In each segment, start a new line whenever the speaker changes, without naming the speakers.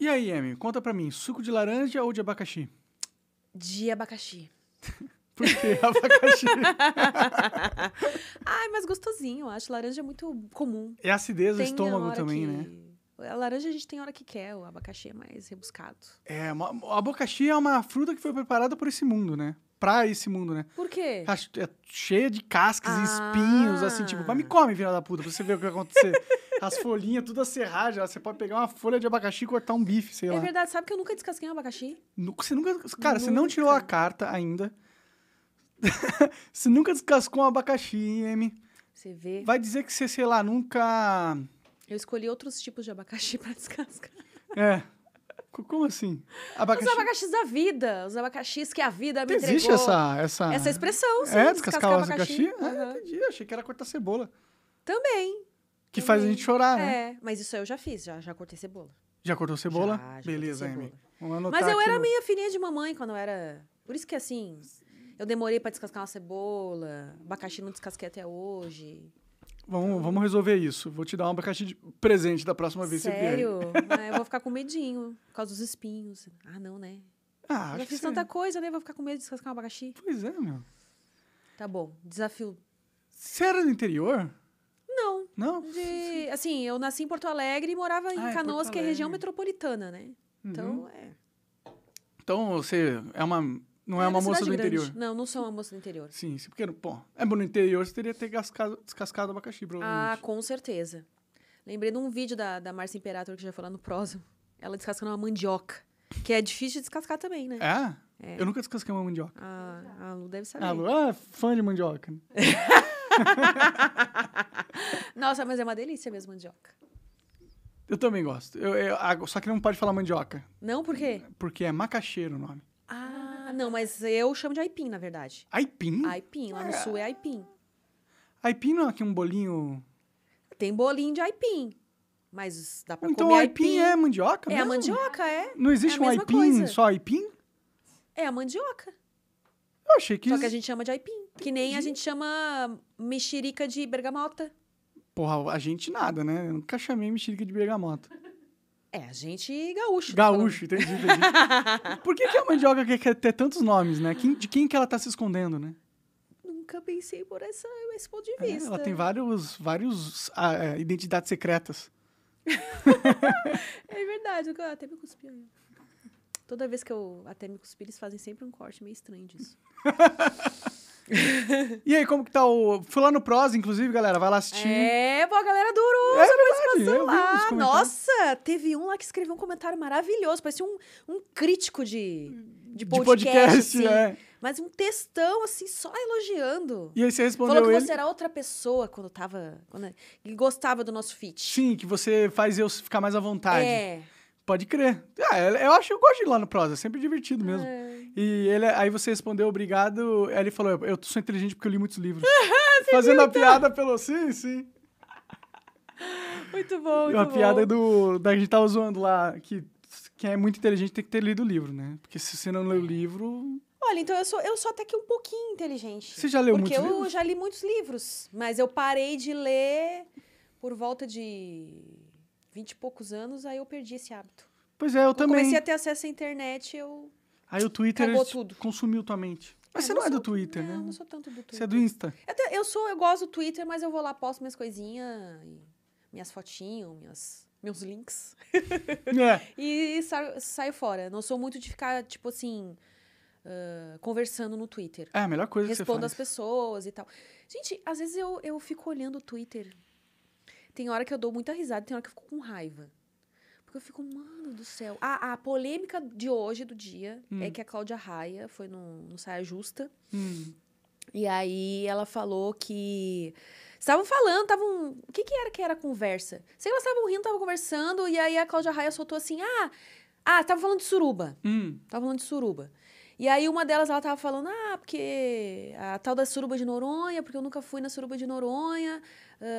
E aí, Emmy? conta pra mim, suco de laranja ou de abacaxi?
De abacaxi.
Por que abacaxi?
Ai, mas gostosinho, eu acho. Laranja é muito comum. É
acidez do estômago também, que... né?
A laranja a gente tem hora que quer, o abacaxi é mais rebuscado.
É, o abacaxi é uma fruta que foi preparada por esse mundo, né? Pra esse mundo, né? Por quê? É cheia de cascas ah. e espinhos, assim, tipo, vai me come, filha da puta, pra você ver o que vai acontecer. as folhinhas tudo acerradas. Você pode pegar uma folha de abacaxi e cortar um bife, sei é lá. É
verdade, sabe que eu nunca descasquei um abacaxi?
Você nunca. Cara, nunca. você não tirou a carta ainda. você nunca descascou um abacaxi, hein,
Você vê. Vai dizer
que você, sei lá, nunca.
Eu escolhi outros tipos de abacaxi para descascar.
É. Como assim? Abacaxi... Os abacaxis
da vida. Os abacaxis que a vida me Existe entregou. Existe essa, essa... Essa expressão, é, sim. É, descascar, descascar o abacaxi? abacaxi? Uhum. entendi. Achei que era cortar cebola. Também que faz a gente uhum. chorar, né? É, mas isso eu já fiz, já, já cortei cebola. Já cortou cebola? Já, já Beleza,
Amy.
Mas eu era no...
meio filhinha de mamãe quando eu era. Por isso que assim, eu demorei para descascar uma cebola, abacaxi não descasquei até hoje.
Vamos, então vamos resolver isso. Vou te dar um abacaxi de presente da próxima vez Sério?
que ah, eu vou ficar com medinho, por causa dos espinhos. Ah, não, né?
Ah, eu já fiz tanta
é. coisa, né? Vou ficar com medo de descascar um abacaxi. Pois é, meu. Tá bom. Desafio.
Você era do interior?
não. Não? De, assim, eu nasci em Porto Alegre e morava ah, em é Canoas, é que é região metropolitana, né? Então, uhum. Então, é.
Então, você é uma... Não é, é uma moça do grande. interior. Não,
não sou uma moça do interior.
Sim, sim porque, pô é no interior você teria que ter gascado, descascado abacaxi,
provavelmente. Ah, com certeza. Lembrei de um vídeo da, da Márcia Imperator, que já falou no próximo. Ela descascando uma mandioca. Que é difícil de descascar também, né? É? é. Eu nunca
descasquei uma mandioca.
Ah, a Lu deve saber. A ah, Lu
é fã de mandioca.
Nossa, mas é uma delícia mesmo mandioca.
Eu também gosto. Eu, eu, só que não pode falar mandioca.
Não, por quê?
Porque é macaxeiro o nome.
Ah, não, mas eu chamo de aipim, na verdade. Aipim? Aipim, lá é. no sul é aipim.
Aipim não é aqui um bolinho.
Tem bolinho de aipim. Mas dá pra então, comer aipim. Então aipim é
mandioca É mesmo? a mandioca,
é. Não existe é um aipim, coisa. só aipim? É a mandioca. Eu achei que... Só que a gente chama de aipim. Que nem a gente chama mexerica de bergamota.
Porra, a gente nada, né? Eu nunca chamei mexerica de bergamota.
É, a gente gaúcho.
Tá gaúcho, entendi, entendi. Por que, que a mandioca quer ter tantos nomes, né? de quem que ela tá se escondendo, né?
Nunca pensei por essa, esse ponto de é, vista. É, ela tem
vários, vários ah, é, identidades secretas.
é verdade, eu até me cuspi. Toda vez que eu até me cuspi, eles fazem sempre um corte meio estranho disso.
e aí, como que tá o. lá no Pros, inclusive, galera, vai lá assistir.
É, pô, a galera durou é participação lá. Nossa, teve um lá que escreveu um comentário maravilhoso, parecia um, um crítico de, de podcast. De podcast assim. é. Mas um textão, assim, só elogiando. E aí você respondeu Falou que ele... você era outra pessoa quando tava... Quando... gostava do nosso feat.
Sim, que você faz eu ficar mais à vontade. É. Pode crer. Ah, eu acho, eu gosto de ir lá no Prosa, é sempre divertido mesmo. É. E ele, aí você respondeu obrigado, aí ele falou, eu sou inteligente porque eu li muitos livros. Fazendo a então? piada pelo sim, sim.
Muito bom, muito Uma bom. piada
do, da gente tava zoando lá, que quem é muito inteligente tem que ter lido o livro, né? Porque se você não lê o livro,
Olha, então eu sou, eu sou até que um pouquinho inteligente. Você já leu muitos Porque eu já li muitos livros, mas eu parei de ler por volta de 20 e poucos anos, aí eu perdi esse hábito. Pois é, eu também. comecei a ter acesso à internet, eu.
Aí o Twitter consumiu tua mente. É, mas é, você não, não é do Twitter, não, né? Eu não sou
tanto do Twitter. Você é do Insta. Eu, te, eu, sou, eu gosto do Twitter, mas eu vou lá, posto minhas coisinhas, minhas fotinhas minhas, meus links. É. e, e saio, saio, fora. Não sou muito de ficar, tipo assim, uh, conversando no Twitter. É, a melhor coisa Respondo que você faz. Respondo as pessoas e tal. Gente, às vezes eu, eu fico olhando o Twitter tem hora que eu dou muita risada, tem hora que eu fico com raiva. Porque eu fico, mano do céu. a a polêmica de hoje, do dia, é hum. é que a Cláudia Raia foi no, no Saia Justa. Hum. E aí ela falou que. Estavam falando, estavam. O que, que era que era a conversa? Sei lá, estavam rindo, estavam conversando, e aí a Cláudia Raia soltou assim: ah, ah, tava falando de suruba. Hum. Tava falando de suruba. E aí uma delas, ela tava falando, ah, porque a tal da suruba de Noronha, porque eu nunca fui na suruba de Noronha,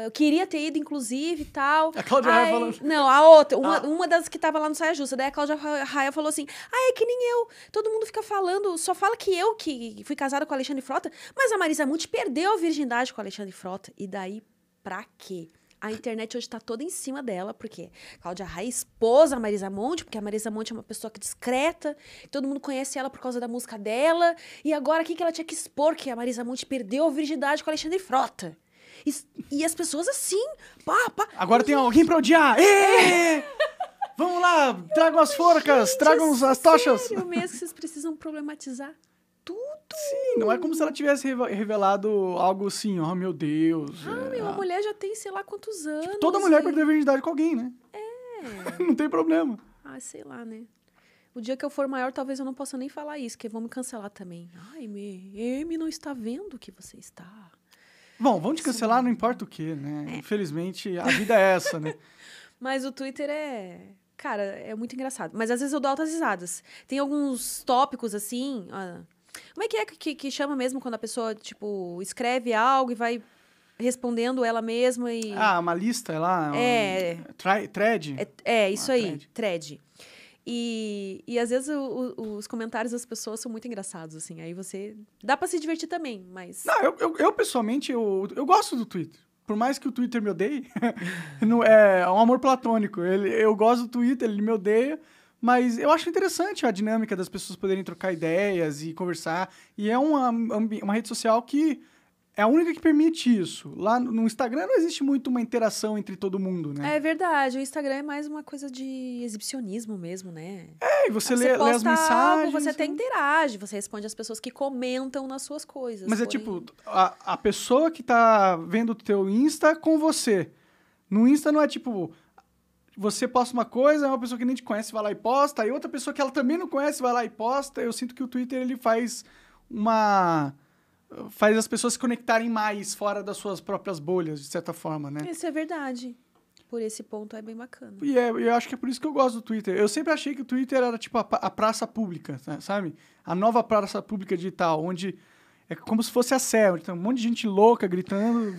eu queria ter ido, inclusive, e tal. A Cláudia Raia falando. Não, a outra, uma, ah. uma das que tava lá no Saia Justa, daí a Cláudia Raia falou assim, ah, é que nem eu, todo mundo fica falando, só fala que eu que fui casada com o Alexandre Frota, mas a Marisa Monte perdeu a virgindade com o Alexandre Frota, e daí pra quê? A internet hoje está toda em cima dela, porque Cláudia Raia expôs a Marisa Monte, porque a Marisa Monte é uma pessoa que discreta, todo mundo conhece ela por causa da música dela, e agora o que ela tinha que expor? Que a Marisa Monte perdeu a virgindade com o Alexandre Frota. E, e as pessoas assim, pá, pá.
Agora tem alguém pra odiar! Vamos lá, tragam as forcas, tragam as tochas. Sério mesmo
que vocês precisam problematizar tudo.
Sim, não é como se ela tivesse revelado algo assim, oh meu Deus. Ah, é... meu, a ah.
mulher já tem sei lá quantos tipo, anos. Tipo, toda mulher e... perdeu a virgindade com alguém, né? É. não tem problema. Ah, sei lá, né? O dia que eu for maior, talvez eu não possa nem falar isso, que vão me cancelar também. Ai, me, M não está vendo que você está.
Bom, vão te cancelar, Sim. não importa o que, né? É. Infelizmente, a vida é essa, né?
Mas o Twitter é. Cara, é muito engraçado. Mas às vezes eu dou altas risadas. Tem alguns tópicos assim. Ah, como é que é que, que chama mesmo quando a pessoa, tipo, escreve algo e vai respondendo ela mesma e... Ah, uma lista é lá? É. Um... thread? É, é isso aí, thread. thread. E, e às vezes o, o, os comentários das pessoas são muito engraçados, assim. Aí você... Dá para se divertir também, mas... Não, eu,
eu, eu, pessoalmente, eu, eu gosto do Twitter. Por mais que o Twitter me odeie, não, é, é um amor platônico. Ele, eu gosto do Twitter, ele me odeia... Mas eu acho interessante a dinâmica das pessoas poderem trocar ideias e conversar. E é uma, uma rede social que é a única que permite isso. Lá no Instagram não existe muito uma interação entre todo mundo, né?
É verdade. O Instagram é mais uma coisa de exibicionismo mesmo, né? É, e você, você ah, lê, lê, as mensagens. Algo, você até né? interage, você responde às pessoas que comentam nas suas coisas. Mas é tipo,
a, a pessoa que tá vendo o teu Insta com você. No Insta não é tipo, você posta uma coisa, é uma pessoa que nem te conhece vai lá e posta, e outra pessoa que ela também não conhece vai lá e posta. Eu sinto que o Twitter ele faz uma faz as pessoas se conectarem mais fora das suas próprias bolhas, de certa forma, né? Isso
é verdade. Por esse ponto é bem bacana. E é, eu
acho que é por isso que eu gosto do Twitter. Eu sempre achei que o Twitter era tipo a, a praça pública, né, sabe? A nova praça pública digital, onde é como se fosse a céu, então um monte de gente louca gritando,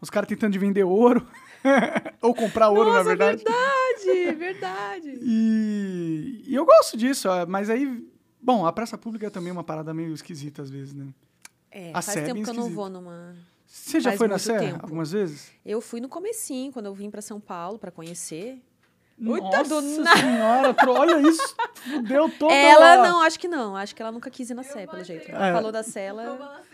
os caras tentando de vender ouro. Ou comprar ouro, Nossa, na é verdade.
Verdade, é verdade.
e, e eu gosto disso, ah, mas aí. Bom, a praça pública é também uma parada meio esquisita às vezes, né?
É, a faz Sé, é tempo é que eu não vou numa. Você já faz foi na Serra algumas vezes? Eu fui no comecinho, quando eu vim para São Paulo para conhecer. Nossa senhora, olha isso, fudeu toda Ela a... não, acho que não, acho que ela nunca quis ir na Sé, pelo jeito. Ela é. falou da Sé, ela...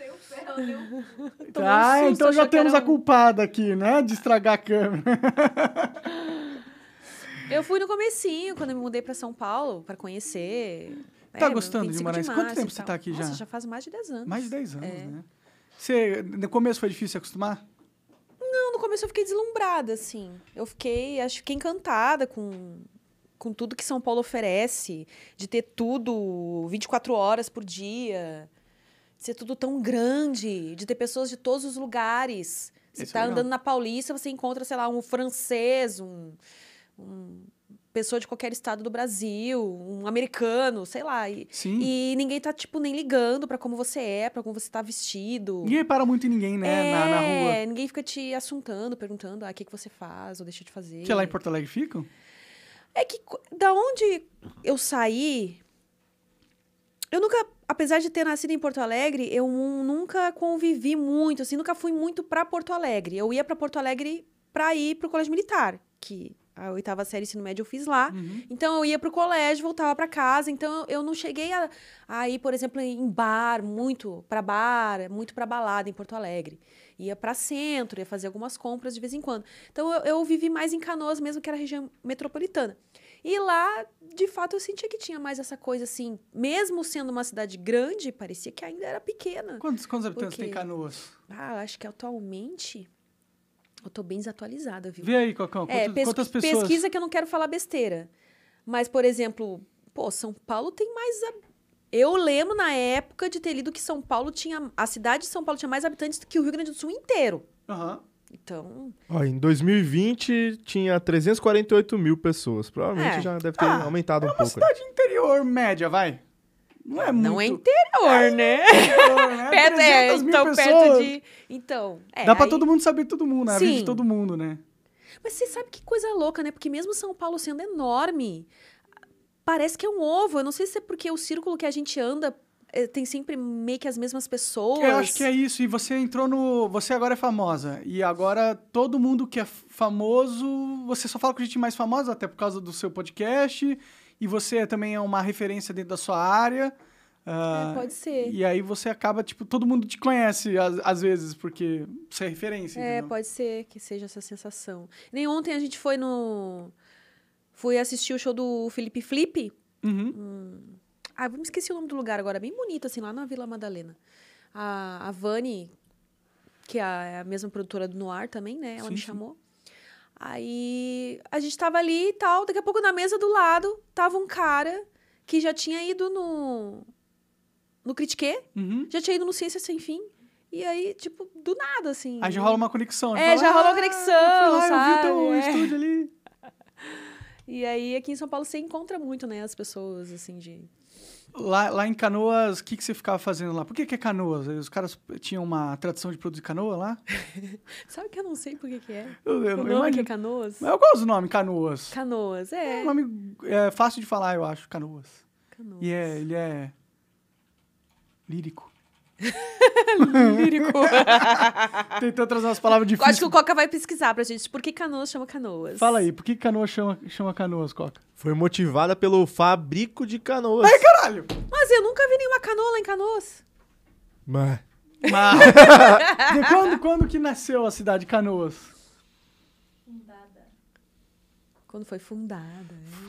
Ah, então já temos a culpada aqui, né, de estragar a câmera.
Eu fui no comecinho, quando eu me mudei para São Paulo, para conhecer. Tá é, gostando de Maranhão? Quanto tempo você tá aqui Nossa, já? já faz mais de 10 anos. Mais de
10 anos, é. né? Você, no começo foi difícil se acostumar?
no começo eu fiquei deslumbrada, assim. Eu fiquei, acho que encantada com, com tudo que São Paulo oferece, de ter tudo 24 horas por dia, de ser tudo tão grande, de ter pessoas de todos os lugares. Você está é andando na Paulista, você encontra, sei lá, um francês, um, um pessoa de qualquer estado do Brasil, um americano, sei lá. E, Sim. e ninguém tá, tipo, nem ligando para como você é, para como você tá vestido. Ninguém
para muito em ninguém, né? É, na, na é, rua.
ninguém fica te assuntando, perguntando, ah, o que, que você faz, ou deixa de fazer. Que é lá em
Porto Alegre ficam?
É que da onde eu saí. Eu nunca, apesar de ter nascido em Porto Alegre, eu nunca convivi muito, assim, nunca fui muito para Porto Alegre. Eu ia para Porto Alegre para ir pro colégio militar, que a oitava série ensino médio eu fiz lá. Uhum. Então eu ia pro colégio, voltava para casa. Então eu não cheguei a, a ir, por exemplo, em bar, muito para bar, muito para balada em Porto Alegre. Ia para centro, ia fazer algumas compras de vez em quando. Então eu, eu vivi mais em Canoas mesmo, que era região metropolitana. E lá, de fato, eu sentia que tinha mais essa coisa assim, mesmo sendo uma cidade grande, parecia que ainda era pequena. Quantos, quantos habitantes porque... tem Canoas? Ah, acho que atualmente eu tô bem desatualizada, viu? Vê aí, Cocão, quantos, é, quantas pessoas... Pesquisa que eu não quero falar besteira. Mas, por exemplo, pô, São Paulo tem mais... A... Eu lembro, na época, de ter lido que São Paulo tinha... A cidade de São Paulo tinha mais habitantes do que o Rio Grande do Sul inteiro. Aham. Uhum. Então...
Ó, em 2020, tinha 348 mil pessoas. Provavelmente é. já deve ter ah, aumentado é um pouco. É né? uma cidade interior média, vai.
É não é
muito.
Não é
interior, é né?
Interior, né? perto, é, então, perto de. Então. É, Dá pra todo
mundo saber todo mundo, né? A vida de todo
mundo, né? Mas você sabe que coisa louca, né? Porque mesmo São Paulo sendo enorme, parece que é um ovo. Eu não sei se é porque o círculo que a gente anda eh, tem sempre meio que as mesmas pessoas. Eu acho que
é isso. E você entrou no. Você agora é famosa. E agora todo mundo que é famoso. Você só fala com gente mais famosa, até por causa do seu podcast e você é também é uma referência dentro da sua área. Uh, é, pode ser. E aí você acaba, tipo, todo mundo te conhece às, às vezes, porque você é referência. É, entendeu?
pode ser que seja essa sensação. Nem ontem a gente foi no. Fui assistir o show do Felipe Flip. Uhum. Hum. Ah, me esqueci o nome do lugar agora, bem bonito, assim, lá na Vila Madalena. A, a Vani, que é a é mesma produtora do Noir também, né? Ela sim, me chamou. Aí a gente tava ali e tal. Daqui a pouco, na mesa do lado, tava um cara que já tinha ido no. No Critique, uhum. já tinha ido no Ciência Sem Fim. E aí, tipo, do nada, assim. Aí já rola uma conexão. É, fala, já rola uma ah, conexão, ah, lá, sabe? Eu vi o teu é. estúdio ali. E aí, aqui em São Paulo, você encontra muito, né? As pessoas, assim, de
Lá, lá em Canoas, o que, que você ficava fazendo lá? Por que, que é Canoas? Os caras tinham uma tradição de produzir canoa lá?
Sabe que eu não sei por que, que é? Eu, eu,
o nome é Canoas? Eu gosto do nome, Canoas.
Canoas, é. É um nome
é,
fácil de falar, eu acho, Canoas. Canoas. E é, ele é lírico. Lírico. Tentando trazer umas palavras difíceis. Eu acho que o
Coca vai pesquisar pra gente. Por que Canoas chama Canoas? Fala aí,
por que Canoas chama, chama Canoas, Coca? Foi motivada
pelo fabrico de canoas. Ai, caralho!
Mas eu nunca vi nenhuma canoa lá em Canoas.
Mas... Mas...
De quando, quando que nasceu a cidade de Canoas?
Fundada. Quando foi fundada.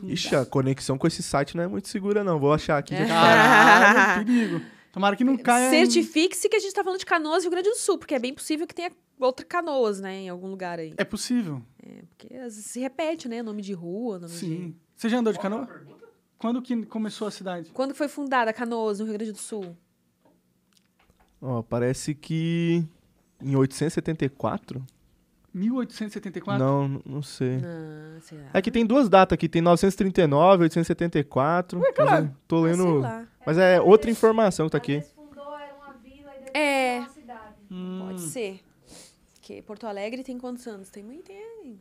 Né?
Ixi, a conexão com esse site não é muito segura, não. Vou achar aqui. É. Caralho, tá. é perigo. Tomara que não é, caia.
Certifique-se que a gente tá falando de Canoas, Rio Grande do Sul, porque é bem possível que tenha outra Canoas, né, em algum lugar aí.
É possível. É,
porque se repete, né? Nome de rua, nome Sim.
de. Você já andou de canoa?
Quando que começou a cidade? Quando foi fundada Canoas, no Rio Grande do Sul?
parece que em 874.
1874? Não, não sei. Não, sei é
que tem duas datas aqui, tem 939, 874. Ué, caralho. tô lendo. mas é outra informação que tá aqui. Fundou, era
uma vila e é. Uma cidade. Hum. Pode ser. Porque Porto Alegre tem quantos anos? Tem, tem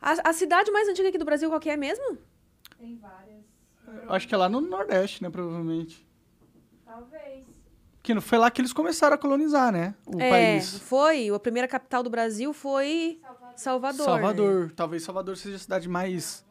a, a cidade mais antiga aqui do Brasil qual que é mesmo? Tem várias. acho que é lá no
Nordeste, né, provavelmente.
Talvez.
Porque foi lá que eles começaram a colonizar, né? O é, país.
Foi. A primeira capital do Brasil foi Salvador. Salvador. Salvador.
Né? Talvez Salvador seja a cidade mais.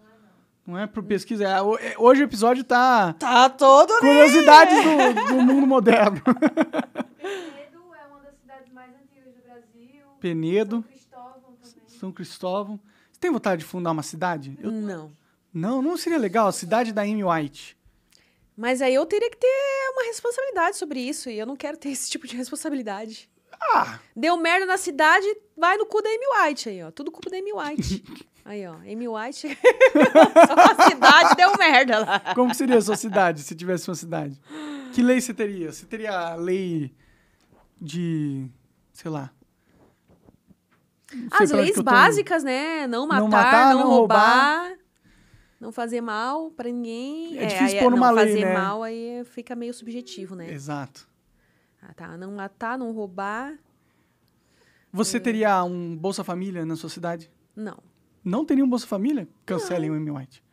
Não é pro é, pesquisa. É, é, hoje o episódio tá. Tá todo Curiosidades do, do, mundo moderno.
Penedo é uma das cidades
mais antigas do Brasil. Penedo. São Cristóvão também. São Cristóvão. Você tem vontade de fundar uma cidade? Eu... Não. Não, não seria legal a cidade da Amy White.
Mas aí eu teria que ter uma responsabilidade sobre isso e eu não quero ter esse tipo de responsabilidade. Ah! Deu merda na cidade, vai no cu da Amy White aí, ó. Tudo culpa da Amy White. aí, ó. Amy White. Só
cidade deu merda lá. Como seria a sua
cidade se tivesse uma cidade? Que lei você teria? Você teria a lei de. sei lá. As leis básicas,
né? Não matar, não, matar, não, não roubar, roubar. Não fazer mal para ninguém. É, é difícil aí, é, pôr numa lei, né? Não fazer mal aí fica meio subjetivo, né? Exato. Ah, tá. Não matar, não roubar.
Você é... teria um Bolsa Família na sua cidade? Não. Não teria um Bolsa Família? Cancelem o M. White.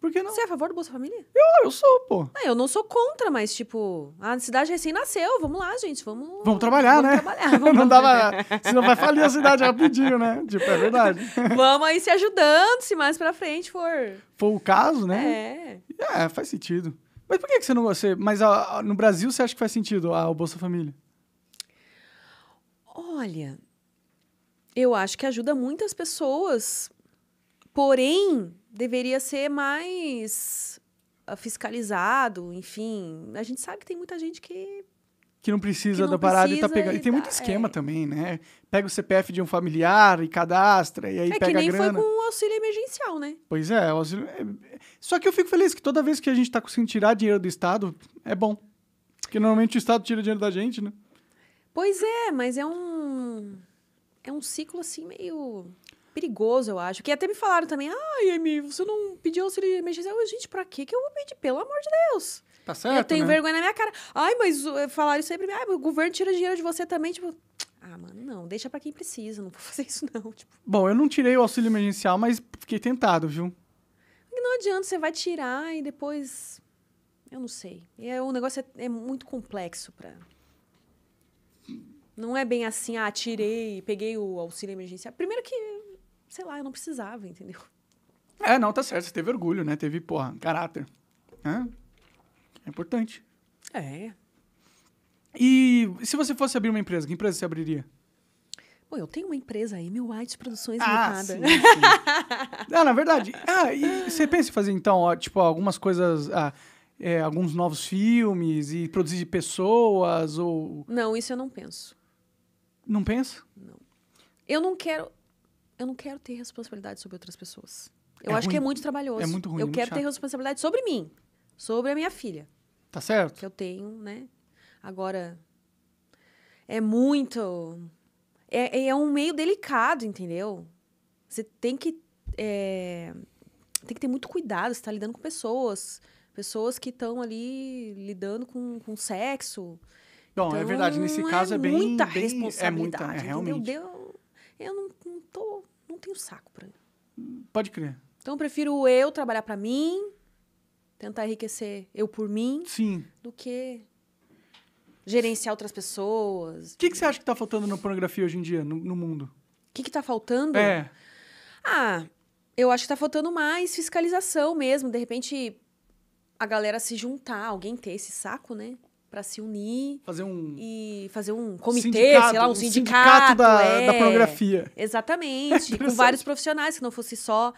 Por que não? Você é a favor do Bolsa Família? Eu, eu sou, pô. Ah, eu não sou contra, mas, tipo, a cidade recém-nasceu. Vamos lá, gente. Vamos. Vamos trabalhar, vamos né? Trabalhar, vamos não dava. Senão vai falir a cidade rapidinho, né?
Tipo, é verdade.
vamos aí se ajudando, se mais pra frente for.
For o caso, né? É. É, faz sentido. Mas por que, que você não você Mas a, ah, a, ah, no Brasil você acha que faz sentido a, ah, o
Bolsa Família? Olha, eu acho que ajuda muitas pessoas. Porém, deveria ser mais ah, fiscalizado, enfim. A gente sabe que tem muita gente que
que não precisa que não da parada precisa e tá pegando. E, tem tá, muito esquema é. também, né? Pega o CPF de um familiar e cadastra, e aí é pega a grana. É que nem foi com
o auxílio emergencial, né?
Pois é, auxílio... É, só que eu fico feliz que toda vez que a gente tá conseguindo tirar dinheiro do Estado, é bom. Porque normalmente o Estado tira dinheiro da gente, né?
Pois é, mas é um... É um ciclo, assim, meio perigoso, eu acho. Que até me falaram também, ai, Amy, você não pediu auxílio emergencial. Eu, gente, pra que que eu vou pedir? Pelo amor de Deus. Tá certo, Eu tenho né? vergonha na minha cara. Ai, mas eh, falaram isso aí pra mim. Ai, o governo tira dinheiro de você também. Tipo, ah, mano, não. Deixa pra quem precisa. Não vou fazer isso, não. Tipo,
Bom, eu não tirei o auxílio emergencial, mas fiquei tentado, viu?
não adianta. Você vai tirar e depois... Eu não sei. É, o negócio é, é muito complexo pra... Não é bem assim, ah, tirei, peguei o auxílio emergencial. Primeiro que sei lá, eu não precisava, entendeu?
É, não, tá certo. Você teve orgulho, né? Teve, porra, caráter. Né? É importante. É. E se você fosse abrir uma empresa, que empresa você abriria?
Bom, eu tenho uma empresa aí, Mil White Produções ah, Limitada. Sim,
sim. ah, na verdade. Ah, e você pensa em fazer, então, ó, tipo, algumas coisas. Ah, é, alguns novos filmes e produzir de pessoas
ou. Não, isso eu não penso.
Não penso? Não.
Eu não quero eu não quero ter responsabilidade sobre outras pessoas. Eu é acho ruim. que é muito trabalhoso. É muito ruim. Eu quero chato. ter responsabilidade sobre mim, sobre a minha filha. Tá certo? Que eu tenho, né? Agora, é muito. É, é, é um meio delicado, entendeu? Você tem que. É, tem que ter muito cuidado. Você tá lidando com pessoas. Pessoas que estão ali lidando com, com sexo. Bom, é então, é verdade. Nesse é caso é, é bem. Muita bem, responsabilidade. É muita, é, realmente. Deus eu não, não tô, não tenho saco para. Pode crer. Então eu prefiro eu trabalhar para mim, tentar enriquecer eu por mim, Sim. do que gerenciar outras pessoas. O que, que você acha que está faltando na pornografia hoje em dia, no, no mundo? O que está faltando? É. Ah, eu acho que está faltando mais fiscalização mesmo. De repente, a galera se juntar, alguém ter esse saco, né? para se unir. Fazer um. E fazer um comitê, sei lá, um sindicato. Um sindicato da, é, da pornografia. Exatamente. É com vários profissionais, que não fosse só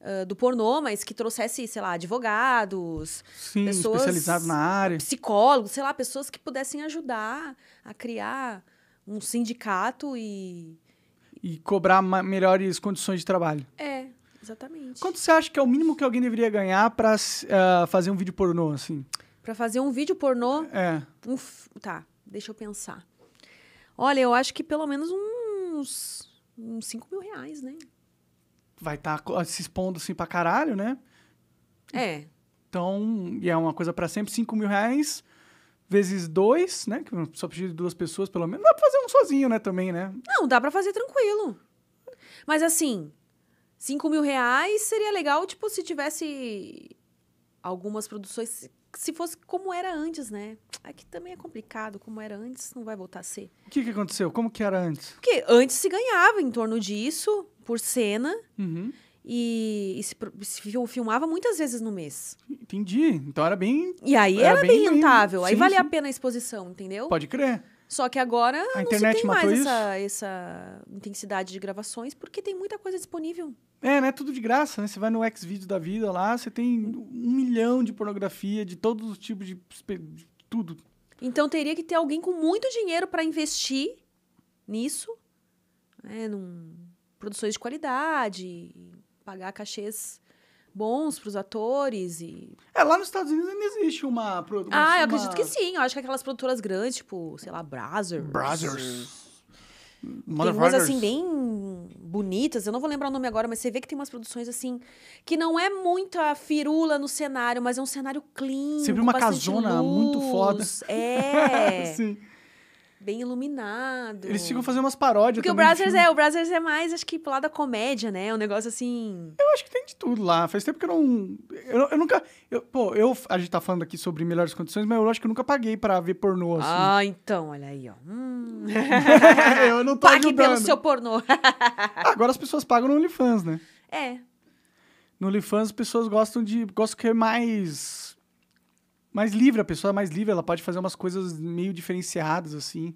uh, do pornô, mas que trouxesse, sei lá, advogados. Sim, pessoas especializados na área. Psicólogos, sei lá, pessoas que pudessem ajudar a criar um sindicato e.
E cobrar melhores condições de trabalho.
É, exatamente. Quanto você acha
que é o mínimo que alguém deveria ganhar para uh, fazer um vídeo pornô, assim?
Para fazer um vídeo pornô? É. Tá, deixa eu pensar. Olha, eu acho que pelo menos uns, uns 5 mil reais, né?
Vai estar tá se expondo assim pra caralho, né? É. Então, e é uma coisa para sempre, 5 mil reais vezes dois, né? Que só precisa de duas pessoas, pelo menos. Dá pra fazer um sozinho, né, também, né?
Não, dá para fazer tranquilo. Mas assim, 5 mil reais seria legal, tipo, se tivesse algumas produções se fosse como era antes, né? Aqui também é complicado, como era antes, não vai voltar a ser. O que, que aconteceu? Como que era antes? Porque antes se ganhava em torno disso, por cena, uhum. e, e se, se, filmava muitas vezes no mês.
Entendi. Então era bem... E aí era, era bem, bem,
rentável, bem, sim, aí valia sim. a pena a exposição, entendeu? Pode crer. Só que agora a não internet tem mais essa, essa, intensidade de gravações, porque tem muita coisa disponível.
É, né? Tudo de graça, né? Você vai no Video da vida lá, você tem um milhão de pornografia, de todos os tipos de, de tudo.
Então teria que ter alguém com muito dinheiro para investir nisso, né? Num, produções de qualidade, pagar cachês bons para os atores e...
É, lá nos Estados Unidos ainda existe
uma... uma ah, eu uma... acredito que sim. Eu acho que aquelas produtoras grandes, tipo, sei lá, Brazzers... Brazzers... tem umas, assim, bem bonitas. Eu não vou lembrar o nome agora, mas você vê que tem umas produções, assim, que não é muita firula no cenário, mas é um cenário clean. Sempre uma casona muito
foda. É. Sim
bem iluminado. Eles ficam fazendo
umas paródias. Porque o Brazzers tipo é, o
Brazzers é mais, acho que, pro lado da comédia, né? É um negócio assim. Eu acho que tem de
tudo lá. Faz tempo que eu não. Eu, eu nunca. Eu, pô, eu, a gente tá falando aqui sobre melhores condições, mas eu acho que eu nunca paguei pra ver pornô assim. Ah,
então, olha aí, ó. Hum. eu não tô Pague ajudando. pelo seu pornô.
Agora as pessoas pagam no OnlyFans, né? É. No OnlyFans as pessoas gostam de. gostam que é mais mais livre, a pessoa é mais livre, ela pode fazer umas coisas meio diferenciadas,
assim.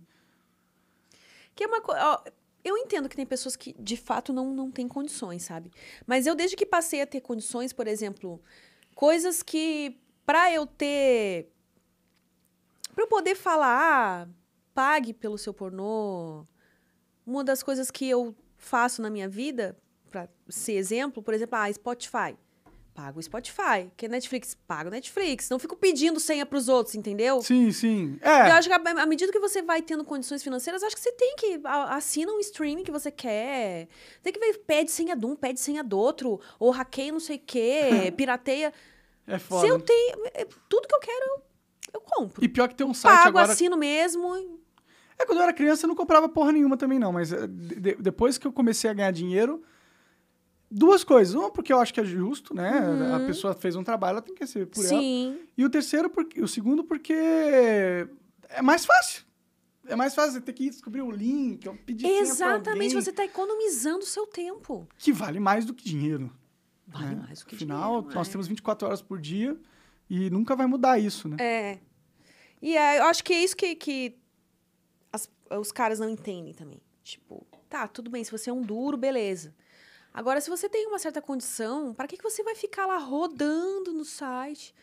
Que é uma coisa. Eu entendo que tem pessoas que, de fato, não, não têm condições, sabe? Mas eu, desde que passei a ter condições, por exemplo, coisas que, pra eu ter. pra eu poder falar, ah, pague pelo seu pornô. Uma das coisas que eu faço na minha vida, pra ser exemplo, por exemplo, a ah, Spotify pago o Spotify. Quer Netflix? Pago Netflix. Não fico pedindo senha pros outros, entendeu?
Sim, sim. É.
Eu acho que à medida que você vai tendo condições financeiras, acho que você tem que assina um streaming que você quer. Tem que ver, pede senha de um, pede senha do outro, ou hackeia não sei o quê, pirateia. É foda. Se eu tenho. É, tudo que eu quero, eu, compro. E pior que tem um site Pago, agora... assino mesmo.
É, quando eu era criança eu não comprava porra nenhuma também, não. Mas eh, de, depois que eu comecei a ganhar dinheiro, Duas coisas. Uma, porque eu acho que é justo, né? Uhum. A pessoa fez um trabalho, ela tem que receber por Sim. ela. E o terceiro, porque, o segundo, porque é mais fácil. É mais fácil você ter que descobrir o link, eu pedir Exatamente, você
está economizando o seu tempo.
Que vale mais do que dinheiro. Né? Vale né? mais do que Afinal, dinheiro. Afinal, nós é. temos 24 horas por dia e nunca vai mudar isso, né?
É. E é, eu acho que é isso que, que as, os caras não entendem também. Tipo, tá, tudo bem, se você é um duro, beleza. Agora, se você tem uma certa condição, para que, que você vai ficar lá rodando no site,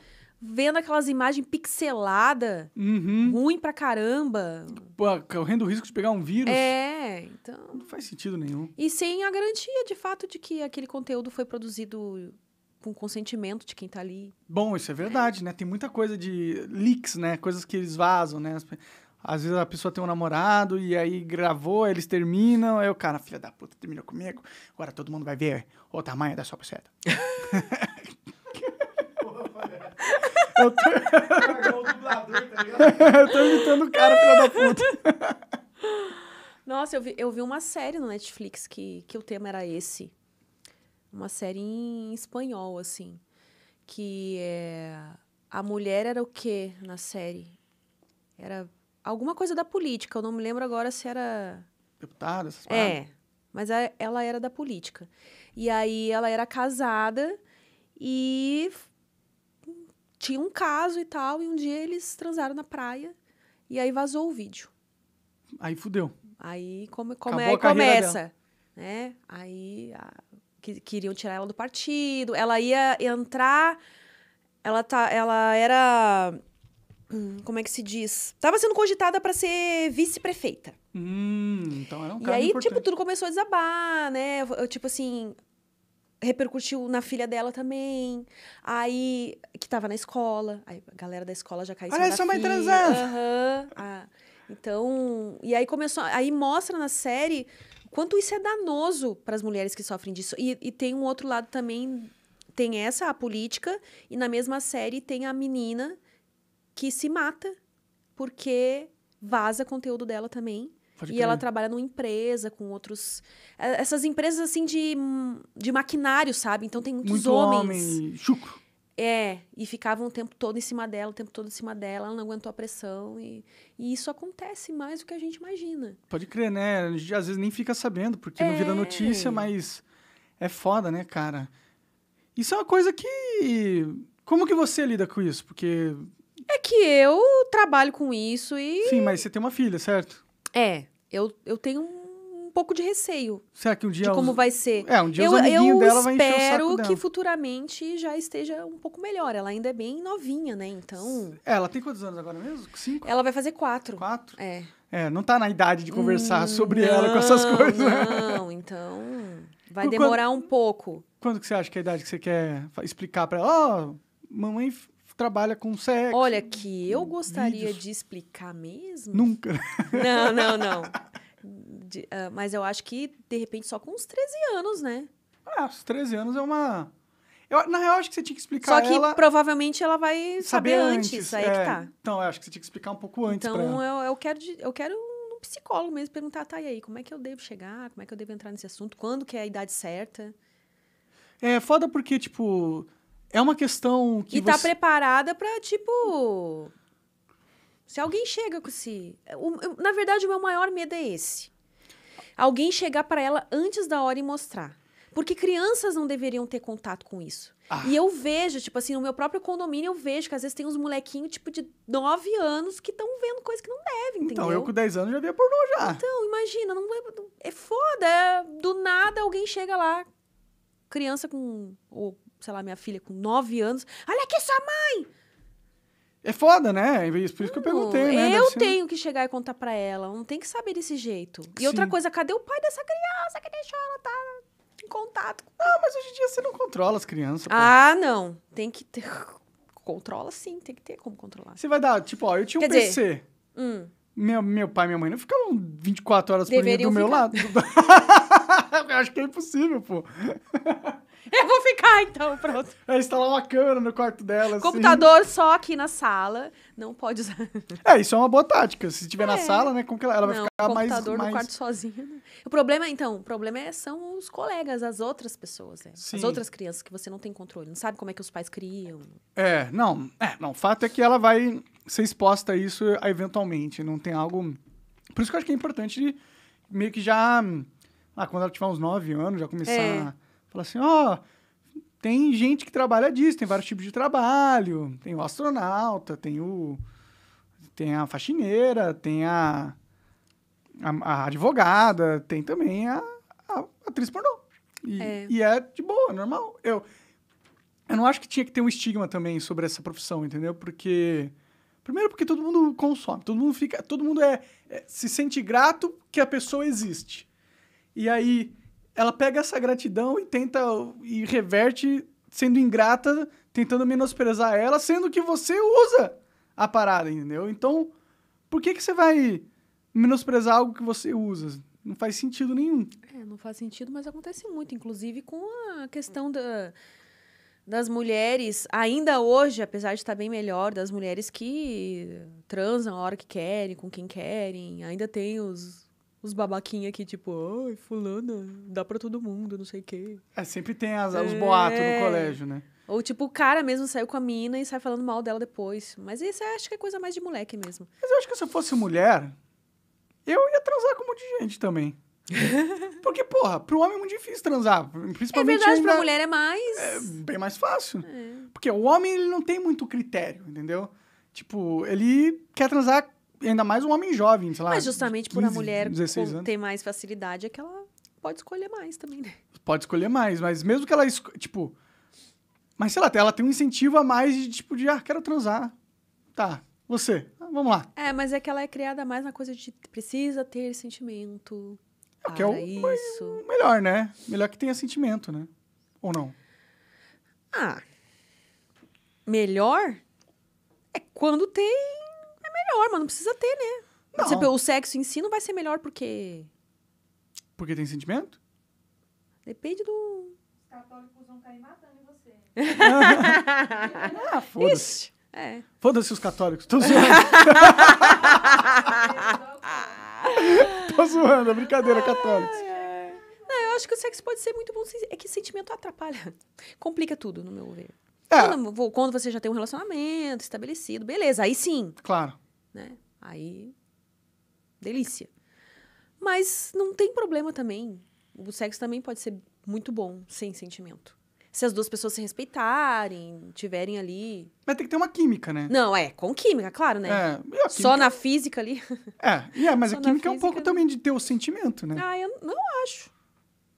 vendo aquelas imagens pixeladas, uhum. ruim pra caramba?
Pô, correndo o risco de pegar um vírus? É,
então. Não faz
sentido nenhum.
E sem a garantia, de fato, de que aquele conteúdo foi produzido com consentimento de quem tá ali.
Bom, isso é verdade, é. né? Tem muita coisa de leaks, né? Coisas que eles vazam, né? Às vezes a pessoa tem um namorado e aí gravou, eles terminam, aí o cara, filha da puta, terminou comigo. Agora todo mundo vai ver o tamanho da sua buceta.
eu tô... Tá
eu tô imitando o cara, filha
da puta. Nossa, eu vi, eu vi uma série no Netflix que, que o tema era esse. Uma série em espanhol, assim. Que é... A mulher era o quê na série? Era alguma coisa da política. Eu não me lembro agora se era.
Deputada, essas é, paradas. É,
mas a, ela era da política. E aí ela era casada e tinha um caso e tal. E um dia eles transaram na praia e aí vazou o vídeo. Aí fudeu. Aí como, como é, começa. Dela. Né? Aí a, que, queriam tirar ela do partido. Ela ia entrar. Ela, tá, ela era Hum, como é que se diz? Tava sendo cogitada para ser vice-prefeita.
Hum, então era um cara E aí, tipo,
importante. tipo, tudo começou a desabar, né? Eu, tipo assim, repercutiu na filha dela também. Aí, que tava na escola. Aí a galera da escola já caiu Olha, sua mãe transando! Aham. Ah, então, e aí começou... Aí mostra na série quanto isso é danoso para as mulheres que sofrem disso. E, e tem um outro lado também... Tem essa, a política, e na mesma série tem a menina que se mata porque vaza conteúdo dela também. Pode e crer. ela trabalha numa empresa com outros. É, essas empresas, assim, de, de maquinário, sabe? Então tem muitos Muito homens. Homem, chucro. É, e ficavam o tempo todo em cima dela, o tempo todo em cima dela, ela não aguentou a pressão. E, e isso acontece mais do que a gente imagina.
Pode crer, né? A gente às vezes nem fica sabendo, porque é. não vira é. notícia, mas é foda, né, cara? Isso é uma coisa que. Como que você lida com isso? Porque é que eu trabalho com isso e. Sim, mas você tem uma
filha, certo? É. Eu, eu tenho um pouco de receio. Será que um dia. De como vai ser. É, um dia eu, os amiguinhos dela vai Eu espero que futuramente já esteja um pouco melhor. Ela ainda é bem novinha, né? Então. É, ela tem quantos anos agora mesmo? Cinco? Ela vai fazer quatro. Quatro? É.
É, não tá na idade de conversar hum, sobre não, ela com essas coisas. Não,
então. Vai demorar quando, um pouco.
Quando que você acha que é a idade que você quer explicar para ela? Ó, oh, mamãe trabalha com sexo. Olha, que eu hum, gostaria vídeos. de explicar
mesmo. Nunca. Não, não, não. De, uh, mas eu acho que, de repente, só com uns 13 anos, né? Ah, os 13 anos é uma. Eu, na real, acho que você tinha que explicar Só que ela... provavelmente ela vai saber, saber antes, antes, aí é, que tá. Então, eu acho que você tinha que explicar um pouco antes. Então, eu, eu, quero, eu quero um psicólogo mesmo perguntar, tá, e aí, como é que eu devo chegar? Como é que eu devo entrar nesse assunto? Quando que é a idade certa?
É foda porque, tipo, é uma questão que. E tá você... tá
preparada para tipo. Se alguém chega com esse. na verdade, o meu maior medo é esse. Alguém chegar para ela antes da hora e mostrar. Porque crianças não deveriam ter contato com isso. Ah. E eu vejo, tipo assim, no meu próprio condomínio, eu vejo que às vezes tem uns molequinhos, tipo, de 9 anos que estão vendo coisa que não devem, entendeu? Então, eu com 10 anos já via pornô já. Então, imagina, não é, é foda. É, do nada alguém chega lá, criança com. ou sei lá, minha filha com 9 anos. Olha aqui essa mãe!
É foda, né? É por isso que eu perguntei, né? Eu ser...
tenho que chegar e contar pra ela. Não tem que saber desse jeito. E Sim. outra coisa, cadê o pai dessa criança que deixou ela estar tá em contato? Com... Ah, mas hoje em dia você não controla as crianças. Ah, não. Tem que ter... Controla sim, tem que ter como controlar. Você vai dar, tipo, ó, eu tinha Quer um dizer, PC. Hum. Meu,
meu pai e minha mãe não ficavam 24 horas Deveriam por dia do meu lado.
eu acho que é
impossível, pô.
Eu vou ficar,
então, pronto. É instalar uma câmera no quarto dela.
Assim. Computador assim. só aqui na sala. Não pode usar.
É, isso é uma boa tática. Se estiver é. na sala, né? Como que ela, ela vai ficar mais. Computador mais... no quarto
sozinha. Né? O problema, então, o problema é, são os colegas, as outras pessoas, né? As outras crianças que você não tem controle. Não sabe como é que os pais criam.
É, não. É, não. O fato é que ela vai ser exposta a isso eh, eventualmente. Não tem algo. Por isso que eu acho que é importante de meio que já. Hum, ah, quando ela tiver uns 9 anos, já começar. É. Fala assim, ó, oh, tem gente que trabalha disso, tem vários tipos de trabalho, tem o astronauta, tem o tem a faxineira, tem a, a, a advogada, tem também a, a, atriz pornô. E é. e é de boa, normal. Eu, eu não acho que tinha que ter um estigma também sobre essa profissão, entendeu? Porque. Primeiro, porque todo mundo consome, todo mundo fica. Todo mundo é, é se sente grato que a pessoa existe. E aí, ela pega essa gratidão e tenta e reverte sendo ingrata, tentando menosprezar ela, sendo que você usa a parada, entendeu? Então, por que que você vai menosprezar algo que você usa? Não faz sentido nenhum.
É, não faz sentido, mas acontece muito, inclusive com a questão da, das mulheres, ainda hoje, apesar de estar bem melhor, das mulheres que transam a hora que querem, com quem querem, ainda tem os os babaquinhos aqui tipo, ai, fulana, dá pra todo mundo, não sei o quê.
É, sempre tem as, os é. boatos no colégio, né?
Ou, tipo, o cara mesmo saiu com a mina e sai falando mal dela depois. Mas isso eu acho que é coisa mais de moleque mesmo.
Mas eu acho que se eu fosse mulher, eu ia transar com um monte de gente também. Porque, porra, pro homem é muito difícil transar. É principalmente é verdade, pra mulher é mais. É bem mais fácil. É. Porque o homem ele não tem muito critério, entendeu? Tipo, ele quer transar ainda mais um homem jovem, sei lá. Mas justamente 15, por a mulher ter
mais facilidade é que ela pode escolher mais também, né?
Pode escolher mais, mas mesmo que ela, tipo... Mas sei lá, ela tem um incentivo a mais de, tipo, de, ah, quero transar. Tá, você,
ah, vamos lá. É, mas é que ela é criada mais na coisa de precisa ter sentimento. É, que é o isso.
melhor, né? Melhor que tenha sentimento, né? Ou não?
Ah, melhor é quando tem melhor, mas Não precisa ter, né? Não. Exemplo, o sexo em si não vai ser melhor porque.
Porque tem sentimento?
Depende do. Os católicos vão cair matando em você. ah, foda-se. É.
Foda-se os católicos. Tô zoando.
Tô zoando, é brincadeira, católicos. Não, eu acho que o sexo pode ser muito bom. É que sentimento atrapalha. Complica tudo, no meu ver. É. Quando, quando você já tem um relacionamento estabelecido, beleza, aí sim. Claro né? Aí, delícia. Mas não tem problema também. O sexo também pode ser muito bom sem sentimento. Se as duas pessoas se respeitarem, tiverem ali.
Mas tem que ter uma química, né?
Não, é, com química, claro, né? É, química... Só na física ali.
É, yeah, é, mas Só a química é um pouco né? também de ter o sentimento, né?
Ah, eu não acho.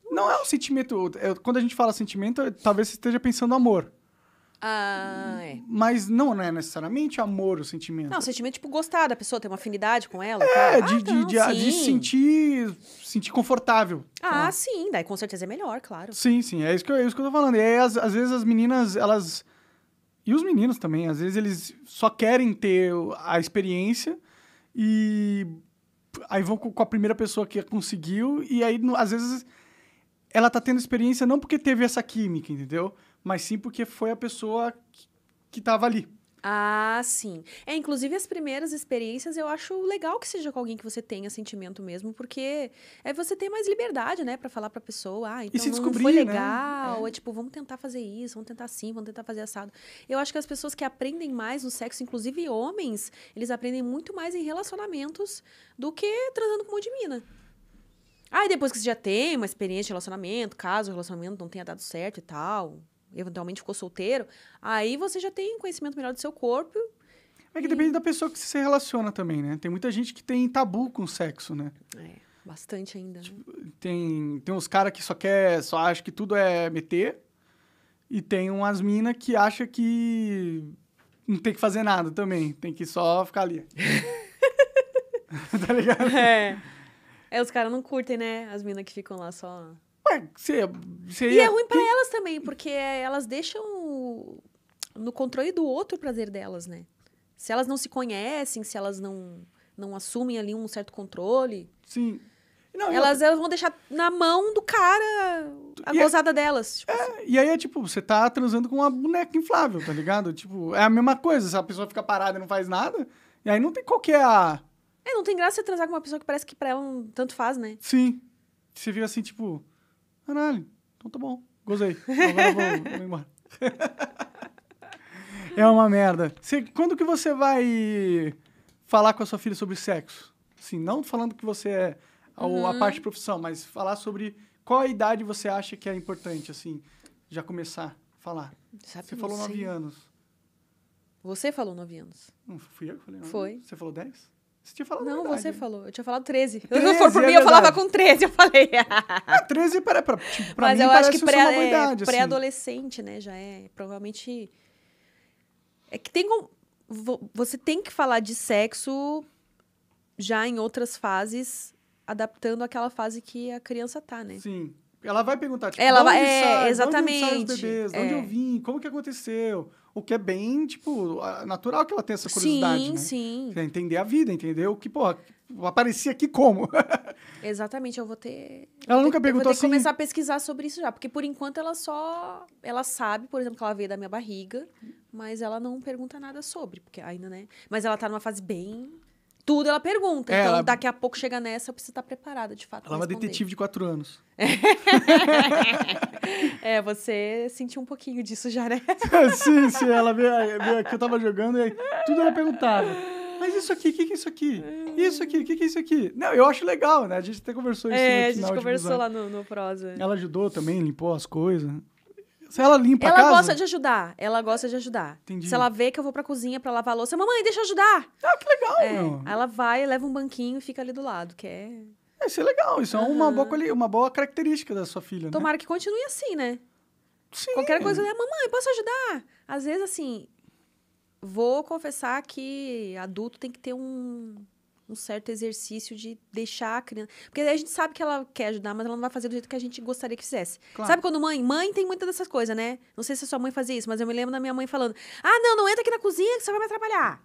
Não, não acho. é um sentimento. quando a gente fala sentimento, talvez você esteja pensando amor.
Ah, é.
Mas não é necessariamente amor o sentimento. Não, o
sentimento tipo gostar da pessoa, ter uma afinidade com ela. É, de, ah, de, não, de, ah, de,
sentir, sentir confortável.
Ah, né? sim, daí com certeza é melhor, claro.
Sim, sim, é isso que, eu, é isso que eu tô falando. E aí, às, às vezes as meninas, elas. E os meninos também, às vezes eles só querem ter a experiência e aí vão com a primeira pessoa que conseguiu, e aí, às vezes, ela tá tendo experiência não porque teve essa química, entendeu? mas sim porque foi a pessoa que
estava ali. Ah, sim. É, inclusive as primeiras experiências eu acho legal que seja com alguém que você tenha sentimento mesmo, porque é você ter mais liberdade, né, para falar para pessoa, ah, então e se descobrir, foi né? legal, né? é. é tipo, vamos tentar fazer isso, vamos tentar assim, vamos tentar fazer assado. Eu acho que as pessoas que aprendem mais no sexo, inclusive homens, eles aprendem muito mais em relacionamentos do que transando com um monte de mina. Ah, e depois que você já tem uma experiência de relacionamento, caso o relacionamento não tenha dado certo e tal, eventualmente ficou solteiro, aí você já tem conhecimento melhor do seu corpo. É que e... depende
da pessoa que se relaciona também, né? Tem muita gente que tem tabu com sexo, né? É,
bastante ainda. Né? Tipo, né?
tem, tem uns caras que só quer, só acha que tudo é meter. E tem umas minas que acha que não tem que fazer nada também, tem que só ficar ali.
tá ligado? É. É, os caras não curtem, né? As minas que ficam lá só você, é, você e é, é ruim para elas também, porque elas deixam no controle do outro o prazer delas, né? Se elas não se conhecem, se elas não, não assumem ali um certo controle. Sim. Não, elas, eu... elas vão deixar na mão do cara a e é gozada é... delas. Tipo é,
assim. E aí é tipo, você tá transando com uma boneca inflável, tá ligado? tipo, é a mesma coisa. Se a pessoa fica parada e não faz nada, e aí não tem qualquer. É, não tem graça você
transar com uma pessoa que parece que pra ela um tanto faz, né? Sim.
Você fica assim, tipo.
Caralho, então tá bom.
Gozei. Agora vou, vou embora. é uma merda. Você, quando que você vai falar com a sua filha sobre sexo? Assim, não falando que você é a, uhum. a parte de profissão, mas falar sobre qual a idade você acha que é importante, assim, já começar a falar. Sabe você falou 9 anos.
Você falou 9 anos. Não, fui eu que falei. Não. Foi. Você falou 10? Você tinha falado Não, você falou. Eu tinha falado 13. 13 Se for por é mim, eu falava com 13. Eu falei. é, 13 ah, para, para, tipo, pra Mas mim eu acho que pré, é, idade, assim. pré-adolescente, né? Já é. Provavelmente. É que tem como. Você tem que falar de sexo já em outras fases, adaptando aquela fase que a criança tá, né? Sim. Ela vai perguntar, tipo, ela vai, é, sai, exatamente. De onde os bebês? É. onde eu é.
vim? Como que aconteceu? O que é bem, tipo, natural que ela tenha essa curiosidade, sim, né? Sim, Pra Entender a vida, entendeu que, porra, aparecia aqui como.
Exatamente, eu vou ter... Ela nunca ter, perguntou eu vou ter assim... começar a pesquisar sobre isso já, porque por enquanto ela só... Ela sabe, por exemplo, que ela veio da minha barriga, mas ela não pergunta nada sobre, porque ainda, né? Mas ela tá numa fase bem tudo ela pergunta. É, então, ela... daqui a pouco chega nessa, eu preciso estar tá preparada, de fato. Ela é uma detetive
de quatro anos.
é, você sentiu um pouquinho disso já, né?
sim, sim. Ela veio, veio aqui, eu tava jogando e tudo ela perguntava. Mas isso aqui, o que, que é isso aqui? Isso aqui, o que, que é isso aqui? Não, eu acho legal, né? A gente até conversou isso É, no a gente conversou lá
no, no Prosa. Ela
ajudou também, limpou as coisas. Se ela limpa ela a casa... Ela gosta de
ajudar. Ela gosta de ajudar. Entendi. Se ela vê que eu vou pra cozinha pra lavar a louça, mamãe, deixa eu ajudar. Ah, que legal, é. ela vai, leva um banquinho e fica ali do lado, que é...
é isso é legal. Isso uhum. é uma boa, uma boa característica da sua filha, né? Tomara né? que
continue assim, né? Sim. Qualquer coisa, ah, Mamãe, posso ajudar? Às vezes, assim, vou confessar que adulto tem que ter um um certo exercício de deixar a criança. Porque a gente sabe que ela quer ajudar, mas ela não vai fazer do jeito que a gente gostaria que fizesse. Claro. Sabe quando mãe? Mãe tem muitas dessas coisas, né? Não sei se a sua mãe fazia isso, mas eu me lembro da minha mãe falando: ah, não, não entra aqui na cozinha que você vai me atrapalhar.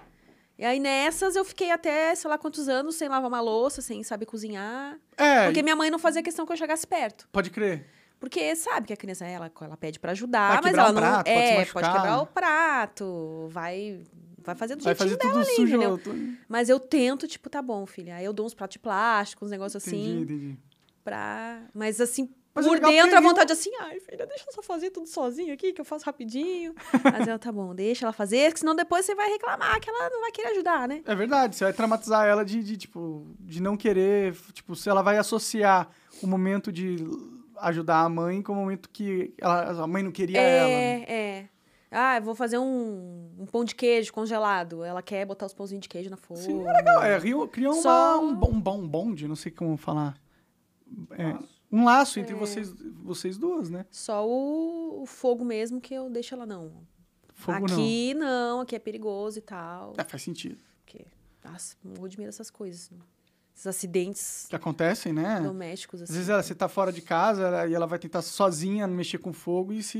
E aí nessas eu fiquei até, sei lá quantos anos, sem lavar uma louça, sem saber cozinhar. É. Porque minha mãe não fazia questão que eu chegasse perto. Pode crer. Porque sabe que a criança, ela, ela pede para ajudar, vai mas ela não. Prato, é, pode, pode quebrar o prato, vai vai fazer do vai jeitinho fazer dela tudo ali, sujo, entendeu? Tô... Mas eu tento, tipo, tá bom, filha. Aí eu dou uns pratos de plástico, uns negócios assim. Entendi. Pra... Mas assim, mas é por é dentro, a vontade é assim, ai, filha, deixa eu só fazer tudo sozinho aqui, que eu faço rapidinho. Mas ela, tá bom, deixa ela fazer, porque senão depois você vai reclamar que ela não vai querer ajudar, né?
É verdade, você vai traumatizar ela de, de tipo, de não querer, tipo, se ela vai associar o momento de ajudar a mãe com o momento que ela, a mãe não queria é, ela. Né?
É, é. Ah, vou fazer um, um, pão de queijo congelado. Ela quer botar os pãozinhos de queijo na forma. Sim, é legal.
É, criou Só... um, bom, um bonde, não sei como falar. É, um laço entre é... vocês, vocês
duas, né? Só o, o, fogo mesmo que eu deixo ela não.
Fogo aqui
não. não aqui é perigoso e tal. É, faz sentido. Porque, nossa, morro de medo dessas coisas. Né? esses acidentes
que acontecem, né? Domésticos. Assim. Às vezes ela, você tá fora de casa e ela vai tentar sozinha mexer com fogo e se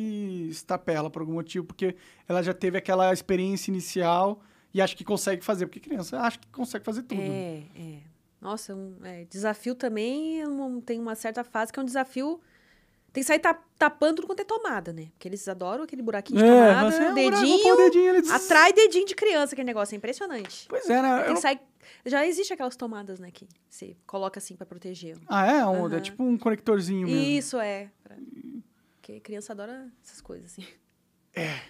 estapela por algum motivo, porque ela já teve aquela experiência inicial e acha que consegue fazer, porque criança acha que
consegue fazer tudo. É, é. Nossa, é um, é, desafio também tem uma certa fase que é um desafio. Tem que sair tapando tudo quanto é tomada, né? Porque eles adoram aquele buraquinho de é, tomada, é, dedinho. Um buraco, dedinho eles... Atrai dedinho de criança, aquele negócio é impressionante. Pois é, né? Tem que sair já existe aquelas tomadas, né, que você coloca assim para proteger. Ah, é? Um, uhum. É tipo
um conectorzinho mesmo.
Isso, é. Pra... Porque criança adora essas coisas, assim. É.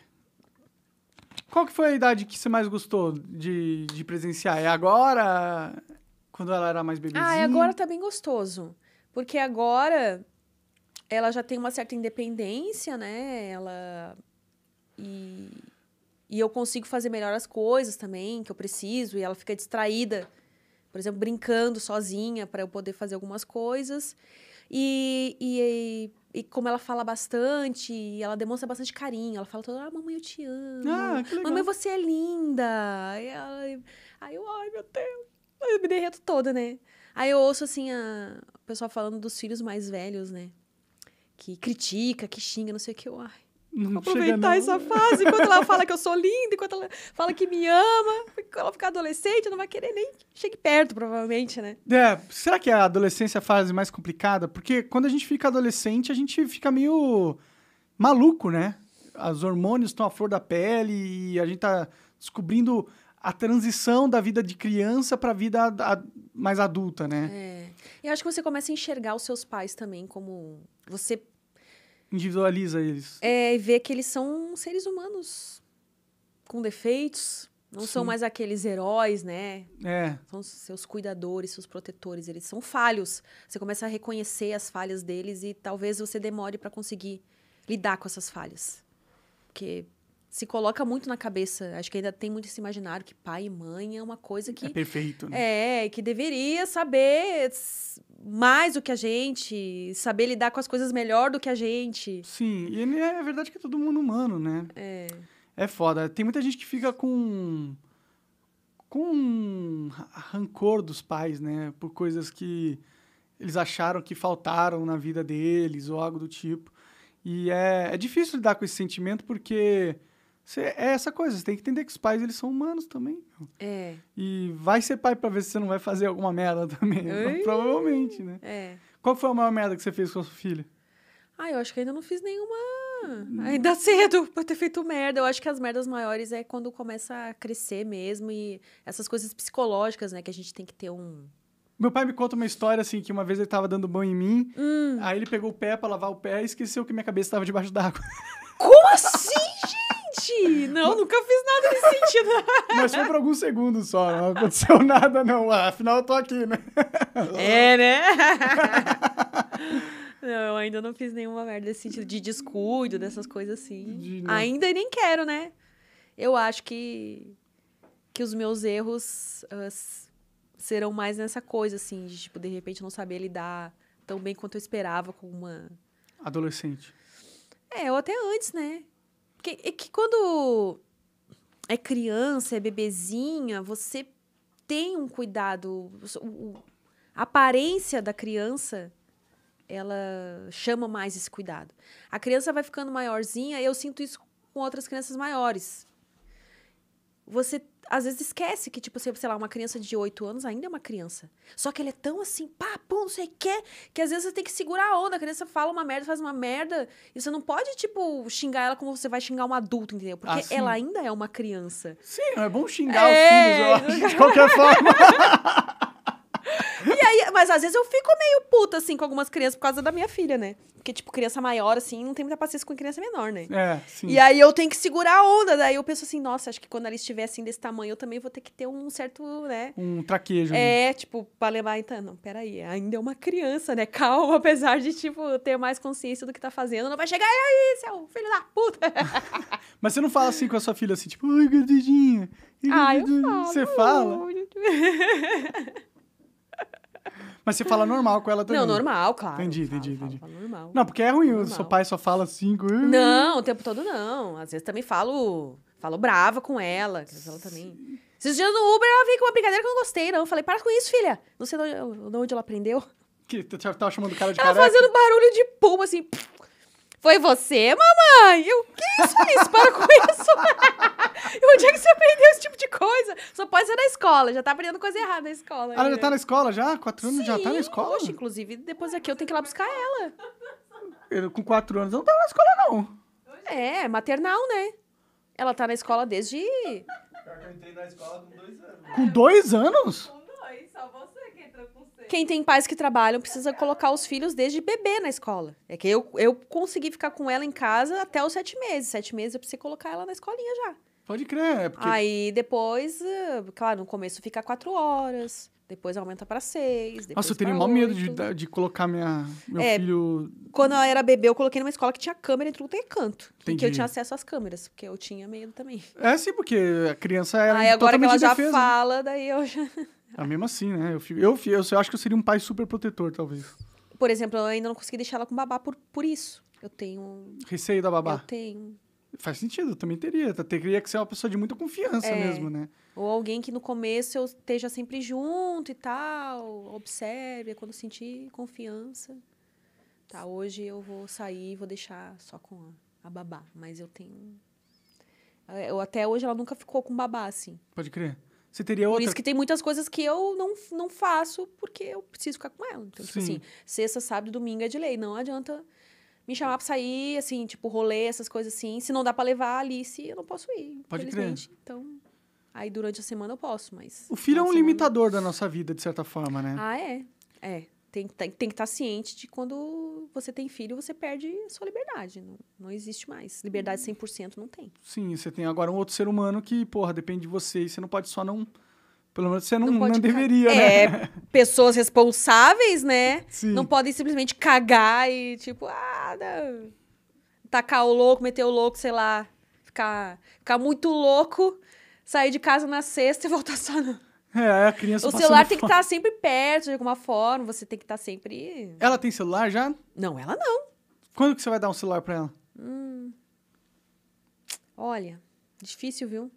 Qual
que foi a idade que você mais gostou de, de presenciar? É agora? Quando ela era mais bebezinha? Ah, é agora
tá bem gostoso. Porque agora ela já tem uma certa independência, né? Ela... E e eu consigo fazer melhor as coisas também que eu preciso. E ela fica distraída, por exemplo, brincando sozinha para eu poder fazer algumas coisas. E, e, e, como ela fala bastante, ela demonstra bastante carinho. Ela fala toda, ah, mamãe, eu te amo. Ah, mamãe, você é linda. ela, aí eu, ai, meu Deus. Eu me derreto toda, né? Aí eu ouço, assim, a... o pessoal falando dos filhos mais velhos, né? Que critica, que xinga, não sei o que. Eu, ai,
não aproveitar essa fase, enquanto ela fala
que eu sou linda, enquanto ela fala que me ama, quando ela ficar adolescente, não vai querer nem chegue perto, provavelmente, né?
É, será que a adolescência é a fase mais complicada? Porque quando a gente fica adolescente, a gente fica meio maluco, né? Os hormônios estão à flor da pele e a gente tá descobrindo a transição da vida de criança para a vida mais adulta, né?
É. E acho que você começa a enxergar os seus pais também como você
individualiza eles.
É, e vê que eles são seres humanos com defeitos, não Sim. são mais aqueles heróis, né? É. São seus cuidadores, seus protetores, eles são falhos. Você começa a reconhecer as falhas deles e talvez você demore para conseguir lidar com essas falhas. Porque se coloca muito na cabeça. Acho que ainda tem muito esse imaginário que pai e mãe é uma coisa é que. É perfeito, né? É, que deveria saber mais do que a gente, saber lidar com as coisas melhor do que a gente.
Sim, e é, é verdade que é todo mundo humano, né? É. É foda. Tem muita gente que fica com. com rancor dos pais, né? Por coisas que eles acharam que faltaram na vida deles ou algo do tipo. E é, é difícil lidar com esse sentimento porque Cê, é essa coisa, você tem que entender que os pais eles são humanos também. É. E vai ser pai para ver se você não vai fazer alguma merda também. Ui, né? Provavelmente, né? É. Qual foi a maior merda que você fez com a sua filha?
Ah, eu acho que ainda não fiz nenhuma. Não. Hum. Ainda cedo pra ter feito merda. Eu acho que as merdas maiores é quando começa a crescer mesmo e essas coisas psicológicas, né? Que a gente tem que ter um,
meu pai me conta uma história assim: que uma vez ele tava dando banho em mim, hum. aí ele pegou o pé pra lavar o pé e esqueceu que minha cabeça estava debaixo d'água. Como assim, gente? Gente, não, nunca fiz nada nesse sentido. Mas foi por alguns segundos só, não aconteceu nada, não. afinal, eu tô aqui, né?
É, né? Não, eu ainda não fiz nenhuma merda nesse sentido de descuido, dessas coisas assim. De, Ainda e nem quero, né? Eu acho que, que os meus erros uh, serão mais nessa coisa, assim, de, tipo, de repente não saber lidar tão bem quanto eu esperava com uma...
Adolescente.
É, ou até antes, né? Porque é que quando é criança, é bebezinha, você tem um cuidado. A aparência da criança ela chama mais esse cuidado. A criança vai ficando maiorzinha, eu sinto isso com outras crianças maiores você às vezes esquece que, tipo, sei lá, uma criança de 8 anos ainda é uma criança. Só que ele é tão assim, pum não sei o quê, que às vezes você tem que segurar a onda. A criança fala uma merda, faz uma merda. E você não pode, tipo, xingar ela como você vai xingar um adulto, entendeu? Porque assim. ela ainda é uma criança. Sim, é bom xingar é... os filhos, eu acho, de qualquer forma. mas às vezes eu fico meio puta, assim, com algumas crianças por causa da minha filha, né? Porque, tipo, criança maior, assim, não tem muita paciência com criança menor, né? É, sim. E aí eu tenho que segurar a onda. Daí eu penso assim, nossa, acho que quando ela estiver assim desse tamanho, eu também vou ter que ter um certo, né?
Um traquejo. É,
né? tipo, pra levar, então, não, peraí, ainda é uma criança, né? Calma, apesar de, tipo, ter mais consciência do que tá fazendo, não vai chegar aí, seu filho da puta.
mas você não fala assim com a sua filha, assim, tipo, ai, gordidinha.
Ai, ah, eu falo. Você fala?
Mas você fala normal com ela também. Não, normal, claro. Entendi, entendi, entendi. normal. Não, porque é ruim, normal. o seu pai só fala cinco. Assim, não,
o tempo todo não. Às vezes também falo, falo brava com ela, vezes ela também. Esses dias no Uber ela veio com uma brincadeira que eu não gostei, não. Eu falei, para com isso, filha. Não sei de onde, ela aprendeu. Que tu tava chamando o cara de Ela careca. fazendo barulho de pum, assim. Foi você, mamãe? O que é isso, Para com isso. E onde é que você aprendeu esse tipo de coisa? Só pode ser na escola, já tá aprendendo coisa errada na escola. Ela já né? tá na escola já?
Quatro anos Sim. já tá na escola? Poxa,
inclusive, depois aqui eu tenho que ir lá buscar ela.
Eu, com quatro
anos não tá na escola, não. É, é, maternal, né? Ela tá na escola desde. Eu entrei na escola com dois anos. Com dois anos? Com dois, só você que com seis. Quem tem pais que trabalham precisa colocar os filhos desde bebê na escola. É que eu, eu consegui ficar com ela em casa até os sete meses. Sete meses eu precisei colocar ela na escolinha já. Pode crer, é porque... Aí depois, eh, claro, no começo fica quatro horas, depois aumenta para seis. Nossa, eu teria maior medo
de, de colocar minha,
meu é, filho. Quando eu era bebê, eu coloquei numa escola que tinha câmera e tudo tem é canto. Entendi. Porque eu tinha acesso às câmeras, porque eu tinha medo também.
É, sim, porque a criança era. Aí agora que ela já defesa. fala,
daí eu já.
É mesmo assim, né? Eu, fico, eu, eu, eu acho que eu seria um pai super protetor, talvez.
Por exemplo, eu ainda não consegui deixar ela com babá por, por isso. Eu tenho.
Receio da babá? Eu tenho. Faz sentido, eu também teria. Teria que ser uma pessoa de muita confiança é. mesmo, né?
Ou alguém que no começo eu esteja sempre junto e tal, observe, é quando sentir confiança. Tá, hoje eu vou sair e vou deixar só com a, a babá, mas eu tenho. É, eu, até hoje ela nunca ficou com babá, assim. Pode crer. Você teria outra... Por isso que tem muitas coisas que eu não, não faço porque eu preciso ficar com ela. Então, Sim. assim, sexta, sábado e domingo é de lei. Não adianta me chamar pra sair, assim, tipo, rolê, essas coisas assim. Se não dá pra levar a Alice, eu não posso ir. Pode crer. Então. Aí durante a semana eu posso, mas. O filho
é um semana... limitador da nossa vida, de certa forma, né? Ah,
é. É. Tem, tem, tem que estar ciente de quando você tem filho, você perde a sua liberdade. Não, não existe mais. Liberdade 100% não tem.
Sim, você tem agora um outro ser humano que, porra, depende de você e você não pode só não pelo menos você não, não, não deveria, ca... né? É,
pessoas responsáveis, né? Sim. Não podem simplesmente cagar e, tipo, ah, não. tacar o louco, meter o louco, sei lá. Ficar, ficar muito louco, sair de casa na sexta e voltar só no...
É, a criança O celular tem que estar
tá sempre perto, de alguma forma. Você tem que estar tá sempre...
Ela tem celular já? Não, ela não. Quando que você vai dar um celular pra ela?
Hum. Olha, difícil, viu?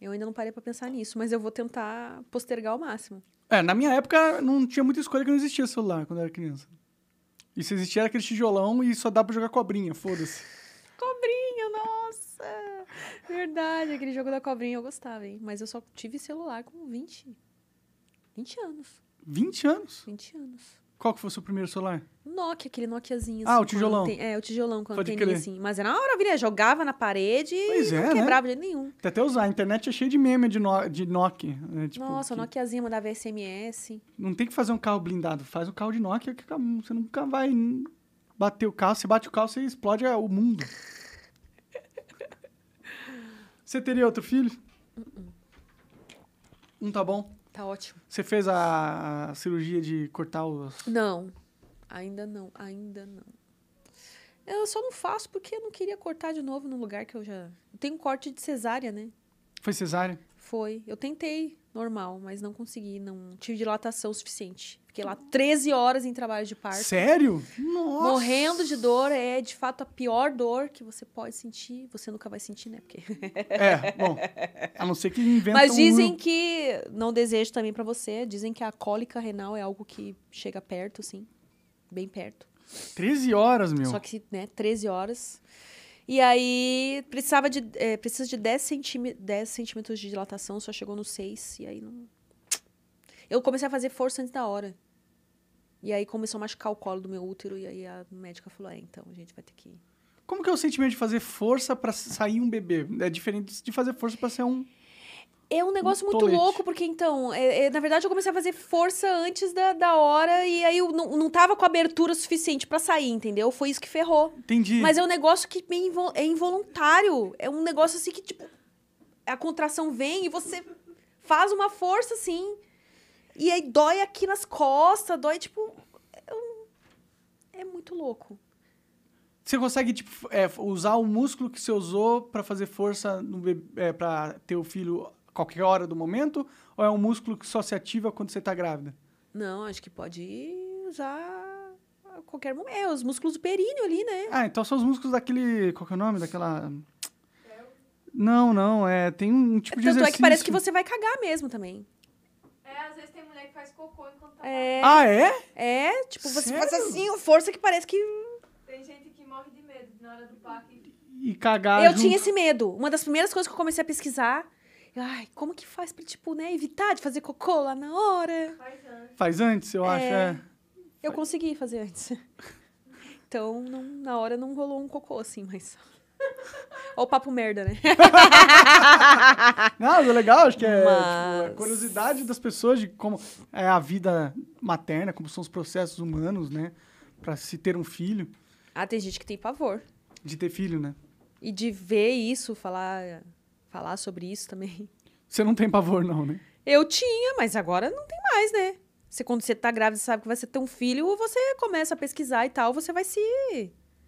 Eu ainda não parei para pensar nisso, mas eu vou tentar postergar ao máximo.
É, na minha época não tinha muita escolha que não existia celular quando eu era criança. E se existia era aquele tijolão e só dá pra jogar cobrinha, foda-se.
cobrinha, nossa! Verdade, aquele jogo da cobrinha eu gostava, hein? Mas eu só tive celular com 20. 20 anos.
20 anos?
20 anos.
Qual que foi o seu primeiro celular?
Nokia, aquele Nokiazinho. Ah, assim, o tijolão. Tem, é, o tijolão com anteninha, assim. Mas era uma maravilha, jogava na parede pois e é, não né? quebrava né? de nenhum.
Até até usar, a internet é cheia de meme de, no, de Nokia. Né? Tipo, Nossa,
que... o Nokiazinho mandava SMS.
Não tem que fazer um carro blindado, faz um carro de Nokia que você nunca vai bater o carro. Se bate o carro, você explode é, o mundo. você teria outro filho? Uh -uh. Um tá bom? Tá ótimo. Você fez a, a cirurgia de cortar os.
Não, ainda não, ainda não. Eu só não faço porque eu não queria cortar de novo no lugar que eu já. Eu tenho corte de cesárea, né? Foi cesárea? Foi. Eu tentei normal, mas não consegui, não tive dilatação suficiente. Fiquei lá 13 horas em trabalho de parto. Sério? Nossa. Morrendo de dor é, de fato, a pior dor que você pode sentir. Você nunca vai sentir, né? Porque... É, bom.
A não ser que inventam... Mas dizem um...
que... Não desejo também para você. Dizem que a cólica renal é algo que chega perto, assim. Bem perto. 13 horas, meu. Só que, né? 13 horas. E aí, precisava de... É, precisa de 10, centime, 10 centímetros de dilatação. Só chegou no 6. E aí, não eu comecei a fazer força antes da hora. E aí começou a machucar o colo do meu útero e aí a médica falou: "É, então a gente vai ter que
Como que é o sentimento de fazer força para sair um bebê? É diferente de
fazer força para ser um é um negócio um muito louco, porque então, é, é, na verdade, eu comecei a fazer força antes da, da hora e aí eu não, tava com abertura suficiente para sair, entendeu? Foi isso que ferrou. Entendi. Mas é um negócio que invo é involuntário. É um negócio assim que, tipo, a contração vem e você faz uma força assim. E aí dói aqui nas costas, dói tipo. É, é muito louco.
Você consegue tipo, é, usar o músculo que você usou para fazer força no é, para ter o filho qualquer hora do momento? Ou é um músculo que só se ativa quando você está grávida?
Não, acho que pode usar a qualquer momento. É, os músculos do períneo
ali, né? Ah, então são os músculos daquele. Qual é o nome? Daquela. Não, não, é. Tem um tipo é, de Tanto exercício. é que parece que
você vai cagar mesmo também faz cocô enquanto tá é... Ah, é? É, tipo, você Sério? faz assim, força que parece que. Tem gente que morre de medo na hora do parque. E cagar. Eu junto. tinha esse medo. Uma das primeiras coisas que eu comecei a pesquisar. Ai, como que faz pra, tipo, né, evitar de fazer cocô lá na hora? Faz antes. Faz
antes, eu é... acho, é.
Eu faz... consegui fazer antes. Então, não, na hora não rolou um cocô, assim, mas. Ou papo merda, né?
Não, é legal, acho que é Mas... tipo, a curiosidade das pessoas de como é a vida materna, como são os processos humanos, né? Pra se ter um filho.
Ah, tem gente que tem pavor.
De ter filho, né?
E de ver isso, falar, falar sobre isso também.
Você não tem pavor, não, né?
Eu tinha, mas agora não tem mais, né? Você, quando você tá grávida, você sabe que vai ser ter um filho, você começa a pesquisar e tal, você vai se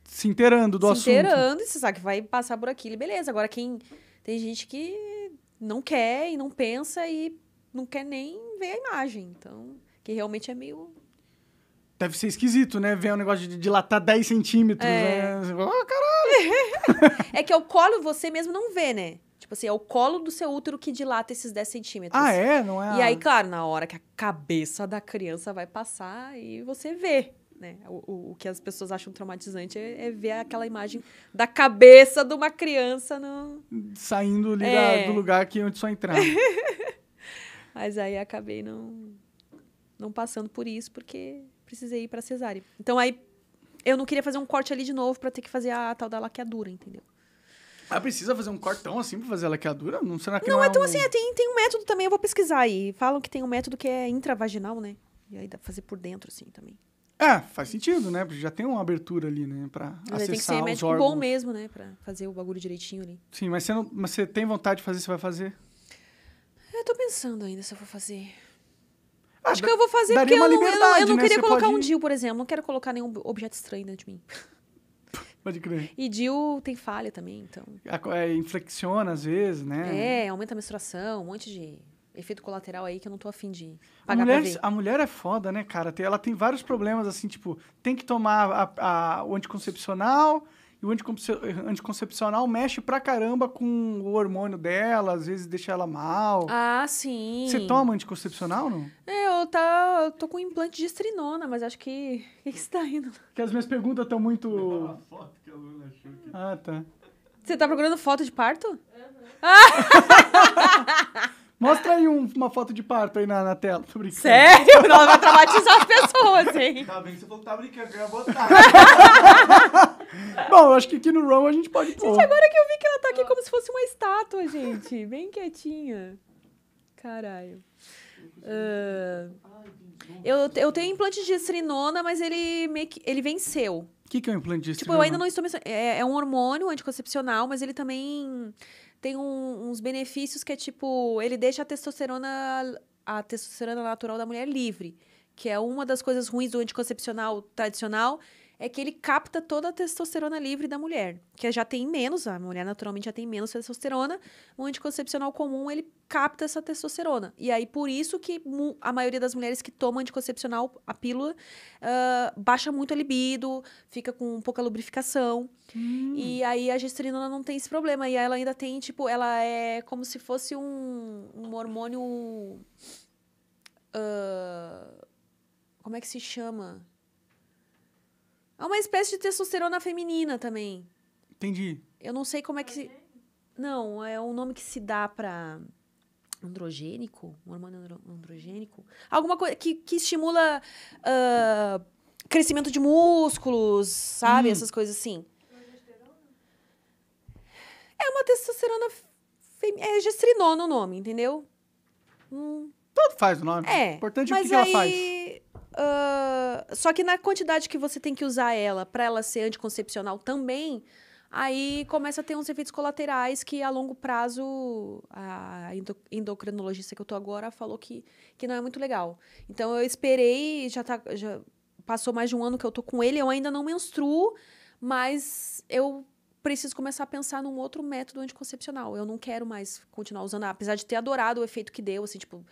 se inteirando do se assunto. Se inteirando,
e você sabe que vai passar por aquilo, e beleza. Agora, quem. Tem gente que não quer e não pensa e não quer nem ver a imagem. Então, que realmente é meio.
Deve ser esquisito, né? Ver um negócio de dilatar 10 centímetros. É. Né? Fala, oh,
caralho! é que é o colo você mesmo não vê, né? Tipo assim, é o colo do seu útero que dilata esses 10 centímetros. Ah, é? Não é? E aí, claro, na hora que a cabeça da criança vai passar e você vê. Né? O, o, que as pessoas acham traumatizante é, é, ver aquela imagem da cabeça de uma criança no... saindo ali é. da, do lugar
que onde só entrava.
Mas aí acabei não, não passando por isso porque precisei ir para cesárea. Então aí eu não queria fazer um corte ali de novo para ter que fazer a, a tal da laqueadura, entendeu?
Ah, precisa fazer um cortão assim pra fazer a laqueadura? Não será que não, não é, é tão um... assim, é,
tem, tem um método também, eu vou pesquisar aí. Falam que tem um método que é intravaginal, né? E aí dá pra fazer por dentro, assim, também.
É, faz sentido, né? Porque já tem uma abertura ali, né? Pra mas acessar tem que ser médico bom
mesmo, né? Pra fazer o bagulho direitinho ali.
Sim, mas você, não, mas você tem vontade
de fazer, você vai fazer? Eu tô pensando ainda se eu vou fazer. Ah, Acho que eu vou fazer porque eu não, eu não, eu não né? queria você colocar pode... um DIL, por exemplo. Não quero colocar nenhum objeto estranho dentro de mim.
Pode crer.
E DIL tem falha também, então.
É, inflexiona às vezes, né? É,
aumenta a menstruação, um monte de efeito colateral aí que eu não tô afim de pagar a mulher,
A mulher é foda, né, cara? Ela tem vários problemas, assim, tipo, tem que tomar a, a, o anticoncepcional, e o anticoncepcional mexe pra caramba com o hormônio dela, às vezes deixa ela mal. Ah,
sim. Você toma
anticoncepcional, não?
É, eu, tá, eu tô com implante de estrinona, mas acho que... O que, que você tá Porque as minhas perguntas estão muito... foto que a Luna achou Ah, tá. Você tá procurando foto de parto? Ah!
Mostra aí um, uma foto de parto aí na, na tela. Tô brincando. Sério? Não, vai traumatizar
as pessoas, hein? Tá bem que você falou que tá brincando, eu ia botar.
Bom, eu acho que aqui no Rome a gente pode pôr. Gente,
agora que eu vi que ela tá aqui como se fosse uma estátua, gente. Bem quietinha. Caralho. Uh, eu, eu tenho implante de estrinona, mas ele, meio que, ele venceu.
O que, que é um implante de estrinona? Tipo, eu ainda não estou...
É, é um hormônio anticoncepcional, mas ele também tem um, uns benefícios que é tipo, ele deixa a testosterona, a testosterona natural da mulher livre, que é uma das coisas ruins do anticoncepcional tradicional, é que ele capta toda a testosterona livre da mulher, que já tem menos, a mulher naturalmente já tem menos testosterona, o anticoncepcional comum ele capta essa testosterona. E aí por isso que a maioria das mulheres que tomam anticoncepcional, a pílula, uh, baixa muito a libido, fica com pouca lubrificação. Hum. E aí a gestrinona não tem esse problema. E ela ainda tem, tipo, ela é como se fosse um, um hormônio. Uh, como é que se chama? É uma espécie de testosterona feminina também. Entendi. Eu não sei como é que se... Não, é um nome que se dá para androgênico, um hormônio androgênico, alguma coisa que, que estimula uh, crescimento de músculos, sabe? Hum. Essas coisas assim. É uma testosterona. Fem... É gestrinona o nome, entendeu? Hum. Tanto faz o nome. É. Importante é o que, aí... que ela faz. Uh, só que na quantidade que você tem que usar ela para ela ser anticoncepcional também, aí começa a ter uns efeitos colaterais que a longo prazo a endocrinologista que eu tô agora falou que, que não é muito legal. Então eu esperei, já tá já passou mais de um ano que eu tô com ele, eu ainda não menstruo, mas eu preciso começar a pensar num outro método anticoncepcional. Eu não quero mais continuar usando, apesar de ter adorado o efeito que deu, assim, tipo,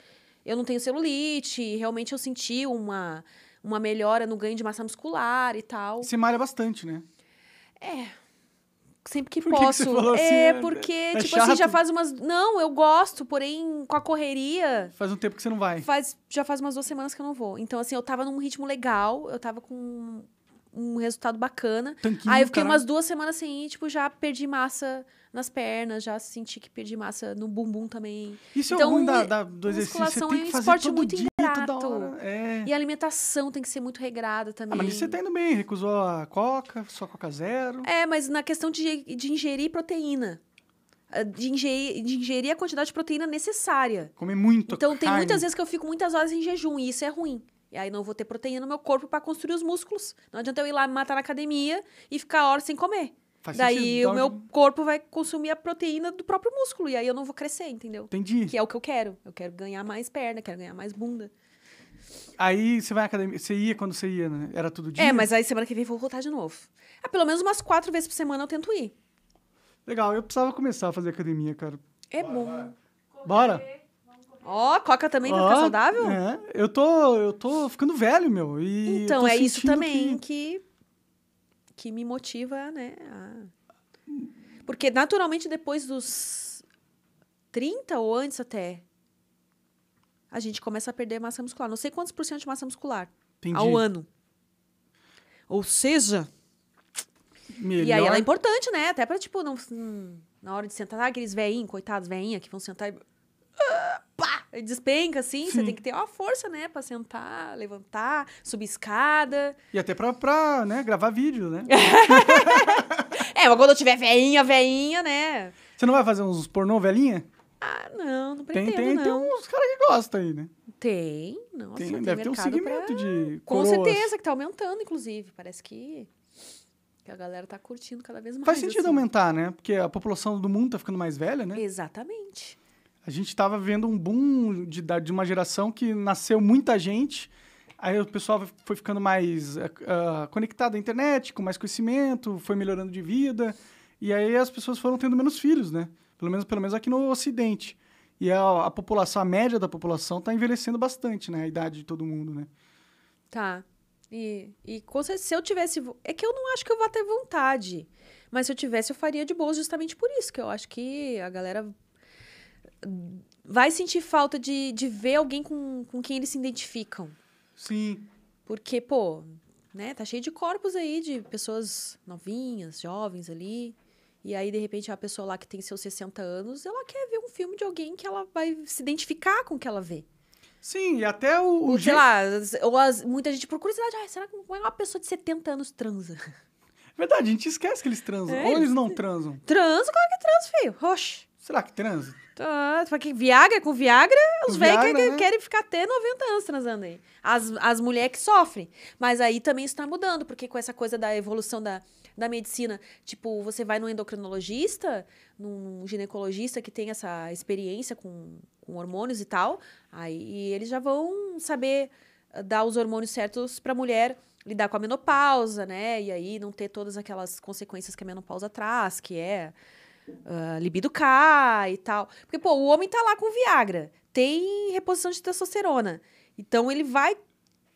eu não tenho celulite, realmente eu senti uma, uma melhora no ganho de massa muscular e tal. Você
malha bastante, né?
É. Sempre que Por posso. Que você falou é, assim, é, é porque, é tipo chato. assim, já faz umas. Não, eu gosto, porém, com a correria.
Faz um tempo que você não vai.
Faz, já faz umas duas semanas que eu não vou. Então, assim, eu tava num ritmo legal, eu tava com um resultado bacana. Tanquinho, Aí eu fiquei caralho. umas duas semanas sem ir, tipo, já perdi massa nas pernas, já senti que perdi massa no bumbum também. Isso é então, é ruim da, da, do exercício. Musculação é um esporte muito dia, ingrato. É. E a alimentação tem que ser muito regrada ah, também. Ah, mas você tá
indo bem, recusou a coca, só coca zero.
É, mas na questão de, de ingerir proteína. Ah, de ingerir, de ingerir a quantidade de proteína necessária. Comer
muito. Então, carne. tem muitas vezes
que eu fico muitas horas em jejum e isso é ruim. E aí não vou ter proteína no meu corpo para construir os músculos. Não adianta eu ir lá me matar na academia e ficar horas sem comer. Faz Daí sentido, o meu corpo vai consumir a proteína do próprio músculo. E aí eu não vou crescer, entendeu? Entendi. Que é o que eu quero. Eu quero ganhar mais perna, quero ganhar mais bunda.
Aí você vai à academia. Você ia quando você ia, né? Era todo é, dia? É, mas aí
semana que vem vou voltar de novo. Ah, pelo menos umas quatro vezes por semana eu tento ir.
Legal, eu precisava começar a fazer academia, cara.
É bom. Bora! Bora. Ó, oh, coca também oh, tá ficar saudável? É,
eu tô, eu tô ficando velho, meu. E então, é isso também
que... que... que me motiva, né? A... Porque naturalmente depois dos 30 ou antes até, a gente começa a perder massa muscular. Não sei quantos por cento de massa muscular
Entendi. ao ano.
Ou seja. Melhor... E aí ela é importante, né? Até pra, tipo, não, hum, na hora de sentar, aqueles veinhos, coitados, veinha, que vão sentar e pá, despenca, assim. Sim. Você tem que ter uma força, né? Pra sentar, levantar, subir escada.
E até pra, pra né, gravar vídeo, né?
é, mas quando eu tiver veinha, veinha, né?
Você não vai fazer uns pornô velhinha?
Ah, não, não pretendo, tem, tem, não. Tem uns
caras que gostam aí, né?
Tem, nossa. Tem, tem deve ter um segmento pra...
de Com certeza,
que tá aumentando, inclusive. Parece que... que a galera tá curtindo cada vez mais. Faz sentido assim.
aumentar, né? Porque a população do mundo tá ficando mais velha,
né? Exatamente.
A gente estava vendo um boom de, de uma geração que nasceu muita gente, aí o pessoal foi ficando mais uh, conectado à internet, com mais conhecimento, foi melhorando de vida, e aí as pessoas foram tendo menos filhos, né? Pelo menos, pelo menos aqui no Ocidente. E a, a população, a média da população está envelhecendo bastante, né? A idade de todo
mundo, né? Tá. E, e se eu tivesse. É que eu não acho que eu vá ter vontade. Mas se eu tivesse, eu faria de boas justamente por isso. Que eu acho que a galera vai sentir falta de, de ver alguém com, com quem eles se identificam. Sim. Porque, pô, né, tá cheio de corpos aí de pessoas novinhas, jovens ali. E aí, de repente, a pessoa lá que tem seus 60 anos, ela quer ver um filme de alguém que ela vai se identificar com o que ela vê. Sim, e até o. o sei gente... lá, ou as, muita gente procura curiosidade, ah, será que uma pessoa de 70 anos transa? Verdade, a gente esquece que eles transam. É, ou eles não transam. Transam, é que transam, filho. Oxe. Será que transa? Tá, que Viagra com Viagra, os velhos que, né? querem ficar até 90 anos transando aí. As, as mulheres que sofrem. Mas aí também isso tá mudando, porque com essa coisa da evolução da, da medicina, tipo, você vai num endocrinologista, num ginecologista que tem essa experiência com, com hormônios e tal, aí eles já vão saber ah, dar os hormônios certos pra mulher lidar com a menopausa, né? E aí não ter todas aquelas consequências que a menopausa traz, que é uh, libido cai e tal. Porque, pô, o homem tá lá com Viagra, tem reposição de testosterona. Então ele vai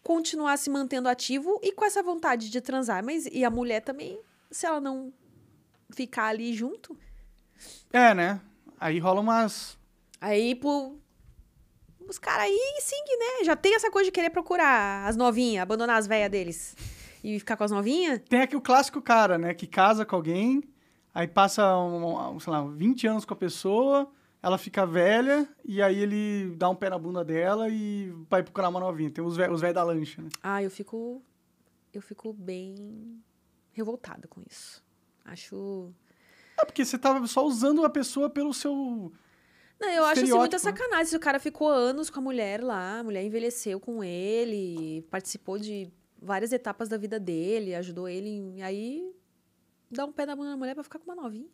continuar se mantendo ativo e com essa vontade de transar. Mas e a mulher também, se ela não ficar ali junto.
É, né? Aí rola
umas. Aí, pô. Os caras aí, sim, né? Já tem essa coisa de querer procurar as novinhas, abandonar as velhas deles e ficar com as novinhas. Tem aqui o clássico cara,
né? Que casa com alguém Aí passa, um, sei lá, 20 anos com a pessoa, ela fica velha, e aí ele dá um pé na bunda dela e vai procurar uma novinha. Tem os velhos da lancha, né?
Ah, eu fico. Eu fico bem revoltada com isso.
Acho. É porque você tava só usando a pessoa pelo seu.
Não, eu acho assim, muita né? sacanagem. Se o cara ficou anos com a mulher lá, a mulher envelheceu com ele, participou de várias etapas da vida dele, ajudou ele. Em... Aí dar um pé na bunda na mulher pra ficar com uma novinha.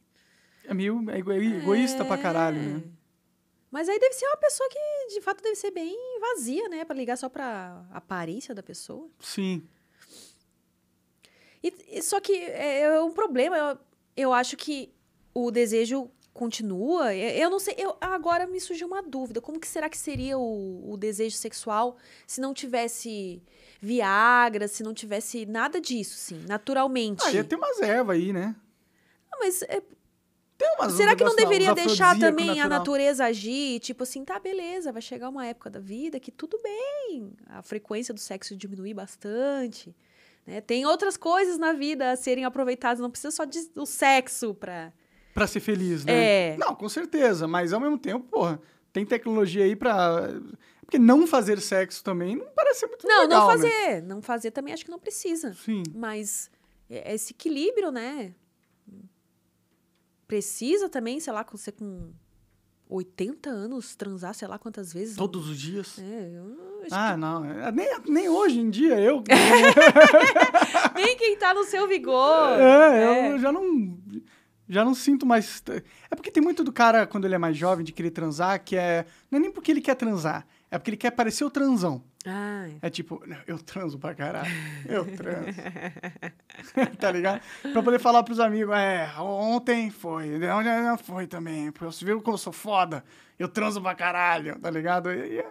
É meio é, é egoísta é... pra caralho, né? É.
Mas aí deve ser uma pessoa que, de fato, deve ser bem vazia, né? Pra ligar só pra aparência da pessoa. Sim. E, e só que é, é um problema. Eu, eu acho que o desejo continua? Eu não sei. Eu, agora me surgiu uma dúvida. Como que será que seria o, o desejo sexual se não tivesse Viagra, se não tivesse nada disso, sim, naturalmente? Ah, ia ter umas
ervas aí, né? Ah, mas. É... Será que não deveria deixar também natural. a
natureza agir? Tipo assim, tá, beleza, vai chegar uma época da vida que tudo bem, a frequência do sexo diminuir bastante. Né? Tem outras coisas na vida a serem aproveitadas, não precisa só do sexo para
para ser feliz, né? É. Não, com certeza, mas ao mesmo tempo, porra, tem tecnologia aí para porque não fazer sexo também não
parece muito não, legal. Não, né? não fazer, né? não fazer também acho que não precisa. Sim. Mas é, esse equilíbrio, né? Precisa também, sei lá, você com 80 anos transar, sei lá quantas vezes. Né? Todos os dias? É, eu acho Ah, que... não. É, nem, nem hoje em dia eu. nem quem tá no seu vigor. É, é. eu
já não. Já não sinto mais. É porque tem muito do cara, quando ele é mais jovem, de querer transar, que é. Não é nem porque ele quer transar, é porque ele quer parecer o transão.
Ai. Ah, é.
é tipo, eu transo pra caralho. Eu transo. tá ligado? Pra poder falar pros amigos, é, ontem foi, ontem foi também. Você viu como eu sou foda? Eu transo pra caralho, tá ligado? E, e é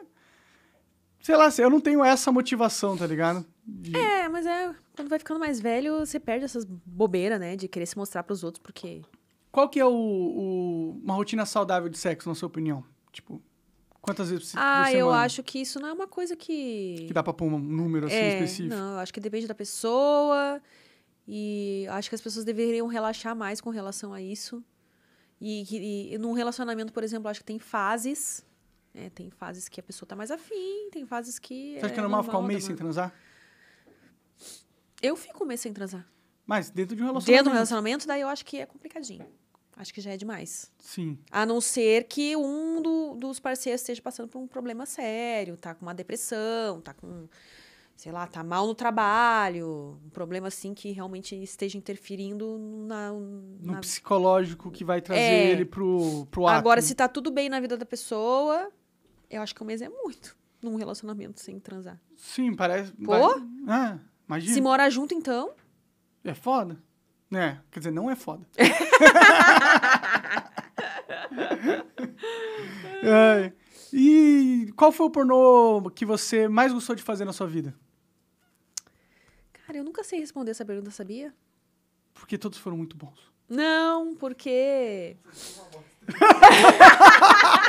sei lá, eu não tenho essa motivação, tá ligado?
De... É, mas é. Quando vai ficando mais velho, você perde essas bobeiras, né? De querer se mostrar pros outros, porque.
Qual que é o, o, uma rotina saudável de sexo, na sua opinião? Tipo, quantas vezes você? ah, semana? Ah, eu acho
que isso não é uma coisa que... Que dá pra pôr um número, assim, é, específico? Não, eu acho que depende da pessoa. E acho que as pessoas deveriam relaxar mais com relação a isso. E, e, e num relacionamento, por exemplo, acho que tem fases é, tem fases que a pessoa tá mais afim, tem fases que. Você acha é, que é normal ficar um mês sem transar? Eu fico um mês sem transar.
Mas dentro de um relacionamento. Dentro de um
relacionamento, daí eu acho que é complicadinho. Acho que já é demais. Sim. A não ser que um do, dos parceiros esteja passando por um problema sério, tá com uma depressão, tá com. Sei lá, tá mal no trabalho, um problema assim que realmente esteja interferindo na. na...
No psicológico que vai trazer é. ele pro, pro ato. Agora, se
tá tudo bem na vida da pessoa, eu acho que um mês é muito num relacionamento sem transar.
Sim, parece. Pô? Ah, imagina. Se
morar junto, então.
É foda. É, quer dizer, não é foda. é, e qual foi o pornô que você mais gostou de fazer na sua vida?
Cara, eu nunca sei responder essa pergunta, sabia?
Porque todos foram muito bons.
Não, porque.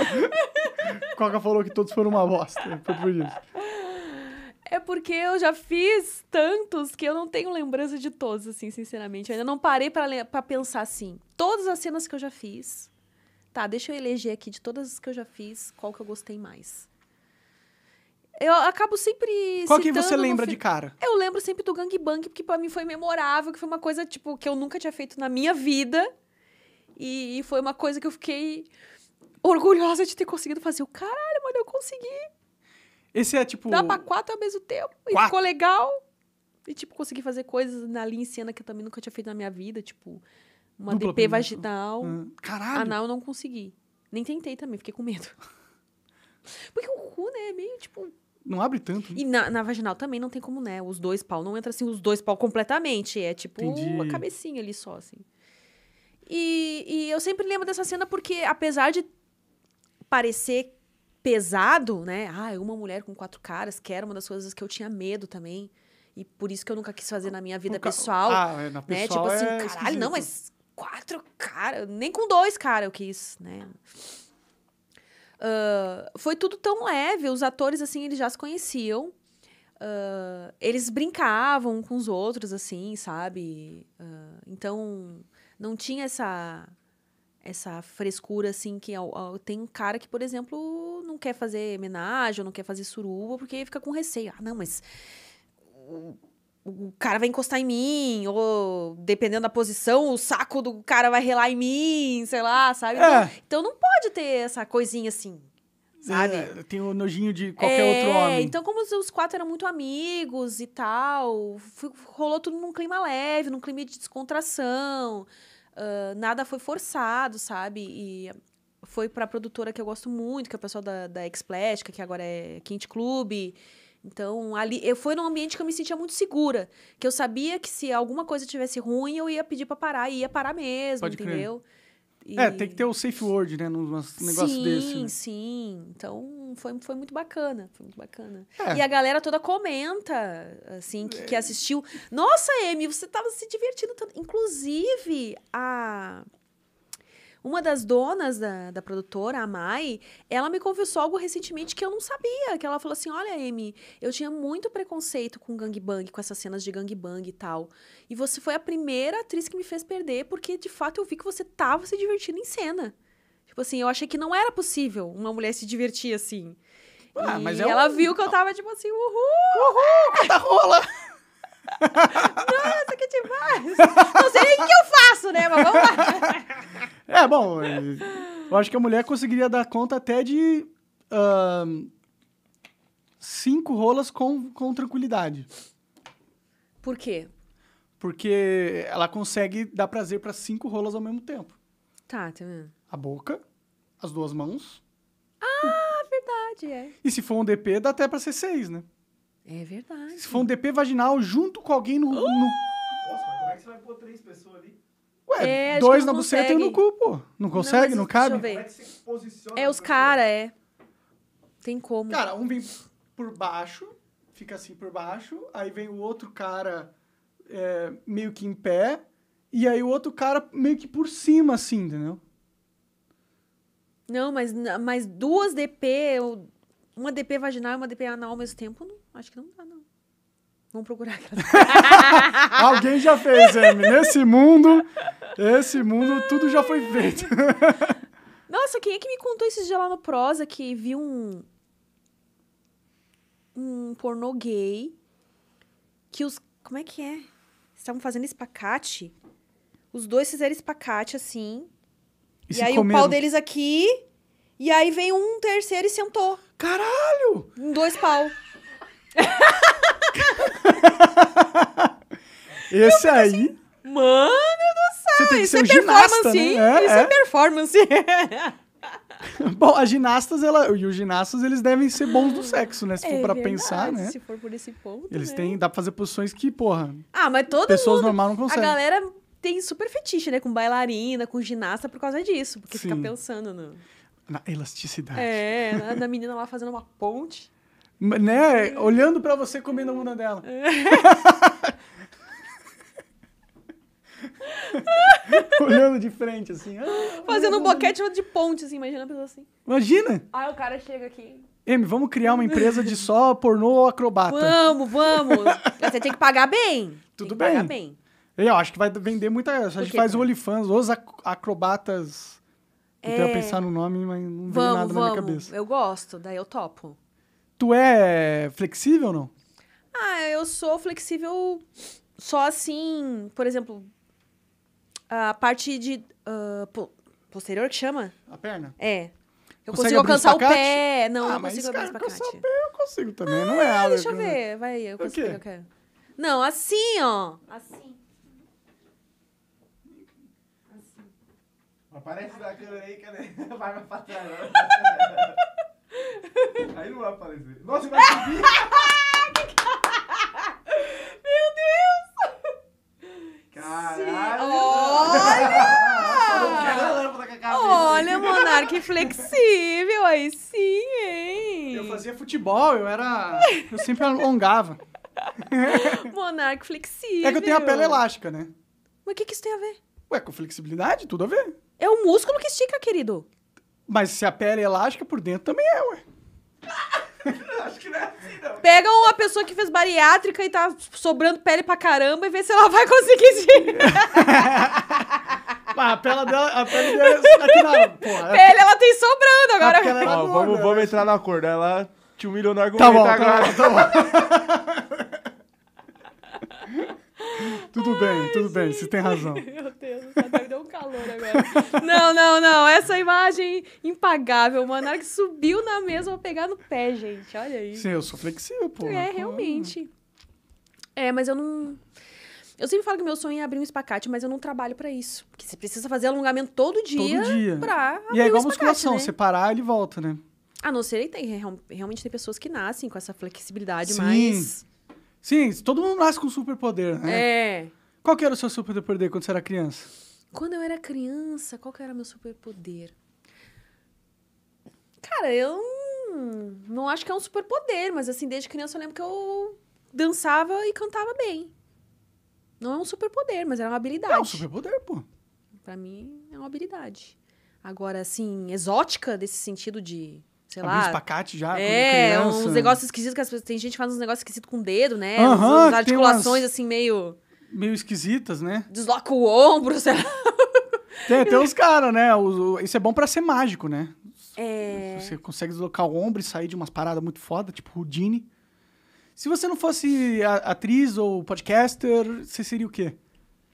Coca falou que todos foram uma bosta. Foi por isso.
É porque eu já fiz tantos que eu não tenho lembrança de todos, assim, sinceramente. Eu ainda não parei para pensar assim. Todas as cenas que eu já fiz. Tá, deixa eu eleger aqui de todas as que eu já fiz, qual que eu gostei mais. Eu acabo sempre. Qual que você lembra fi... de cara? Eu lembro sempre do Gangbang, porque para mim foi memorável, que foi uma coisa, tipo, que eu nunca tinha feito na minha vida. e foi uma coisa que eu fiquei orgulhosa de ter conseguido fazer. O caralho, mano, eu consegui. Esse é tipo. Dá pra quatro ao mesmo tempo. Quatro. E ficou legal. E, tipo, consegui fazer coisas na linha em cena que eu também nunca tinha feito na minha vida. Tipo,
uma Dupla DP vaginal. Hum. Caralho. Anal
eu não consegui. Nem tentei também, fiquei com medo. Porque o cu, né, é meio tipo. Não abre tanto. Né? E na, na, vaginal também não tem como, né? Os dois pau. Não entra assim os dois pau completamente. É tipo Entendi. uma cabecinha ali só, assim. E, e eu sempre lembro dessa cena porque, apesar de parecer pesado, né? Ah, uma mulher com quatro caras, que era uma das coisas que eu tinha medo também. E por isso que eu nunca quis fazer na minha vida ca... pessoal. Ah, é, na né? Tipo assim, é caralho, esquisito. não, mas quatro caras... Nem com dois caras eu quis, né? Uh, foi tudo tão leve. Os atores, assim, eles já se conheciam. Uh, eles brincavam com os outros, assim, sabe? Uh, então, não tinha essa essa frescura, assim, que ó, é ó, tem cara que, por exemplo, não quer fazer homenagem, não quer fazer suruba, porque fica com receio. Ah, não, mas o, o cara vai encostar em mim, ou dependendo da posição, o saco do cara vai relar em mim, sei lá, sabe? Então, é. então não pode ter essa coisinha assim.
Sabe? É, tem o nojinho de
qualquer é, outro homem. Então, como os quatro eram muito amigos e tal, rolou tudo num clima leve, num clima de descontração nada foi forçado, sabe? E foi pra produtora que eu gosto muito, que é o pessoal da, da explética que agora é Quente Clube. Então, ali, eu foi num ambiente que eu me sentia muito segura, que eu sabia que se alguma coisa tivesse ruim, eu ia pedir para parar, e ia parar mesmo, Pode entendeu? Crer. E... É, tem
que ter o safe word, né, num negócio sim, desse. Sim, né?
sim. Então, foi, foi muito bacana, foi muito bacana. É. E a galera toda comenta, assim, que, é. que assistiu. Nossa, Amy, você estava se divertindo tanto. Inclusive, a... Uma das donas da, da produtora, a Mai, ela me confessou algo recentemente que eu não sabia. Que ela falou assim: Olha, Amy, eu tinha muito preconceito com gangbang, com essas cenas de gangbang e tal. E você foi a primeira atriz que me fez perder, porque de fato eu vi que você tava se divertindo em cena. Tipo assim, eu achei que não era possível uma mulher se divertir assim. Ah, e mas é ela viu que eu tava tipo assim, uhul! Uhul, puta rola! Nossa, que demais! Não sei nem o que eu faço, né? Mas vamos lá.
É, bom,
eu acho que a mulher conseguiria dar conta até de uh, cinco rolas com, com tranquilidade. Por quê? Porque ela consegue dar prazer para cinco rolas ao mesmo tempo. Tá, tá vendo? A boca, as duas mãos.
Ah, verdade, é.
E se for um DP, dá até pra ser seis, né?
É verdade.
Se for um DP vaginal junto com alguém no. Uh! no...
Nossa, mas como é que você vai pôr três pessoas ali? Ué, é, dois na buceta e um no cu, pô.
Não consegue, não, não cabe?
Deixa eu ver. É, é os caras,
é. Tem como. Cara, um
vem por baixo, fica assim por baixo, aí vem o outro cara é, meio que em pé, e aí o outro cara meio que por cima, assim, entendeu?
Não, mas, mas duas DP, uma DP vaginal e uma DP anal ao mesmo tempo, não, acho que não dá, não. Vamos procurar aquelas.
Alguém já fez, Amy. Nesse mundo, esse mundo, tudo já foi feito.
Nossa, quem é que me contou esses dias lá no Prosa que viu um. um pornô gay que os. Como é que é? Estavam fazendo espacate. Os dois fizeram espacate assim.
E, e aí comeram. o pau deles
aqui. E aí veio um terceiro e sentou. Caralho! Dois pau.
Esse assim, aí.
Mano do céu! Você tem que isso ser é um ginasta, né? É, isso é, é performance.
Bom, as ginastas ela, e os ginastas, eles devem ser bons do sexo, né? Se for é pra verdade, pensar, né? Se
for por esse ponto. Eles né? têm.
Dá pra fazer posições que, porra.
Ah, mas todo Pessoas mundo, normais não conseguem. A galera tem super fetiche, né? Com bailarina, com ginasta por causa disso. Porque Sim. fica pensando no.
Na elasticidade.
É, na, na menina lá fazendo uma ponte.
Né? Olhando para você comendo a bunda dela. Olhando de frente, assim. Ah, Fazendo um boquete
de ponte, assim, imagina a pessoa assim. Imagina! Aí o cara chega aqui.
Amy, vamos criar uma empresa de só pornô acrobata.
Vamos, vamos! Você tem que pagar bem. Tudo bem. Pagar bem.
Eu acho que vai vender muita. A gente faz o OnlyFans, os acrobatas.
Então, é... pensar no
nome, mas não vem nada vamos. na minha cabeça.
Eu gosto, daí eu topo.
Tu é flexível ou não?
Ah, eu sou flexível só assim, por exemplo, a parte de. Uh, posterior que chama? A perna. É.
Eu Consegue consigo alcançar o pé. Não, ah, consigo alcançar
o Pé, eu consigo também, ah, não é ah, algo. Deixa eu ver. Vai, aí, eu consigo, eu quero. Não, assim, ó. Assim. Aparece da
câmera aí, cadê? Vai me trás. Né? Aí não vai aparecer. Nossa, vai subir!
Meu Deus! Caralho! Olha!
Olha, Monarque flexível aí sim, hein? Eu fazia futebol, eu era. Eu sempre alongava.
Monarque flexível. É que eu tenho a pele elástica, né? Mas o que, que isso tem a ver?
Ué, com flexibilidade, tudo a ver. É o músculo que estica, querido. Mas se a pele é elástica, por dentro também é, ué.
Acho que não é assim, não. Pega uma pessoa que fez bariátrica e tá sobrando pele pra caramba e vê se ela vai conseguir tirar.
Mas ah, a pele dela, a pele dela é assim, aqui na, porra, é- Pele
ela tem sobrando agora. É Ó,
vamos, vamos né? entrar na cor, dela Tinha te humilhou no tá argumento tá bom, agora.
Tá bom, tá bom.
tudo Ai, bem, tudo gente. bem, você tem razão. Meu
Deus, deu um calor agora. não, não, não, essa imagem impagável, mano. Na hora que subiu na mesa, eu vou pegar no pé, gente. Olha aí. Sim, eu sou flexível, pô. É, realmente. É, mas eu não. Eu sempre falo que meu sonho é abrir um espacate, mas eu não trabalho para isso. Porque você precisa fazer alongamento todo dia. Todo dia. Pra e é igual um musculação, né? você
parar, ele volta, né?
A não ser que tem, realmente tem pessoas que nascem com essa flexibilidade Sim.
Sim, todo mundo nasce com superpoder, né? É. Qual que era o seu superpoder quando você era criança?
Quando eu era criança, qual que era meu superpoder? Cara, eu não acho que é um superpoder, mas assim, desde criança eu lembro que eu dançava e cantava bem. Não é um superpoder, mas era uma habilidade. É um superpoder, pô. Pra mim, é uma habilidade. Agora, assim, exótica desse sentido de sei lá. Um espacate já. É, criança. uns negócios esquisitos que as pessoas. Tem gente que faz uns negócios esquisitos com o dedo, né? Uhum, -huh, umas articulações umas... assim meio.
Meio esquisitas, né?
Desloca o ombro, sei lá.
Tem, tem uns caras, né? Isso é bom para ser mágico, né?
É.
Você consegue deslocar o ombro e sair de umas paradas muito foda, tipo Houdini. Se você não fosse atriz ou podcaster, você seria o quê?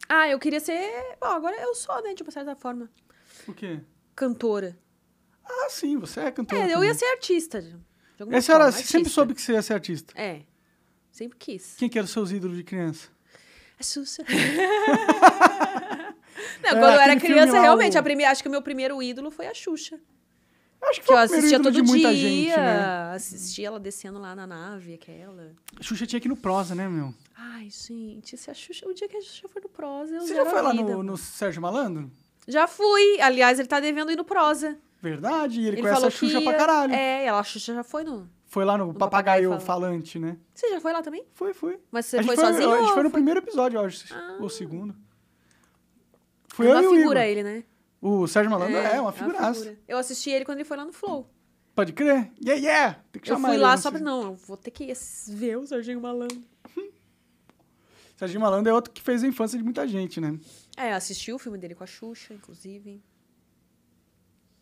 Ah, eu queria ser. Bom, agora eu sou, né? Tipo, de uma certa forma.
O quê? Cantora. Ah, sim, você é cantora. É, eu ia ser
artista. Essa forma, era, artista. sempre
soube que você ia ser artista.
É, sempre quis.
Quem que os seus ídolos de criança? A Xuxa. Não, é, quando eu era criança, realmente, a
primeira, acho que o meu primeiro ídolo foi a Xuxa. Acho que, que eu assistia todo dia. Gente, né? Assistia ela descendo lá na nave, aquela.
A Xuxa tinha aqui no Prosa, né, meu?
Ai, gente, se a Xuxa, o dia que a Xuxa foi no Prosa, eu Você já foi lá no, no, Sérgio Malandro? Já fui. Aliás, ele tá devendo ir no Prosa. Verdade, e ele, ele conhece a Xuxa pra caralho. É, é, ela, a Xuxa já foi no. Foi lá no, no
papagaio, papagaio falante, falante, né?
Você já foi lá também? Foi, foi. Mas você foi, foi sozinho? A gente foi, no
primeiro episódio, eu acho. Ah. Ou segundo. Foi é uma eu figura o ele, né? O Sérgio Malandro é, é, é uma figuraça. É
figura. Eu assisti ele quando ele foi lá no Flow.
Pode crer? Yeah, yeah! Tem que chamar Eu fui lá né, só
pra... Não, eu vou ter que ver o Serginho Malandro.
Serginho Malandro é outro que fez a infância de muita gente, né?
É, assisti o filme dele com a Xuxa, inclusive.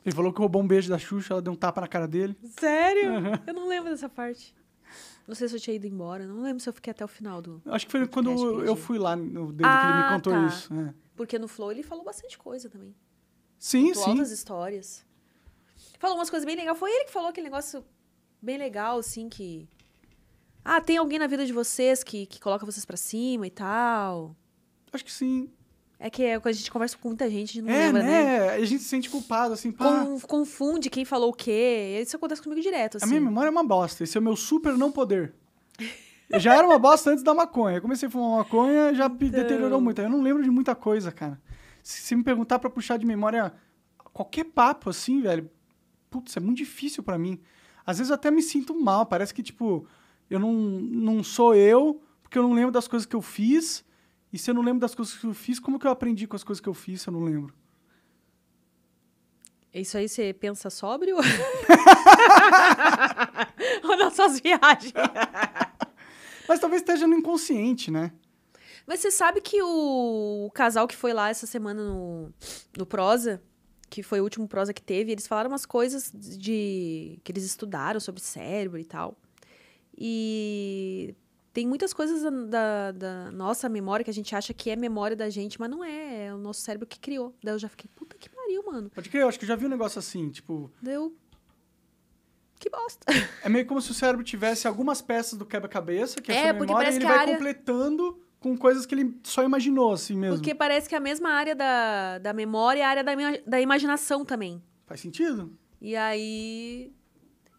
Ele falou que roubou um beijo da Xuxa, ela deu um tapa na cara dele.
Sério? Uhum. Eu não lembro dessa parte. Não sei se eu tinha ido embora, não lembro se eu fiquei até o final do. Acho que
foi quando eu, eu fui lá, dele
desde ah, que ele me ah, contou tá. isso. É. Porque no Flow ele falou bastante coisa também. Sim, contou sim. altas histórias. Falou umas coisas bem legais. Foi ele que falou aquele negócio bem legal, assim, que. Ah, tem alguém na vida de vocês que, que coloca vocês para cima e tal. Acho que sim. É, é que a gente conversa com muita gente, a gente não é, lembra, né? né? A gente se sente culpado, assim, pá. confunde quem falou o quê. Isso acontece comigo direto, assim. A minha assim.
memória é uma bosta. Esse é o meu super não poder. Eu já era uma bosta antes da maconha. Eu comecei a fumar maconha, já então... deteriorou muito. Eu não lembro de muita coisa, cara. Se, se me perguntar para puxar de memória qualquer papo, assim, velho, putz, é muito difícil para mim. Às vezes eu até me sinto mal. Parece que, tipo, eu não, não sou eu, porque eu não lembro das coisas que eu fiz e se eu não lembro das coisas que eu fiz, como que eu aprendi com as coisas que eu fiz se eu não lembro?
É isso aí você pensa sóbrio? Ou nas suas viagens?
Mas talvez esteja no inconsciente, né?
Mas você sabe que o, o casal que foi lá essa semana no, no Prosa, que foi o último Prosa que teve, eles falaram umas coisas de que eles estudaram sobre cérebro e tal. E tem muitas coisas da, da, nossa memória que a gente acha que é memória da gente, mas não é. É o nosso cérebro que criou. Daí eu já fiquei, puta que pariu, mano. Pode crer, eu
acho que eu já vi um negócio assim, tipo.
Deu. Que bosta.
É meio como se o cérebro tivesse algumas peças do quebra-cabeça, que é, é a memória, e ele vai área... completando com coisas que ele só imaginou, assim mesmo. Porque
parece que é a mesma área da, da memória é a área da, da imaginação também. Faz sentido. E aí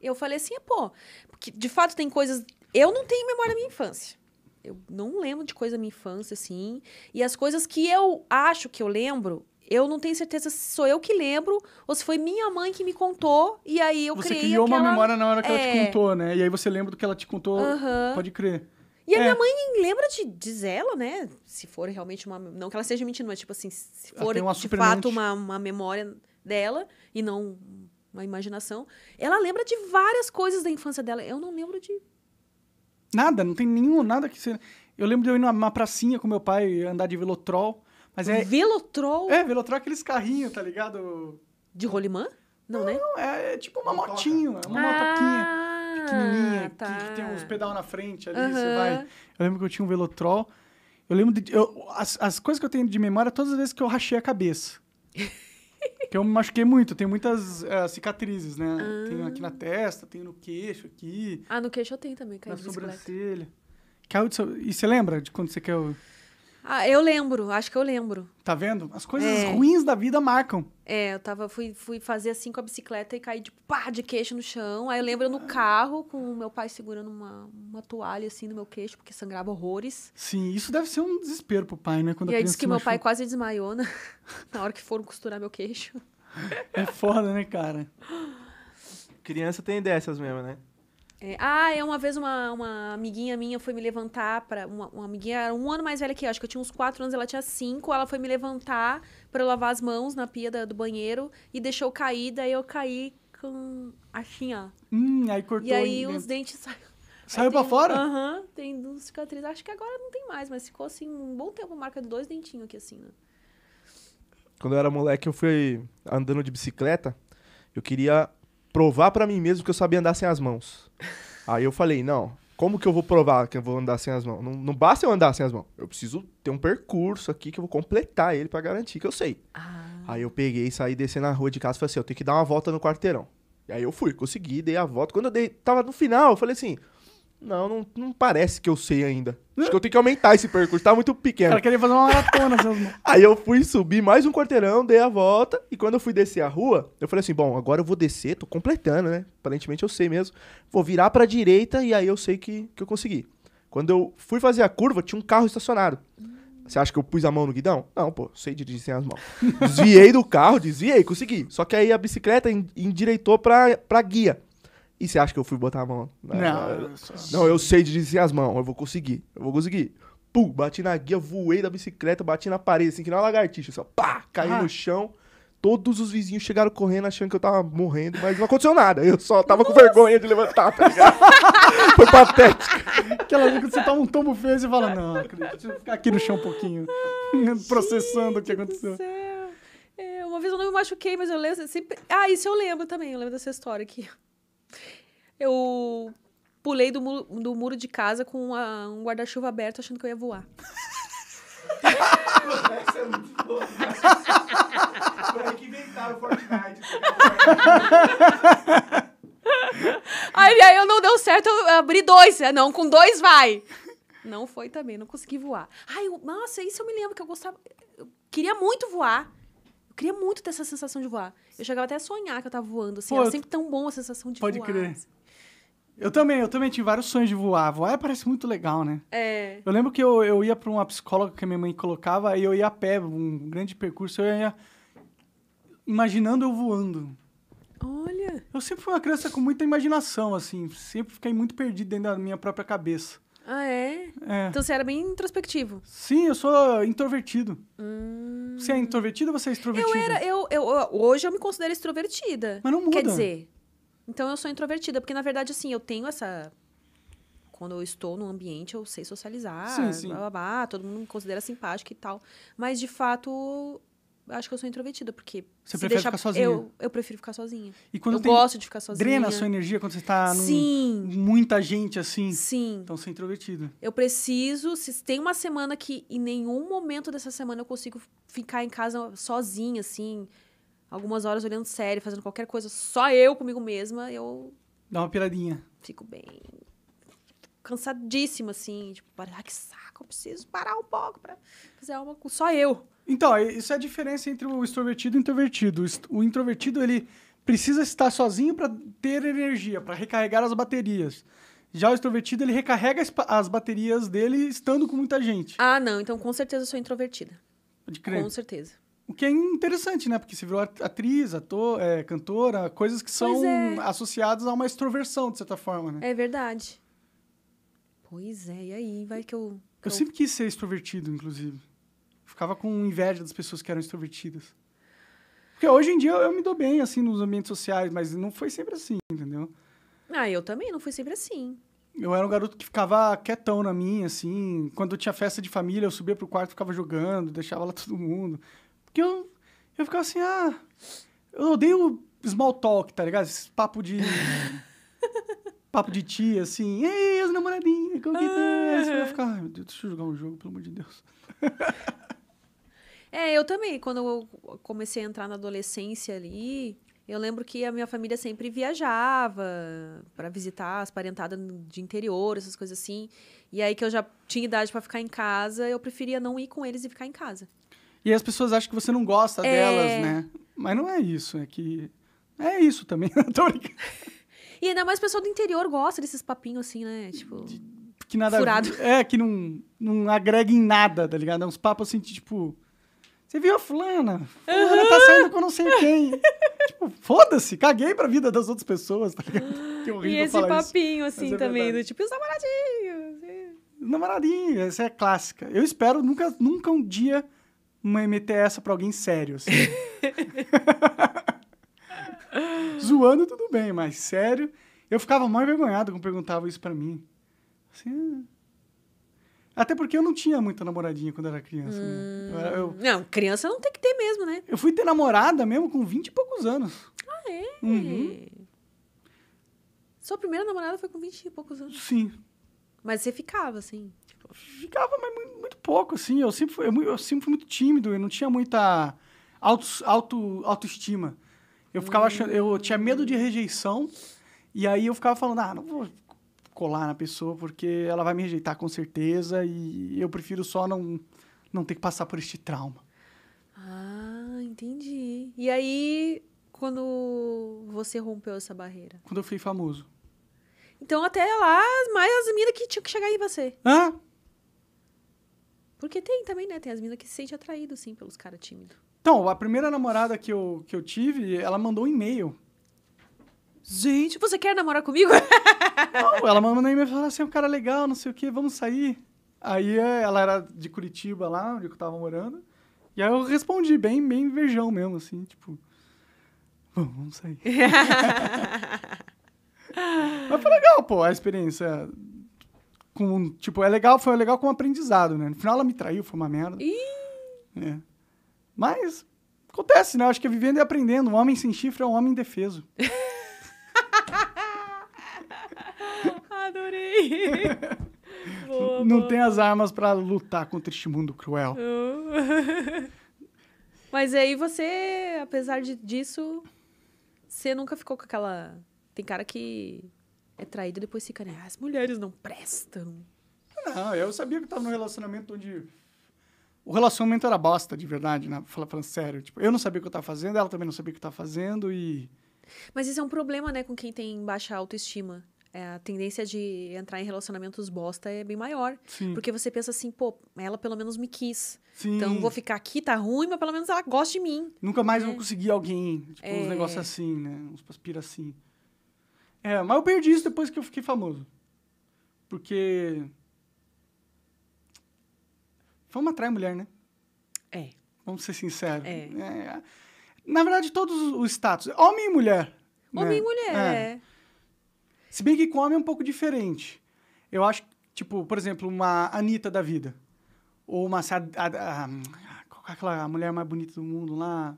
eu falei assim, é, pô, porque de fato tem coisas eu não tenho memória da minha infância. Eu não lembro de coisa da minha infância, assim. E as coisas que eu acho que eu lembro, eu não tenho certeza se sou eu que lembro ou se foi minha mãe que me contou e aí eu você criei Você criou aquela... uma memória na hora que é... ela te é. contou,
né? E aí você lembra do que ela te contou, uhum. pode crer. E é. a minha mãe
lembra de, dizer, ela, né? Se for realmente uma... Não que ela seja mentindo, mas tipo assim, se for de fato uma, uma memória dela e não uma imaginação. Ela lembra de várias coisas da infância dela. Eu não lembro de
Nada, não tem nenhum, nada que você. Eu lembro de eu ir numa pracinha com meu pai andar de velotrol. Mas é. Velotrol? É, velotrol é aqueles carrinhos, tá ligado? De rolimã? Não, não, né? Não, é, é tipo uma Motoca. motinho, é uma ah, motoquinha pequenininha, tá. que, que, tem uns pedal na frente ali, uhum. você vai. Eu lembro que eu tinha um velotrol. Eu lembro de. Eu, as, as coisas que eu tenho de memória, todas as vezes que eu rachei a cabeça. que eu me machuquei muito, tem muitas uh, cicatrizes, né? Ah. aqui na testa, tem no queixo aqui.
Ah, no queixo eu tenho também, caiu na de sobrancelha.
Caiu de so... E você lembra de quando você caiu?
Ah, eu lembro, acho que eu lembro.
Tá vendo? As coisas é. ruins da vida marcam.
É, eu tava, fui, fui fazer assim com a bicicleta e caí de pá, de queixo no chão. Aí eu lembro no carro, com o meu pai segurando uma, uma toalha assim no meu queixo, porque sangrava horrores.
Sim, isso deve ser um desespero pro
pai, né? Quando e aí disse que meu pai
quase desmaiou na, na hora que foram costurar meu queixo.
É foda, né, cara? Criança tem dessas mesmo, né?
É, ah, é uma vez uma, uma amiguinha minha foi me levantar para uma, uma amiguinha era um ano mais velha que eu, acho que eu tinha uns quatro anos, ela tinha cinco, ela foi me levantar para lavar as mãos na pia da, do banheiro e deixou cair, daí eu caí com a assim, chinha
Hum, aí cortou. E aí os dentes saíram. Saiu pra fora? Aham,
tem duas cicatrizes. Acho que agora não tem mais, mas ficou assim um bom tempo, marca de dois dentinhos aqui assim, né?
Quando eu era moleque, eu fui andando de bicicleta. Eu queria provar para mim mesmo que eu sabia andar sem as mãos. Aí eu falei, não, como que eu vou provar que eu vou andar sem as mãos? Não, não basta eu andar sem as mãos. Eu preciso ter um percurso aqui que eu vou completar ele para garantir que eu sei. Ah. Aí eu peguei, saí descendo na rua de casa e falei assim, eu tenho que dar uma volta no quarteirão. E aí eu fui, consegui, dei a volta. Quando eu dei, tava no final, eu falei assim, não, não, não parece que eu sei ainda. Acho que eu tenho que aumentar esse percurso, tá muito pequeno. Cara, queria fazer uma maratona, seus Aí eu fui subir mais um quarteirão, dei a volta, e quando eu fui descer a rua, eu falei assim: bom, agora eu vou descer, tô completando, né? Aparentemente eu sei mesmo. Vou virar pra direita e aí eu sei que, que eu consegui. Quando eu fui fazer a curva, tinha um carro estacionado. Você acha que eu pus a mão no guidão? Não, pô, sei dirigir sem as mãos. Desviei do carro, desviei, consegui. Só que aí a bicicleta endireitou pra, pra guia. E você acha que eu fui botar a mão? Na, não, na... não, eu sei dirigir as mãos, eu vou conseguir, eu vou conseguir. Pum, bati na guia, voei da bicicleta, bati na parede, assim, que não é uma lagartixa, só pá, caí ah. no chão. Todos os vizinhos chegaram correndo achando que eu tava morrendo, mas não aconteceu nada. Eu só tava Nossa. com vergonha de levantar, tá ligado? Foi patético. Aquela vez que você toma um tombo feio e você fala, não, acredito, ficar aqui no chão um pouquinho,
processando o que aconteceu.
É, uma vez eu não me machuquei, mas eu lembro. Sempre... Ah, isso eu lembro também, eu lembro dessa história aqui. Eu pulei do, mu do muro de casa com uma, um guarda-chuva aberto achando que eu ia voar.
Essa é
aí, aí eu não deu certo, eu abri dois. É, não, com dois vai. Não foi também, não consegui voar. Ai, eu, nossa, isso eu me lembro que eu gostava. Eu queria muito voar. Eu queria muito ter essa sensação de voar. Eu chegava até a sonhar que eu tava voando, assim. Pô, era sempre tão bom a sensação de pode voar. Pode crer.
Assim. Eu também, eu também tive vários sonhos de voar. Voar parece muito legal, né? É. Eu lembro que eu, eu ia pra uma psicóloga que a minha mãe colocava e eu ia a pé, um grande percurso, eu ia imaginando eu voando.
Olha!
Eu sempre fui uma criança com muita imaginação, assim. Sempre fiquei muito perdido dentro da minha própria cabeça.
Ah, é? é? Então você era bem introspectivo.
Sim, eu sou introvertido. Hum... Você é introvertida ou você é extrovertida? Eu era,
eu, eu, hoje eu me considero extrovertida. Mas não muda. Quer dizer, então eu sou introvertida, porque na verdade, assim, eu tenho essa. Quando eu estou no ambiente, eu sei socializar, sim, sim. Blá, blá, blá, todo mundo me considera simpático e tal. Mas de fato, acho que eu sou introvertida, porque. Você prefere deixar, ficar sozinha? Eu, eu prefiro ficar sozinha. E quando eu tem, gosto de ficar sozinha. Drena a sua
energia quando você está Sim. Num, muita gente assim. Sim. Então você é introvertida.
Eu preciso. Se tem uma semana que em nenhum momento dessa semana eu consigo ficar em casa sozinha, assim, algumas horas olhando série, fazendo qualquer coisa, só eu comigo mesma, eu.
Dá uma piradinha. Fico bem.
Cansadíssima, assim. Tipo, ah, que saco, eu preciso parar um pouco pra fazer uma.
Só eu. Então, é, isso é a diferença entre o extrovertido e o introvertido. O introvertido, ele precisa estar sozinho para ter energia, para recarregar as baterias. Já o extrovertido, ele recarrega as baterias dele estando com muita gente.
Ah, não. Então, com certeza, eu sou introvertida. Pode crer. Com certeza.
O que é interessante, né? Porque você virou atriz, ator, é, cantora, coisas que são é. associadas a uma extroversão, de certa forma, né?
É verdade. Pois é, e aí vai Que eu,
eu sempre quis ser extrovertido, inclusive ficava com inveja das pessoas que eram extrovertidas. Porque hoje em dia eu, me dou bem, assim, nos ambientes sociais, mas não foi sempre assim, entendeu?
Ah, eu também não fui sempre assim.
Eu era um garoto que ficava quietão na minha, assim. Quando tinha festa de família, eu subia pro quarto, ficava jogando, deixava lá todo mundo. Porque eu, eu ficava assim, ah... Eu odeio small talk, tá ligado? Esse papo de... papo de tia, assim. Ei, as namoradinhas, como que tá? Eu ficava, ah, meu Deus, deixa eu jogar um jogo, pelo amor de Deus.
É, eu também. Quando eu comecei a entrar na adolescência ali, eu lembro que a minha família sempre viajava para visitar as parentadas de interior, essas coisas assim. E aí que eu já tinha idade para ficar em casa, eu preferia não ir com eles e ficar em casa.
E as pessoas acham que você não gosta é... delas, né? Mas não é isso, é que é isso também, né? tô
E ainda mais pessoa do interior gosta desses papinhos assim, né? Tipo que nada furado.
é que não não agrega em nada, tá ligado? É uns papos assim, tipo você viu a fulana?
Fulana tá saindo com não sei quem.
tipo, foda-se, caguei pra vida das outras pessoas, tá ligado?
Que horrível E esse papinho, isso. assim, é também, verdade. do tipo, os namoradinhos. Assim.
Namoradinho, essa é clássica. Eu espero nunca, nunca um dia uma MTS pra alguém sério, assim. Zoando, tudo bem, mas sério. Eu ficava mais envergonhado quando perguntava isso pra mim. Assim, ah, até porque eu não tinha muita namoradinha quando era criança. Né? Hum... Né? Eu, eu... Não, criança não tem que ter mesmo, né? Eu fui ter namorada mesmo com 20 e poucos anos.
Ah, é? Uhum. Sua primeira namorada foi com 20 e poucos anos? Sim. Mas você ficava, assim? Ficava,
mas muito, muito pouco, assim. Eu sempre, fui, eu, eu, sempre fui muito tímido, eu não tinha muita auto, auto, autoestima. Eu ficava hum. achando, eu tinha medo de rejeição, e aí eu ficava falando, ah, não vou colar na pessoa, porque ela vai me rejeitar com certeza e eu prefiro só não, não ter que passar por este trauma.
Ah, entendi. E aí, quando você rompeu essa barreira?
Quando eu fui famoso.
Então, até lá, mais as minas que tinham que chegar aí você. Hã? Porque tem também, né? Tem as minas que se sente atraído, sim, pelos caras tímidos.
Então, a primeira namorada que eu, que eu tive, ela mandou um e-mail
gente, você quer namorar comigo?
Não, ela mandou um e-mail falando assim, é um cara legal, não sei o quê, vamos sair. Aí é, ela era de Curitiba lá, onde eu tava morando. E aí eu respondi bem, bem vejão mesmo, assim, tipo... Vamos, sair. Mas foi legal, pô, a experiência. Com, tipo, é legal, foi legal com aprendizado, né? No final ela me traiu, foi uma merda. É. Mas acontece, né? Acho que é vivendo e aprendendo. Um homem sem chifre é um homem indefeso. não tem as armas para lutar contra este mundo cruel.
Uh. Mas aí você, apesar de, disso, você nunca ficou com aquela. Tem cara que é traído e depois fica, né? Ah, as
mulheres não prestam. Não, eu sabia que tava num relacionamento onde. O relacionamento era bosta, de verdade, né? Fala, falando sério. Tipo, eu não sabia o que eu tava fazendo, ela também não sabia o que eu tava fazendo e.
Mas isso é um problema, né, com quem tem baixa autoestima. É, a tendência de entrar em relacionamentos bosta é bem maior. Sim. Porque você pensa assim, pô, ela pelo menos me quis. Sim. Então vou ficar aqui, tá ruim, mas pelo menos ela gosta de mim.
Nunca mais é. vou conseguir alguém. Tipo, é. uns negócios assim, né? Uns paspira assim. É, mas eu perdi isso depois que eu fiquei famoso. Porque. Fama atrai mulher, né? É. Vamos ser sinceros. É. é. Na verdade, todos os status. Homem e mulher. Homem né? e mulher, é. Se bem que come é um pouco diferente. Eu acho, tipo, por exemplo, uma Anitta da vida. Ou uma. A, a, é aquela mulher mais bonita do mundo lá?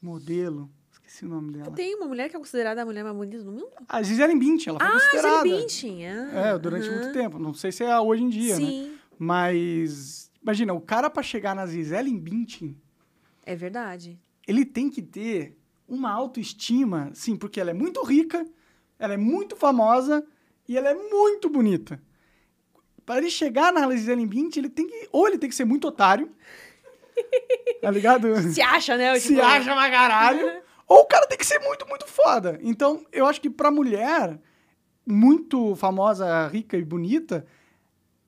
Modelo. Esqueci o nome
dela. Tem uma mulher que é considerada a mulher mais bonita do mundo?
A Gisele Bündchen, ela foi ah, considerada. Gisele
Bündchen, ah, É, durante uh -huh. muito tempo.
Não sei se é hoje em dia, né? Sim. né? Mas, imagina, o cara para chegar na Gisele Bündchen...
É verdade.
Ele tem que ter uma autoestima, sim, porque ela é muito rica, ela é muito famosa e ela é muito bonita. Para ele chegar na Gisele Bint ele tem que ou ele tem que ser muito otário, tá ligado? Se acha, né? Se tipo... acha pra caralho. Uhum. ou o cara tem que ser muito, muito foda. Então, eu acho que pra mulher muito famosa, rica e bonita,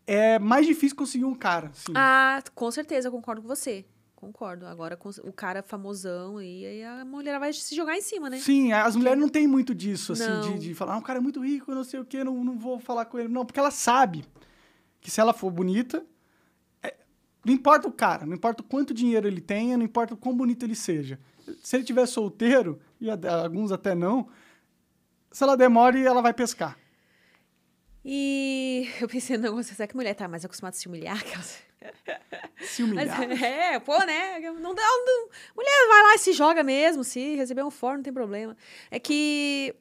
é mais difícil conseguir um cara, assim.
Ah, com certeza, concordo com você. Concordo. Agora o cara famosão e aí a mulher vai se jogar em cima, né? Sim,
as mulheres não têm muito disso, assim, de, de, falar, ah, um cara é muito rico, não sei o quê, não, não vou falar com ele. Não, porque ela sabe que se ela for bonita, é, não importa o cara, não importa o quanto dinheiro ele tenha, não importa o quão bonito ele seja. Se ele tiver solteiro, e alguns até não, se ela demore, ela vai pescar.
E eu pensei, não, será que mulher tá mais acostumada a se humilhar? Que ela... Se humilhar. Mas, é, pô, né? Não dá, não, mulher, vai lá e se joga mesmo. Se receber um fórum, não tem problema. É que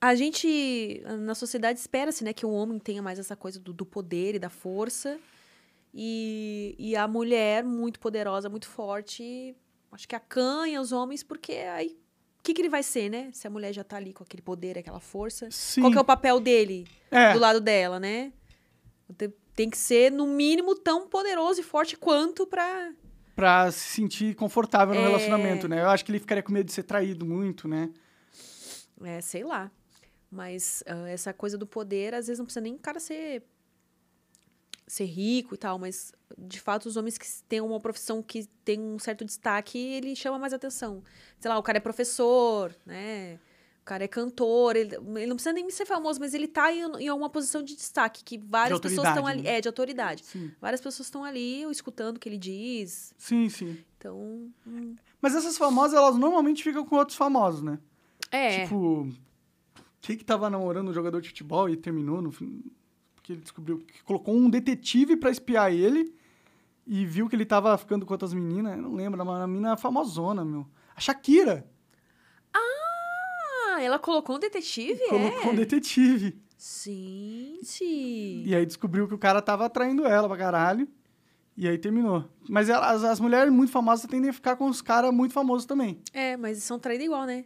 a gente, na sociedade, espera-se né, que o homem tenha mais essa coisa do, do poder e da força. E, e a mulher, muito poderosa, muito forte, acho que acanha os homens, porque aí o que, que ele vai ser, né? Se a mulher já tá ali com aquele poder, aquela força. Sim. Qual que é o papel dele é. do lado dela, né? tem que ser, no mínimo, tão poderoso e forte quanto pra.
Pra se sentir confortável no é... relacionamento, né? Eu acho que ele ficaria com medo de ser traído muito, né?
É, sei lá. Mas uh, essa coisa do poder, às vezes não precisa nem o cara ser, ser rico e tal, mas de fato os homens que têm uma profissão que tem um certo destaque, ele chama mais atenção. Sei lá, o cara é professor, né? cara é cantor, ele, ele, não precisa nem ser famoso, mas ele está em, em alguma posição de destaque, que várias de pessoas estão ali. Né? É, de autoridade. Sim. Várias pessoas estão ali escutando o que ele diz.
Sim, sim.
Então. Hum. Mas essas
famosas, elas normalmente ficam com outros famosos, né? É. Tipo, quem que tava namorando um jogador de futebol e terminou no fim? Porque ele descobriu que colocou um detetive para espiar ele e viu que ele tava ficando com outras meninas. Eu não lembro, mas a menina famosona, meu. A Shakira
ela colocou um detetive? Colocou é? um
detetive. Gente.
E
aí descobriu que o cara tava atraindo ela pra caralho. E aí terminou. Mas as as mulheres muito famosas tendem a ficar com os caras muito famosos também.
É, mas são traídas igual, né?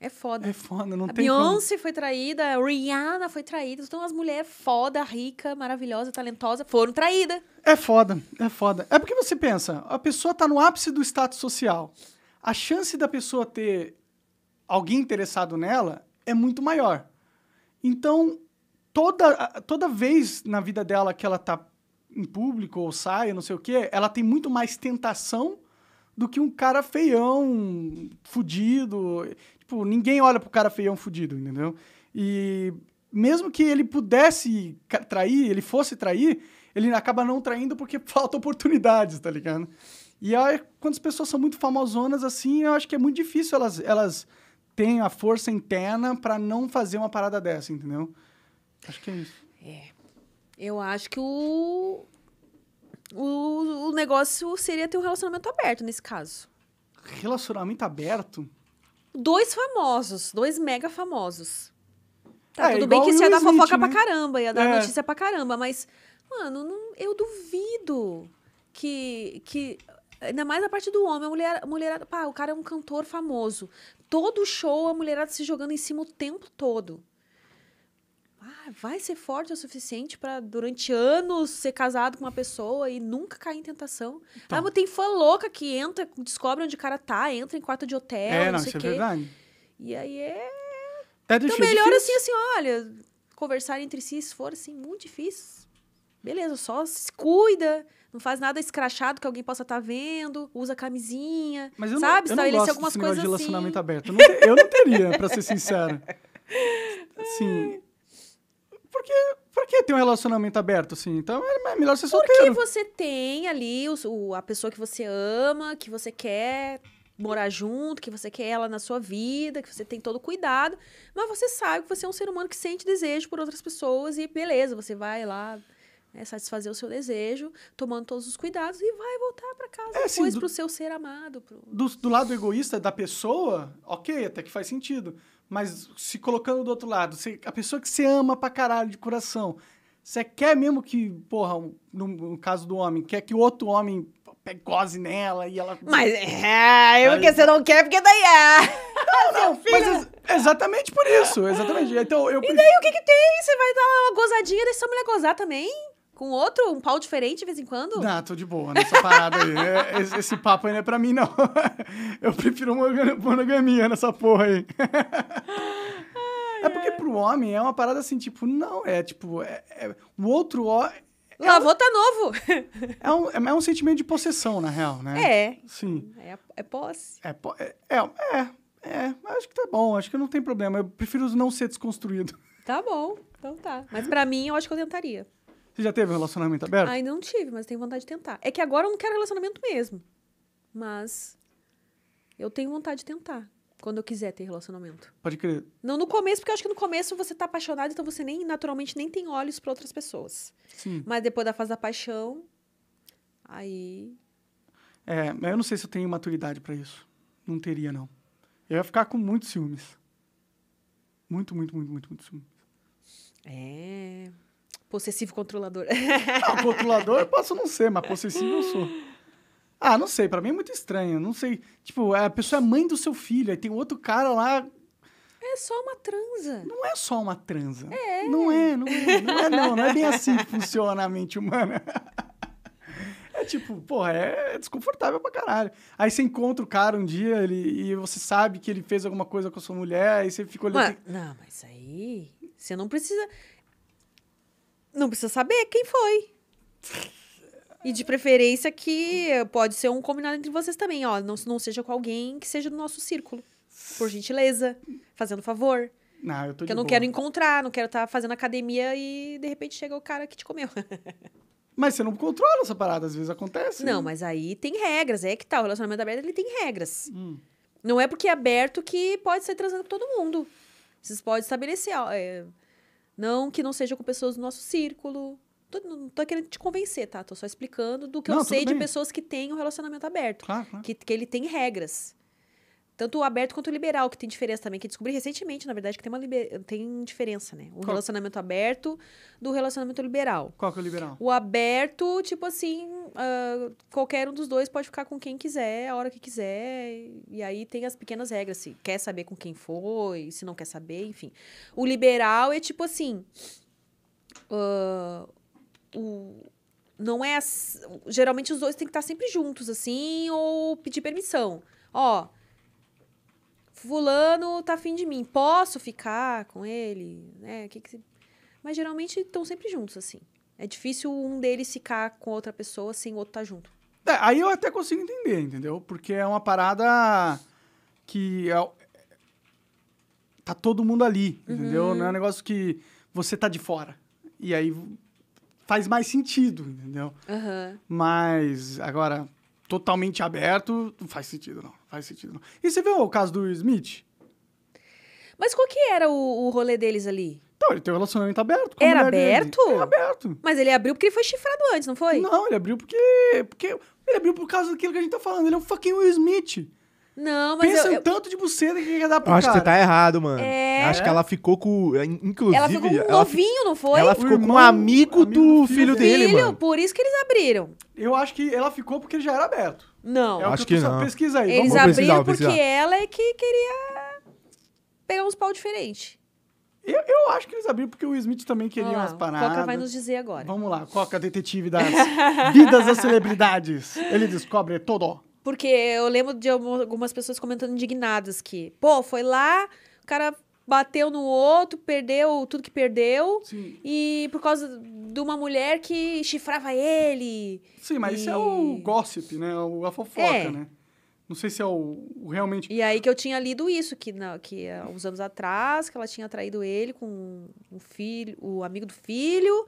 É foda. É foda, não a tem Beyoncé
como. foi traída, a Rihanna foi traída. Então as mulheres foda, rica, maravilhosa, talentosa, foram traídas.
É foda, é foda. É porque você pensa, a pessoa tá no ápice do status social. A chance da pessoa ter alguém interessado nela é muito maior. Então, toda, toda vez na vida dela que ela tá em público ou sai, não sei o quê, ela tem muito mais tentação do que um cara feião, fudido. Tipo, ninguém olha pro cara feião fudido, entendeu? E mesmo que ele pudesse trair, ele fosse trair, ele acaba não traindo porque falta oportunidades, tá ligado? E aí, quando as pessoas são muito famosonas assim, eu acho que é muito difícil elas, elas tenho a força interna para não fazer uma parada dessa, entendeu? Acho que é isso.
É. Eu acho que o, o, o negócio seria ter um relacionamento aberto nesse caso. Relacionamento aberto? Dois famosos, dois mega famosos.
Tá, é, tudo bem que isso ia dar fofoca né? pra
caramba, ia dar é. notícia pra caramba, mas, mano, não, eu duvido que, que. Ainda mais a parte do homem, a mulher, a mulher. Pá, o cara é um cantor famoso todo show a mulherada se jogando em cima o tempo todo. Ah, vai ser forte o suficiente para durante anos ser casado com uma pessoa e nunca cair em tentação. Então. Ah, mas tem fã louca que entra, descobre onde o cara tá, entra em quarto de hotel. É, não, não isso é verdade. E aí é. é então, melhor assim, assim, olha, conversar entre si, se for assim, muito difícil. Beleza, só se cuida. Não faz nada escrachado que alguém possa estar tá vendo, usa camisinha, Mas eu sabe? Não, eu não gosto algumas coisas de relacionamento
assim. aberto. Eu não, eu não teria, pra ser sincero. Assim... Por que, por que ter um relacionamento aberto, assim? Então é, é melhor ser solteiro. Porque
você tem ali o, o, a pessoa que você ama, que você quer morar junto, que você quer ela na sua vida, que você tem todo o cuidado, mas você sabe que você é um ser humano que sente desejo por outras pessoas e beleza, você vai lá né, satisfazer o seu desejo, tomando todos os cuidados e vai voltar para casa
é, assim, depois assim, para o seu
ser amado.
Pro... Do, do, lado egoísta da pessoa, ok, até que faz sentido. Mas se colocando do outro lado, a pessoa que você ama pra caralho de coração, você quer mesmo que, porra, um, no, no, caso do homem, quer que o outro homem goze nela e ela. Mas é, eu Aí... que você não quer, porque daí é. Não,
não, mas ex exatamente por isso, exatamente. Então, eu... E daí o que, que tem? Você vai dar uma gozadinha e deixar a mulher gozar também? com outro, um pau diferente de vez em quando? Não,
tô de boa nessa parada aí. É, é, esse, esse, papo aí não é pra mim, não. Eu prefiro monogamia nessa porra aí. é porque pro homem é uma parada assim, tipo, não, é tipo, é, é o outro é
Lavou um, tá novo.
É um, é, é um sentimento de possessão, na real, né? É. Sim.
É, é posse. É, é, é, é, acho
que tá bom, acho que não tem problema. Eu prefiro não ser desconstruído.
Tá bom, então tá. Mas para mim, eu acho que eu tentaria.
Você já teve um relacionamento aberto? ainda
não tive, mas tenho vontade de tentar. É que agora eu não quero relacionamento mesmo. Mas eu tenho vontade de tentar. Quando eu quiser ter relacionamento. Pode crer. Não no começo, porque eu acho que no começo você tá apaixonado, então você nem naturalmente nem tem olhos para outras pessoas. Sim. Mas depois da fase da paixão, aí.
É, eu não sei se eu tenho maturidade para isso. Não teria, não. Eu ia ficar com muitos ciúmes. Muito, muito, muito, muito, muito ciúmes.
É. Possessivo controlador.
Ah, controlador eu posso não ser, mas possessivo eu sou. Ah, não sei, para mim é muito estranho. Não sei. Tipo, a pessoa é mãe do seu filho, aí tem outro cara lá.
É só uma transa. Não
é só uma transa.
É. Não é, não é, não é, não. Não é bem assim
que funciona a mente humana. É tipo, porra, é desconfortável pra caralho. Aí você encontra o cara um dia ele, e você sabe que ele fez alguma coisa
com a sua mulher, aí você fica olhando. Mas, assim. Não, mas aí. Você não precisa. Não precisa saber quem foi. E de preferência que pode ser um combinado entre vocês também, ó. Não, não seja com alguém que seja do nosso círculo. Por gentileza, fazendo favor.
Não, eu tô Porque eu não boa. quero encontrar,
não quero estar tá fazendo academia e de repente chega o cara que te comeu. Mas você não controla essa parada, às vezes acontece. Não, né? mas aí tem regras. É que tá, o relacionamento aberto ele tem regras. Hum. Não é porque é aberto que pode ser transando com todo mundo. Vocês podem estabelecer, ó. É... Não que não seja com pessoas do nosso círculo. Tô, não tô querendo te convencer, tá? Tô só explicando do que não, eu sei bem. de pessoas que têm um relacionamento aberto. Claro, claro. Que, que ele tem regras. Tanto o aberto quanto o liberal, que tem diferença também, que descobri recentemente, na verdade, que tem uma liber... tem diferença, né? O Qual? relacionamento aberto do relacionamento liberal. Qual que é o liberal? O aberto, tipo assim, uh, qualquer um dos dois pode ficar com quem quiser, a hora que quiser. E aí tem as pequenas regras, se quer saber com quem foi, se não quer saber, enfim. O liberal é tipo assim. Uh, o não é. Geralmente os dois têm que estar sempre juntos, assim, ou pedir permissão. Ó, fulano tá afim de mim, posso ficar com ele, né? Que que Mas geralmente estão sempre juntos, assim. É difícil um deles ficar com outra pessoa sem o outro estar tá junto. É, aí eu
até consigo entender, entendeu? Porque é uma parada que é... tá todo mundo ali, uhum. entendeu? Não é um negócio que você tá de fora. E aí faz mais sentido, entendeu? Uhum. Mas agora totalmente aberto, não faz sentido, não. Faz sentido, não. E você viu o caso do Smith?
Mas qual que era o, o rolê deles ali? Então, ele tem um relacionamento aberto. Com era aberto? Era é aberto. Mas ele abriu porque ele foi chifrado antes, não foi? Não, ele abriu porque. porque ele abriu por causa daquilo que a gente tá falando. Ele é um fucking Will Smith. Não, mas Pensa eu, eu... tanto de buceta que quer dar pro Acho
cara. que você tá errado, mano. É... Acho que ela ficou com... É, inclusive... Ela ficou com um novinho, não foi? Ela ficou irmão, com um amigo, amigo do, filho, filho dele, filho, mano.
Por isso que eles abriram. Eu acho que ela ficou porque ele já era aberto. Não. É acho que, que não. Pesquisa aí. Eles abriram pesquisar, porque ela
é que queria
pegar uns pau diferente.
Eu, eu acho que eles abriram porque o Smith também queria lá, umas paradas. Coca vai nos dizer agora. Vamos lá, Coca, detetive das vidas das celebridades. Ele descobre
todo. Porque eu lembro de algumas pessoas comentando indignadas que, pô, foi lá, o cara bateu no outro, perdeu tudo que perdeu. Sim. E por causa de uma mulher que chifrava ele. Sim, mas e... isso é o gossip, né? É a fofoca, é. né? Não sei se é o, o, realmente. E aí que eu tinha lido isso, que, na, que uh, uns anos atrás, que ela tinha traído ele com o filho, o amigo do filho.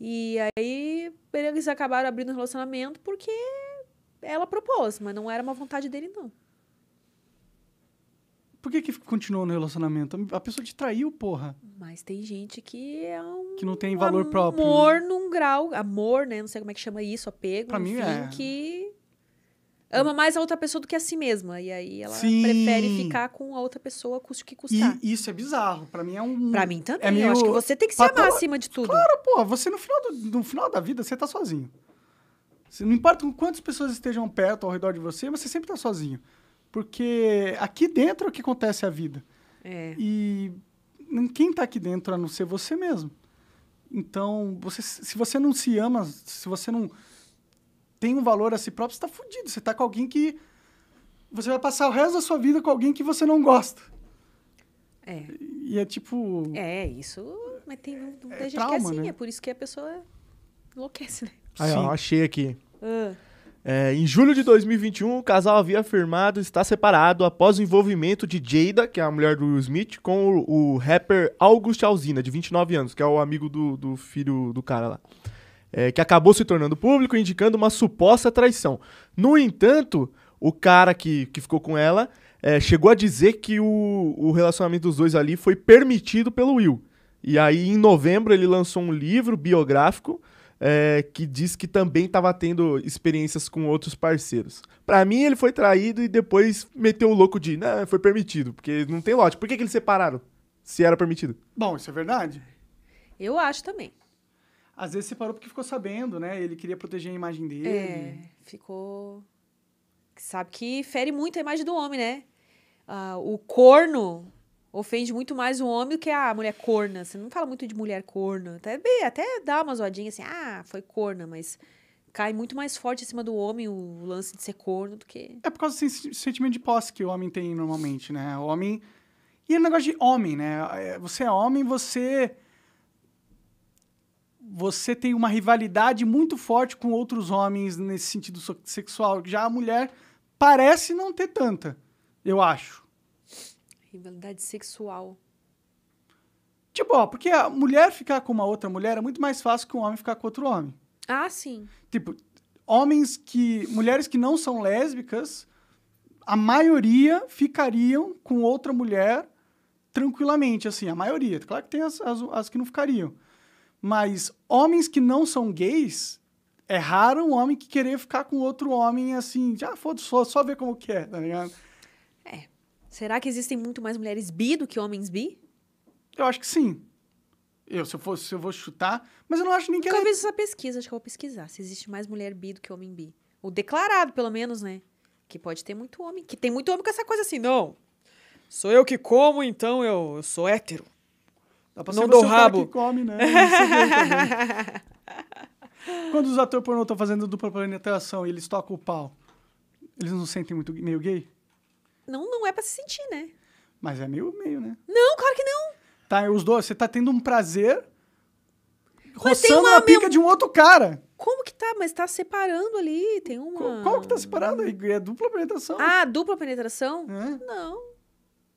E aí eles acabaram abrindo um relacionamento porque ela propôs, mas não era uma vontade dele, não. Por que, que
continuou no relacionamento? A pessoa te traiu, porra.
Mas tem gente que é um.
Que não tem valor amor próprio. Amor
num grau. Amor, né? Não sei como é que chama isso, apego. Pra enfim, mim é. Que ama mais a outra pessoa do que a si mesma. E aí ela Sim. prefere ficar com a outra pessoa, custe o que custar. E isso é bizarro. Pra mim é um. Pra mim também.
É meio... Eu acho que você tem que se amar acima de tudo. Claro, pô. Você no final, do, no final da vida, você tá sozinho. Não importa quantas pessoas estejam perto, ao redor de você, você sempre está sozinho. Porque aqui dentro é o que acontece a vida. É. E quem está aqui dentro a não ser você mesmo. Então, você, se você não se ama, se você não tem um valor a si próprio, você está fudido. Você está com alguém que. Você vai passar o resto da sua vida com alguém que você não gosta. É. E é tipo.
É, isso. Mas tem, um é, é, trauma, de que é assim. Né? É por isso que a pessoa enlouquece, né? Aí, ó, achei aqui. Uh.
É, em julho de 2021, o casal havia afirmado estar separado após o envolvimento de Jada, que é a mulher do Will Smith, com o, o rapper August Alzina, de 29 anos, que é o amigo do, do filho do cara lá. É, que acabou se tornando público, indicando uma suposta traição. No entanto, o cara que, que ficou com ela é, chegou a dizer que o, o relacionamento dos dois ali foi permitido pelo Will. E aí, em novembro, ele lançou um livro biográfico é, que diz que também estava tendo experiências com outros parceiros. Para mim, ele foi traído e depois meteu o louco de, não, foi permitido, porque não tem lote. Por que, que eles separaram? Se era permitido. Bom, isso é verdade.
Eu acho também.
Às vezes separou porque ficou sabendo, né? Ele queria proteger a imagem dele. É,
ficou. Sabe que fere muito a imagem do homem, né? Ah, o corno ofende muito mais o homem do que a mulher corna. Você não fala muito de mulher corna. Até, é até dá uma zoadinha assim, ah, foi corna, mas cai muito mais forte em cima do homem o lance de ser corno do que.
É por causa desse sentimento de posse que o homem tem normalmente, né? O homem. E é um negócio de homem, né? É, você é homem, você. Você tem uma rivalidade muito forte com outros homens nesse sentido sexual. Já a mulher parece não ter tanta, eu acho.
Rivalidade sexual.
Tipo, ó, porque a mulher ficar com uma outra mulher é muito mais fácil que um homem ficar com outro homem.
Ah, sim.
Tipo, homens que. Mulheres que não são lésbicas, a maioria ficariam com outra mulher tranquilamente, assim, a maioria. Claro que tem as, as, as que não ficariam. Mas homens que não são gays, é raro um homem que querer ficar com outro homem
assim, já ah, foda-se,
só, só ver como que é, tá ligado?
Será que existem muito mais mulheres bi do que homens bi? Eu acho que sim. Eu, se eu, fosse, se eu vou chutar, mas eu não acho ninguém. Nunca ela... vi é essa pesquisa, acho que eu vou pesquisar. Se existe mais mulher bi do que homem bi. Ou declarado, pelo menos, né? Que pode ter muito homem. Que tem muito homem com essa coisa assim, não. Sou eu que
como, então eu, eu sou hétero. Dá pra não dou rabo. que come, né? É Quando os atores pornô estão fazendo dupla penetração e eles tocam o pau, eles não sentem muito meio gay?
Não, não é para se sentir, né? Mas é meio meio, né? Não, claro que não.
Tá, os dois, você tá tendo um prazer
Mas roçando uma, a pica meu... de
um outro cara.
Como que tá? Mas tá separando ali, tem uma... Qual, qual que tá separando aí? É, é dupla penetração. Ah, dupla penetração? É. Não.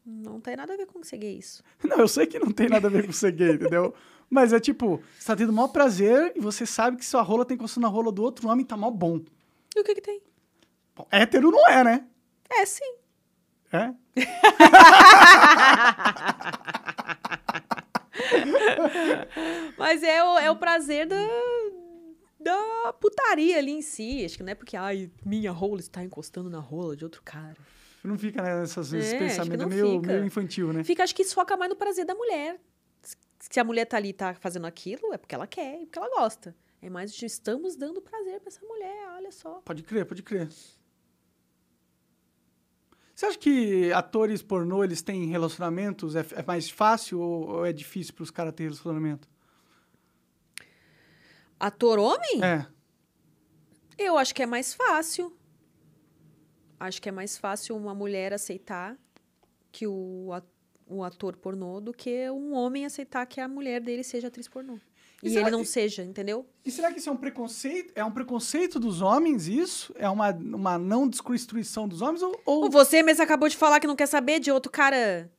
Não tem nada a ver com ser gay é isso.
Não, eu sei que não tem nada a ver com ser gay, é, entendeu? Mas é tipo, você tá tendo o maior prazer e você sabe que sua rola tem tá coçando na rola do outro homem tá mó bom. E o que que tem? Bom, hétero não é, né?
É, sim. É? Mas é o, é o prazer da, da putaria ali em si. Acho que não é porque ai, minha rola está encostando na rola de outro cara.
Não fica nessas
pensamentos é, meio, meio, infantil, né? Fica, acho que isso foca mais no prazer da mulher. Se a mulher tá ali tá fazendo aquilo, é porque ela quer e porque ela gosta. É mais estamos dando prazer para essa mulher, olha só. Pode crer, pode crer.
Você acha que atores pornô, eles têm relacionamentos? É, é mais fácil ou, ou é difícil para os caras terem relacionamento?
Ator homem? É. Eu acho que é mais fácil. Acho que é mais fácil uma mulher aceitar que o, o ator pornô do que um homem aceitar que a mulher dele seja atriz pornô. E, ele não que... seja, entendeu?
E será que isso é um preconceito? É um preconceito dos homens, isso? É uma, uma
não desconstrução dos homens? Ou, ou... Você mesmo acabou de falar que não quer saber de outro cara.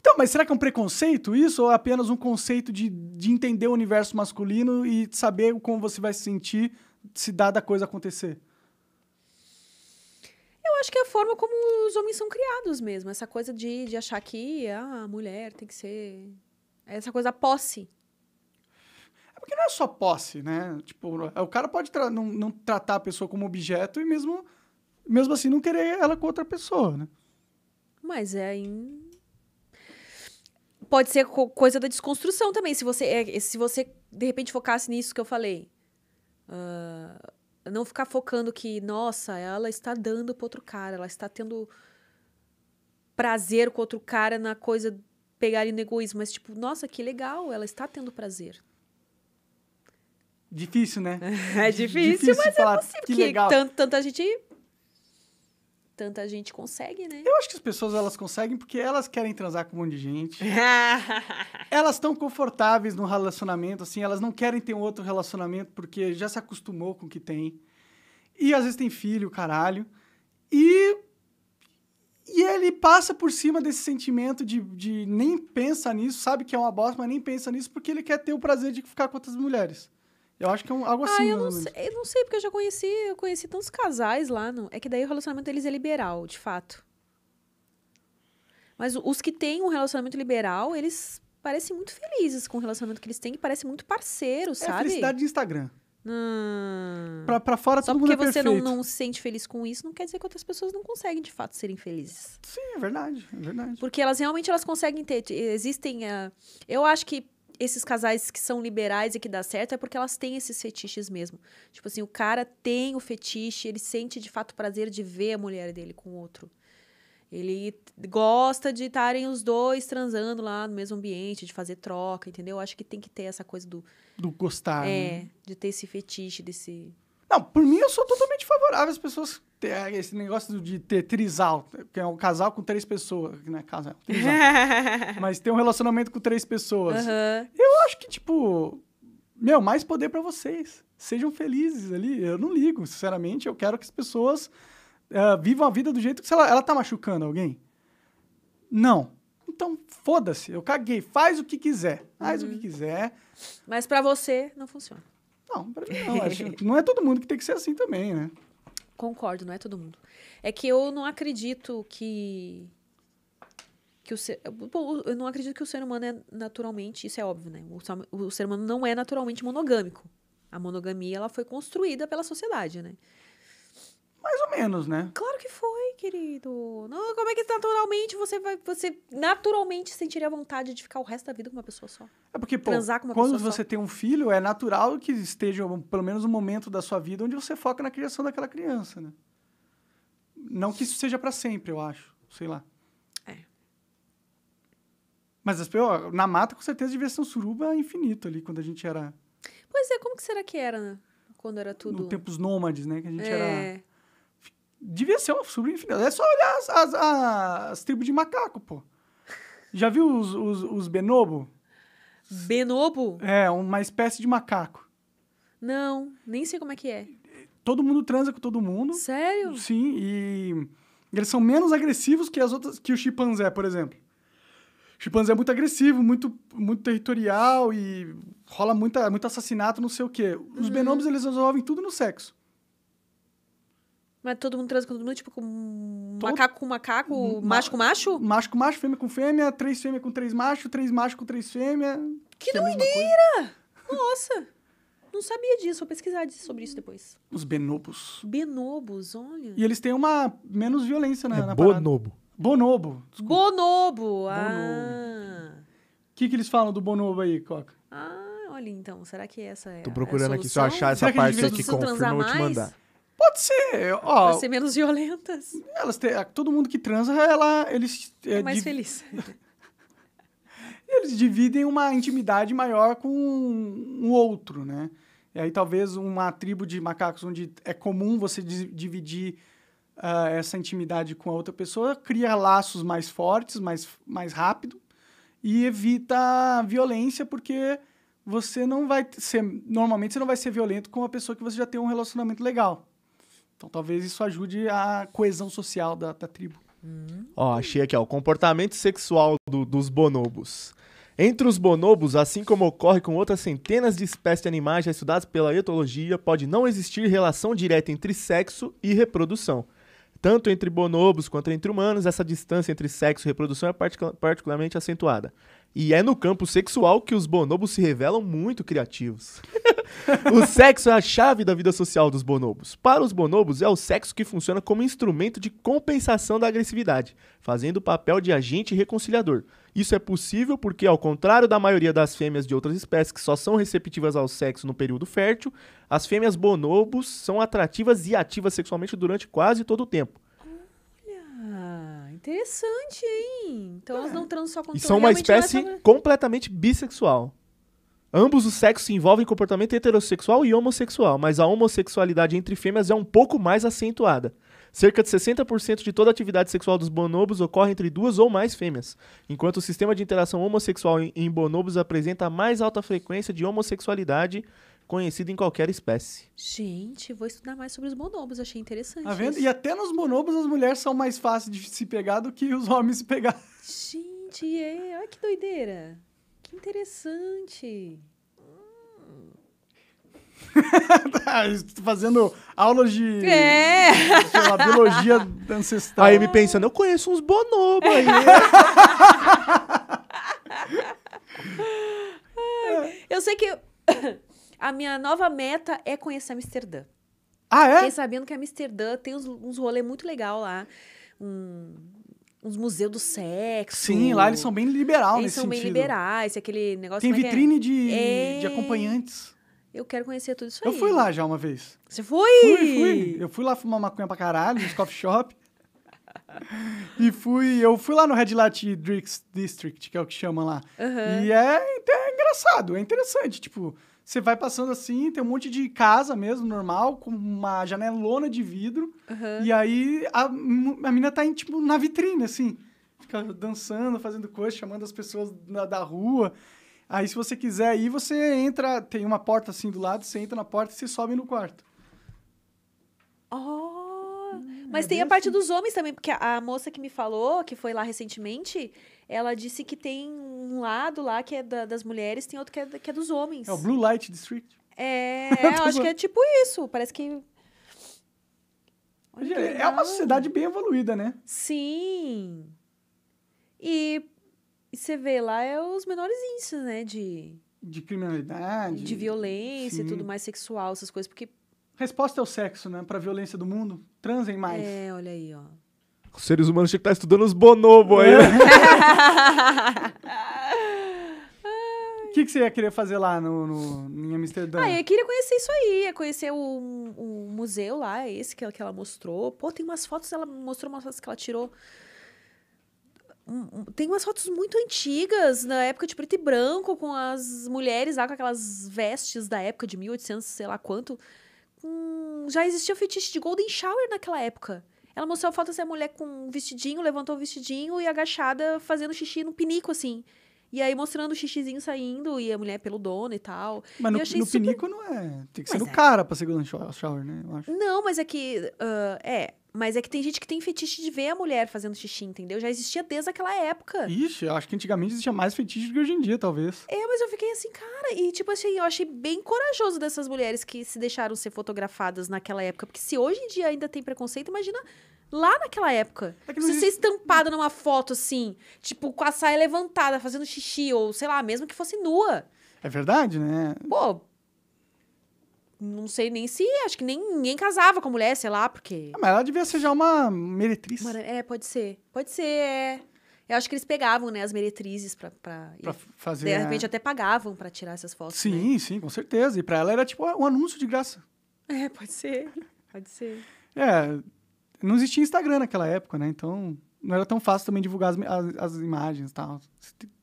Então, mas será que é um preconceito isso? Ou é apenas um conceito de, de entender o universo masculino e saber como você vai se sentir se dada a coisa acontecer?
Eu acho que é a forma como os homens são criados mesmo. Essa coisa de, de achar que ah, a mulher tem que ser. Essa coisa da posse
não é só posse, né? Tipo, o cara pode tra não, não, tratar a pessoa como objeto e mesmo, mesmo assim não querer ela com outra pessoa, né?
Mas é aí. Pode ser co coisa da desconstrução também. Se você, é, se você, de repente, focasse nisso que eu falei. Uh não ficar focando que, nossa, ela está dando para outro cara, ela está tendo prazer com outro cara na coisa pegar no egoísmo, mas tipo, nossa, que legal, ela está tendo prazer.
Difícil, né? É difícil, difícil mas é falar, é possível que, legal. Tanto,
tanta gente tanta gente consegue, né?
Eu acho que as pessoas elas conseguem porque elas querem transar com um monte de gente. elas estão confortáveis no relacionamento, assim, elas não querem ter um outro relacionamento porque já se acostumou com o que tem. E às vezes tem filho, caralho. E e ele passa por cima desse sentimento de, de nem pensa nisso, sabe que é uma bosta, mas nem pensa nisso porque ele quer ter o prazer de ficar
com outras mulheres. Eu acho que é um, algo ah, assim. Ah, eu né, não, sei, eu não sei, porque eu já conheci, eu conheci tantos casais lá. No, é que daí o relacionamento deles é liberal, de fato. Mas os que têm um relacionamento liberal, eles parecem muito felizes com o relacionamento que eles têm e parecem muito parceiros, é sabe? A felicidade de
Instagram. Hum. Pra, pra fora, Só todo porque mundo é você não, não,
se sente feliz com isso, não quer dizer que outras pessoas não conseguem, de fato, serem felizes. Sim, é verdade, é verdade. Porque elas realmente elas conseguem ter... Existem... Uh, eu acho que esses casais que são liberais e que dá certo é porque elas têm esses fetiches mesmo. Tipo assim, o cara tem o fetiche, ele sente de fato prazer de ver a mulher dele com o outro. Ele gosta de estarem os dois transando lá no mesmo ambiente, de fazer troca, entendeu? Acho que tem que ter essa coisa do.
Do gostar. É,
né? de ter esse fetiche, desse.
Não, por mim eu sou totalmente favorável às pessoas ter esse negócio de ter trisal, que é um casal com três pessoas, né? Casal, é trisal. Mas ter um relacionamento com três pessoas. Uhum. Eu acho que, tipo, meu, mais poder para vocês. Sejam felizes ali. Eu não ligo, sinceramente. Eu quero que as pessoas uh, vivam a vida do jeito que sei ela, ela tá machucando alguém. Não. Então, foda-se, eu caguei. Faz o que quiser. Faz uhum. o que uhum. quiser.
Mas para você, não funciona. Não, pra mim não. Acho,
não é todo mundo que tem que ser assim também, né?
Concordo, não é todo mundo. É que eu não acredito que. que o ser, bom, eu não acredito que o ser humano é naturalmente. Isso é óbvio, né? O, o ser humano não é naturalmente monogâmico. A monogamia ela foi construída pela sociedade, né?
Mais ou menos, né?
Claro que foi, querido. Não, como é que naturalmente você vai. Você naturalmente sentiria vontade de ficar o resto da vida com uma pessoa só?
É porque, pô, quando você só. tem um filho, é natural que esteja pelo menos um momento da sua vida onde você foca na criação daquela criança, né? Não que isso seja para sempre, eu acho. Sei lá. É. Mas as, ó, na mata, com certeza, devia ser um suruba infinito ali quando a gente era.
Pois é, como que será que era, né? Quando era tudo. No
tempos nômades, né? Que a gente é. era Devia ser uma sobrinha infinita. É só olhar as, as, as tribos de macaco, pô. Já viu os, os, os Benobo? Benobo? É, uma espécie de macaco.
Não, nem sei como é que é.
Todo mundo transa com todo mundo. Sério? Sim, e eles são menos agressivos que as outras que o chimpanzé, por exemplo. O chimpanzé é muito agressivo, muito, muito territorial e rola muita, muito assassinato, não sei o quê. Os uhum. Benobos, eles resolvem tudo no sexo.
Mas todo mundo transa com todo mundo, tipo, com todo... macaco com macaco,
Ma... macho com macho? Macho com macho, fêmea com fêmea, três fêmeas com três machos, três machos com três fêmeas. Que doideira!
Nossa! Não sabia disso, vou pesquisar sobre isso depois.
Os bonobos.
Bonobos, olha. E eles
têm uma menos violência na, né, é, na bonobo. Parada. Bonobo. Desculpa. Bonobo,
ah.
O que, que eles falam do bonobo aí, Coca?
Ah, olha então, será que essa é Tô procurando a aqui, se eu achar essa parte aqui, confirma, eu vou te mandar. Pode ser. Ó, Pode ser
menos violentas. Elas te, todo mundo que transa, ela, eles... É, é mais div... feliz. eles dividem uma intimidade maior com um outro, né? E aí talvez uma tribo de macacos onde é comum você dividir uh, essa intimidade com a outra pessoa cria laços mais fortes, mais, mais rápido e evita violência porque você não vai ser normalmente você não vai ser violento com uma pessoa que você já tem um relacionamento legal. Então talvez isso ajude a coesão social da, da tribo. Hum.
Ó, achei aqui, ó, o comportamento sexual do, dos bonobos. Entre os bonobos, assim como ocorre com outras centenas de espécies de animais já estudadas pela etologia, pode não existir relação direta entre sexo e reprodução. Tanto entre bonobos quanto entre humanos, essa distância entre sexo e reprodução é particularmente acentuada. E é no campo sexual que os bonobos se revelam muito criativos. o sexo é a chave da vida social dos bonobos. Para os bonobos, é o sexo que funciona como instrumento de compensação da agressividade, fazendo o papel de agente reconciliador. Isso é possível porque, ao contrário da maioria das fêmeas de outras espécies que só são receptivas ao sexo no período fértil, as fêmeas bonobos são atrativas e ativas sexualmente durante quase todo o tempo.
Olha. Interessante, hein? Então elas é. não transam só com E são uma espécie essa...
completamente bissexual. Ambos os sexos se envolvem em comportamento heterossexual e homossexual, mas a homossexualidade entre fêmeas é um pouco mais acentuada. Cerca de 60% de toda a atividade sexual dos bonobos ocorre entre duas ou mais fêmeas, enquanto o sistema de interação homossexual em bonobos apresenta a mais alta frequência de homossexualidade conhecido em qualquer espécie.
Gente, vou estudar mais sobre os bonobos, achei interessante. Tá vendo? E
até nos bonobos as mulheres são mais fáceis de se pegar do que os homens se pegar.
Gente, é, olha que doideira. Que interessante.
tá fazendo aulas de, é.
Lá, biologia
ancestral. Aí me pensando, eu conheço uns bonobos aí.
eu sei que. A minha nova meta é conhecer Amsterdã. Ah, é? Fiquei sabendo que Amsterdã tem uns, uns rolês muito legal lá. Um, uns museus do sexo. Sim, lá eles são bem liberais Eles são sentido. bem liberais, aquele negócio... Tem é é? vitrine é? De, é... de acompanhantes. Eu quero conhecer tudo isso eu aí. Eu fui lá
já uma vez. Você foi? Fui, fui. Eu fui lá fumar maconha pra caralho, nos coffee shop. e fui, eu fui lá no Red Light District, que é o que chama lá. Uhum. E é, é engraçado, é interessante, tipo... Você vai passando assim, tem um monte de casa mesmo, normal, com uma janelona de vidro. Uhum. E aí a, a mina tá, em, tipo, na vitrine, assim. Fica dançando, fazendo coisa, chamando as pessoas da, da rua. Aí, se você quiser aí você entra, tem uma porta assim do lado, você entra na porta e você sobe no quarto.
Oh!
Mas é tem a parte
assim. dos homens também, porque a, a moça que me falou, que foi lá recentemente, ela disse que tem um lado lá que é da, das mulheres, tem outro que é, que é dos homens. É o Blue Light District. É, eu acho que é tipo isso. Parece que. É olha, é que uma sociedade bem evoluída, né? Sim. E, você vê lá é os menores índices, né? De, de criminalidade. De violência e tudo mais sexual, essas coisas. Porque.
Resposta é o sexo, né? Pra violência do mundo. Transem mais. É, olha aí, ó.
Os seres humanos tinham que estar estudando os bonobo aí. Né?
O que, que você ia querer fazer lá no, no, em Amsterdã? Ah, eu
queria conhecer isso aí. Ia é conhecer o, o museu lá, é esse que ela, que ela mostrou. Pô, tem umas fotos, ela mostrou umas fotos que ela tirou. tem umas fotos muito antigas, na época de preto e branco, com as mulheres lá com aquelas vestes da época de 1800, sei lá quanto. Hum, já existia o fetiche de Golden Shower naquela época. Ela mostrou a foto dessa mulher com um vestidinho, levantou o vestidinho e agachada fazendo xixi no pinico, assim. E aí mostrando o xixizinho saindo e a mulher pelo dono e tal. Mas e no, no super... pinico
não é. Tem que ser mas no é. cara pra ser o shower, né? Eu acho.
Não, mas é que. Uh, é. Mas é que tem gente que tem fetiche de ver a mulher fazendo xixi, entendeu? Já existia desde aquela época.
Ixi, acho que antigamente existia mais fetiche do que hoje em dia, talvez.
É, mas eu fiquei assim, cara, e tipo assim, eu achei bem corajoso dessas mulheres que se deixaram ser fotografadas naquela época. Porque se hoje em dia ainda tem preconceito, imagina lá naquela época. É você existe... ser estampada numa foto assim, tipo, com a saia levantada, fazendo xixi, ou sei lá, mesmo que fosse nua.
É verdade, né?
Pô, não sei nem se. Acho que nem ninguém casava com a mulher, sei lá, porque. Ah, mas ela
devia ser já uma meretriz.
é, pode ser. Pode ser, é. Eu acho que eles pegavam, né, as meretrizes pra. Pra, pra fazer. De né? repente é... até pagavam pra tirar essas fotos.
Sim, né? sim, com certeza. E pra ela era tipo um anúncio de graça.
É, pode ser. Pode ser.
é. Não existia Instagram naquela época, né? Então não era tão fácil também divulgar as, as, as imagens e tal.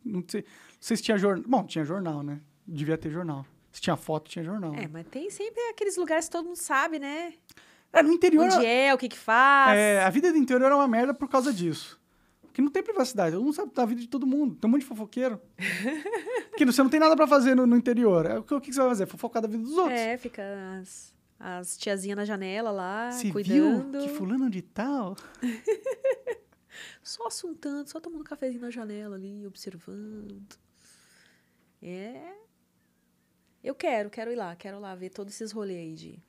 Não sei, não sei se tinha jornal. Bom, tinha jornal, né? Devia ter jornal. Se tinha foto, tinha jornal. É, né? mas
tem sempre aqueles lugares que todo mundo sabe, né? É, no interior. Onde é-, é, o que que faz. É, a
vida do interior é uma merda por causa disso. Porque não tem privacidade. Todo mundo sabe da vida de todo mundo. Tem um monte de fofoqueiro. Porque você não tem nada para fazer no, no interior. É, o, que, o que você vai fazer? Fofocar da vida dos
outros. É, fica as, as tiazinhas na janela lá, Se cuidando. Viu que fulano de tal. só assuntando, só tomando um cafezinho na janela ali, observando. É eu quero, quero ir lá, quero lá ver todos esses rolês aí de.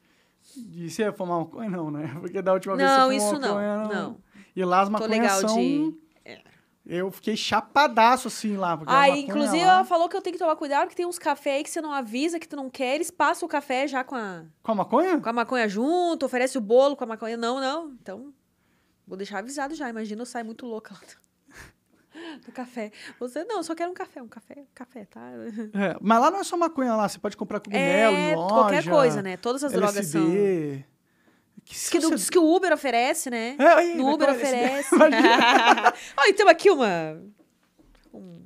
E você fumar maconha, não, né? Porque da última não, vez você fumou isso maconha, não, não. não. E lá as maconhas são... de... É. Eu fiquei
chapadaço, assim, lá. Porque Aí, inclusive, lá... ela falou que eu tenho que tomar cuidado, porque tem uns cafés aí que você não avisa, que tu não quer. Eles passam o café já com a... Com a maconha? Com a maconha junto, oferece o bolo com a maconha. Não, não. Então, vou deixar avisado já. Imagina eu sair muito louca lá. do café. Você, não, eu só quero um café, um café, um café, tá? É,
mas lá não é só maconha lá, você pode comprar cogumelo, é, loja, qualquer coisa, né? Todas as drogas são.
Que, que, do, você... que o Uber oferece, né? É, aí, no Uber oferece. Olha, então aqui uma. Um,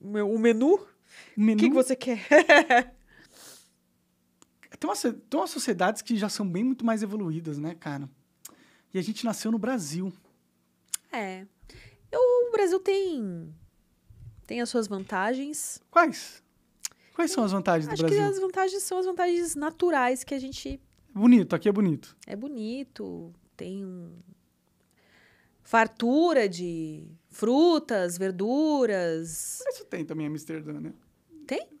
um menu. menu. O que, que você quer?
tem, umas, tem umas sociedades que já são bem muito mais evoluídas, né, cara? E a gente nasceu no Brasil.
É. Eu, o Brasil tem tem as suas vantagens. Quais?
Quais são as vantagens Acho do Brasil? Acho que as
vantagens são as vantagens naturais que a gente.
Bonito, aqui é bonito.
É bonito, tem um... fartura de frutas, verduras. Mas isso tem também em Amsterdã, né? Tem?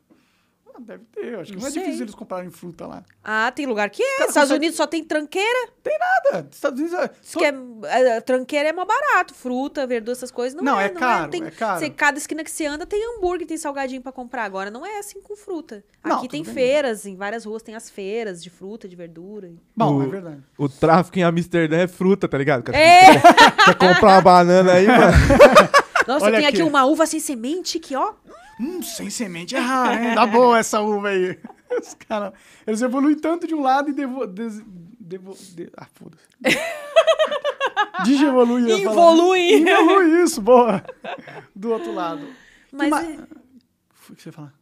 Ah, deve ter. Acho que não, não é sei. difícil eles comprarem fruta lá. Ah, tem lugar que é. Cara, Estados consegue... Unidos só tem tranqueira. Tem nada. Estados Unidos. É... que é, é tranqueira é mais barato. Fruta, verdura, essas coisas. Não, não é, é não é, caro. É, tem... é caro. Você, cada esquina que você anda tem hambúrguer, tem salgadinho pra comprar. Agora não é assim com fruta. Aqui tem bem. feiras, em várias ruas tem as feiras de fruta, de verdura. Bom, o, é verdade.
O tráfico em Amsterdã é fruta, tá ligado? É! Quer, é. quer comprar uma banana aí, mano?
Nossa, tem aqui. aqui. uma uva sem semente que, ó. Hum, sem semente é raro, hein? Dá tá boa essa uva aí.
Os caras, eles evoluem tanto de um lado e devo... Des, devo de, ah, foda-se. Digievolui. Involui. Involui, isso, boa. Do outro lado. Mas... Uma... É... O que você ia falar?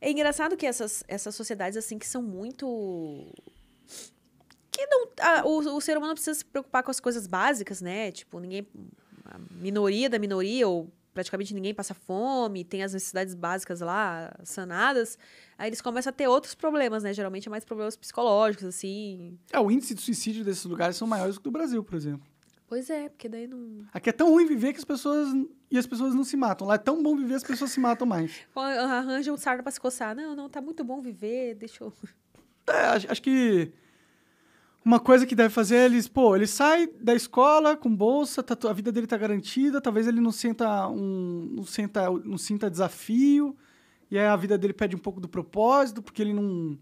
É engraçado que essas, essas sociedades, assim, que são muito que não, a, ah, o, o, ser humano precisa se preocupar com as coisas básicas, né? Tipo, ninguém a minoria da minoria, ou praticamente ninguém passa fome, tem as necessidades básicas lá sanadas, aí eles começam a ter outros problemas, né? Geralmente é mais problemas psicológicos, assim.
É, o índice de suicídio desses lugares são maiores que do Brasil, por exemplo.
Pois é, porque daí não.
Aqui é tão ruim viver que as pessoas. E as pessoas não se matam. Lá é tão bom viver, as pessoas se matam mais.
Arranja um sarna pra se coçar. Não, não, tá muito bom viver, deixa eu.
É, acho que uma coisa que deve fazer é eles, pô, ele sai da escola com bolsa, tá, a vida dele tá garantida, talvez ele não sinta um não senta não sinta desafio, e aí a vida dele perde um pouco do propósito, porque ele não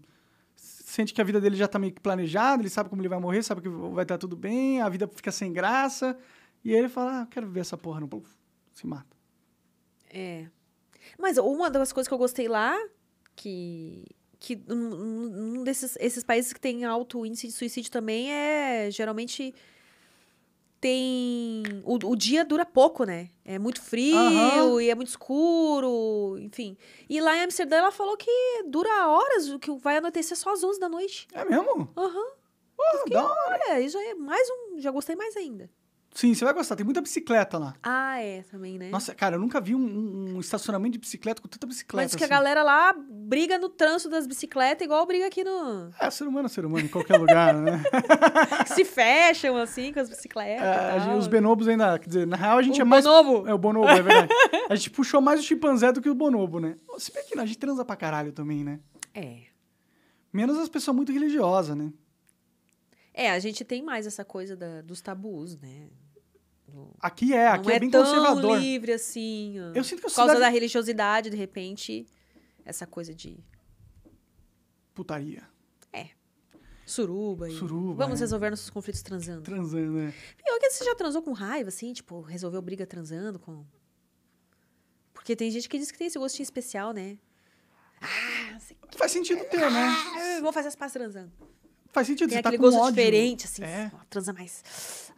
sente que a vida dele já tá meio que planejada, ele sabe como ele vai morrer, sabe que vai estar tudo bem, a vida fica sem graça, e aí ele fala, ah, quero viver essa porra, não, povo. se mata.
É. Mas uma das coisas que eu gostei lá, que que um desses esses países que tem alto índice de suicídio também é geralmente tem o, o dia dura pouco, né? É muito frio uhum. e é muito escuro, enfim. E lá em Amsterdã ela falou que dura horas, que vai anoitecer só às 11 da noite. É mesmo? Aham. Uhum. da hora. Olha, isso é mais um, já gostei mais ainda.
Sim, você vai gostar. Tem muita bicicleta lá.
Ah, é, também, né? Nossa,
cara, eu nunca vi um, um estacionamento de bicicleta com tanta bicicleta. Mas que assim. a galera
lá briga no trânsito das bicicletas, igual briga aqui no.
É, ser humano é ser humano, em qualquer lugar, né?
Se fecham, assim, com as bicicletas. É, gente, os
bonobos ainda. Quer dizer, na real a gente o é mais. Bonobo. É, o bonobo, é verdade. a gente puxou mais o chimpanzé do que o bonobo, né? Se bem que a gente transa pra caralho também, né? É. Menos as pessoas muito religiosas, né?
É, a gente tem mais essa coisa da, dos tabus, né? Do... Aqui é, aqui não é, é bem tão conservador. livre assim. Eu sinto que a Por causa da é religiosidade, de repente, essa coisa de putaria. É. Suruba. E... Suruba. Vamos é. resolver nossos conflitos transando. Transando, é. Pior que você já transou com raiva, assim, tipo, resolveu briga transando com. Porque tem gente que diz que tem esse gostinho especial, né? Ah, não sei Faz sentido ter, né? Ah, vou fazer as pazes transando. Faz sentido, Tem você tá aquele tá gosto ódio. diferente, assim, é. transa
mais.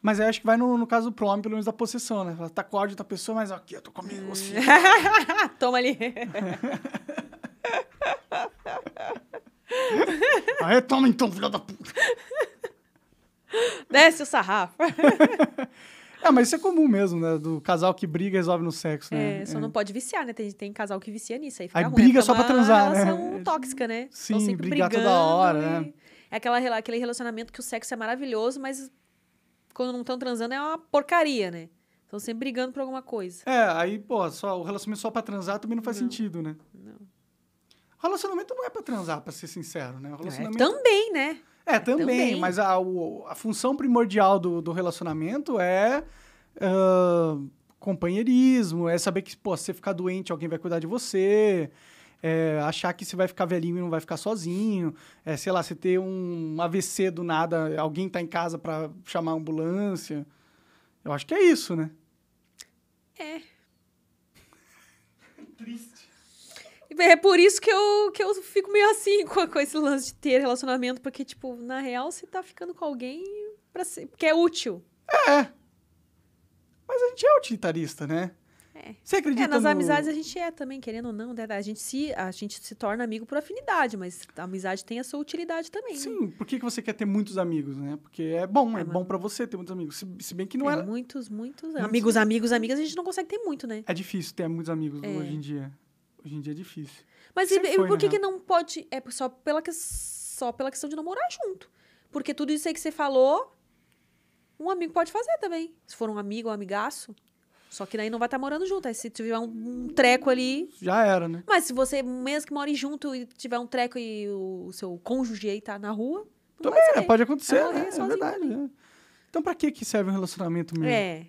Mas eu acho que vai no, no caso do Prom, pelo menos da possessão, né? Ela tá com ódio da pessoa, mas aqui eu tô
comendo assim. Hum. Toma ali.
Aí toma então, filha da puta.
Desce o sarrafo.
É, mas isso é comum mesmo, né? Do casal que briga e resolve no sexo, né? É, é. só é. não pode
viciar, né? Tem, tem casal que vicia nisso aí. Fica aí ruim, briga só pra transar, né? relação tóxica, né? Sim, brigar toda hora, e... né? É aquela, aquele relacionamento que o sexo é maravilhoso, mas quando não estão transando é uma porcaria, né? Estão sempre brigando por alguma coisa. É,
aí, pô, só, o relacionamento só pra transar também não faz não, sentido, né? Não.
O relacionamento não é pra
transar, pra ser sincero, né? O é, relacionamento... É, também, né? É, também, também. mas a, a função primordial do, do relacionamento é uh, companheirismo, é saber que, pô, se você ficar doente, alguém vai cuidar de você, é, achar que você vai ficar velhinho e não vai ficar sozinho, é, sei lá, você ter um AVC do nada, alguém tá em casa para chamar a ambulância. Eu acho que é isso, né?
É. Triste. É por isso que eu, que eu fico meio assim com, com esse lance de ter relacionamento, porque, tipo, na real, você tá ficando com alguém pra ser, porque é útil. É.
Mas a gente é utilitarista, né?
É. Você acredita é, nas no... amizades a gente é também, querendo ou não, né? a gente, se, a gente se torna amigo por afinidade, mas a amizade tem a sua utilidade também. Né? Sim, né?
por que, que você quer ter muitos amigos, né? Porque é bom, é, é bom para você ter muitos amigos, se, se bem que não é... Era... É
muitos, muitos, amigos, amigos, amigos, amigas a gente não consegue ter muito, né? É
difícil ter muitos amigos é. hoje em dia. Hoje em dia é difícil.
Mas e, foi, por que, né, que não pode. É só pela, que, só pela questão de não morar junto. Porque tudo isso aí que você falou, um amigo pode fazer também. Se for um amigo ou um amigaço. Só que daí não vai estar tá morando junto. Aí se tiver um, um, treco ali.
Já era, né? Mas
se você, mesmo que more junto e tiver um treco e o, seu cônjuge aí tá na rua.
Também, é, pode acontecer. Né?
É, é, é verdade. Né?
Então, pra que, que serve um relacionamento mesmo?
É.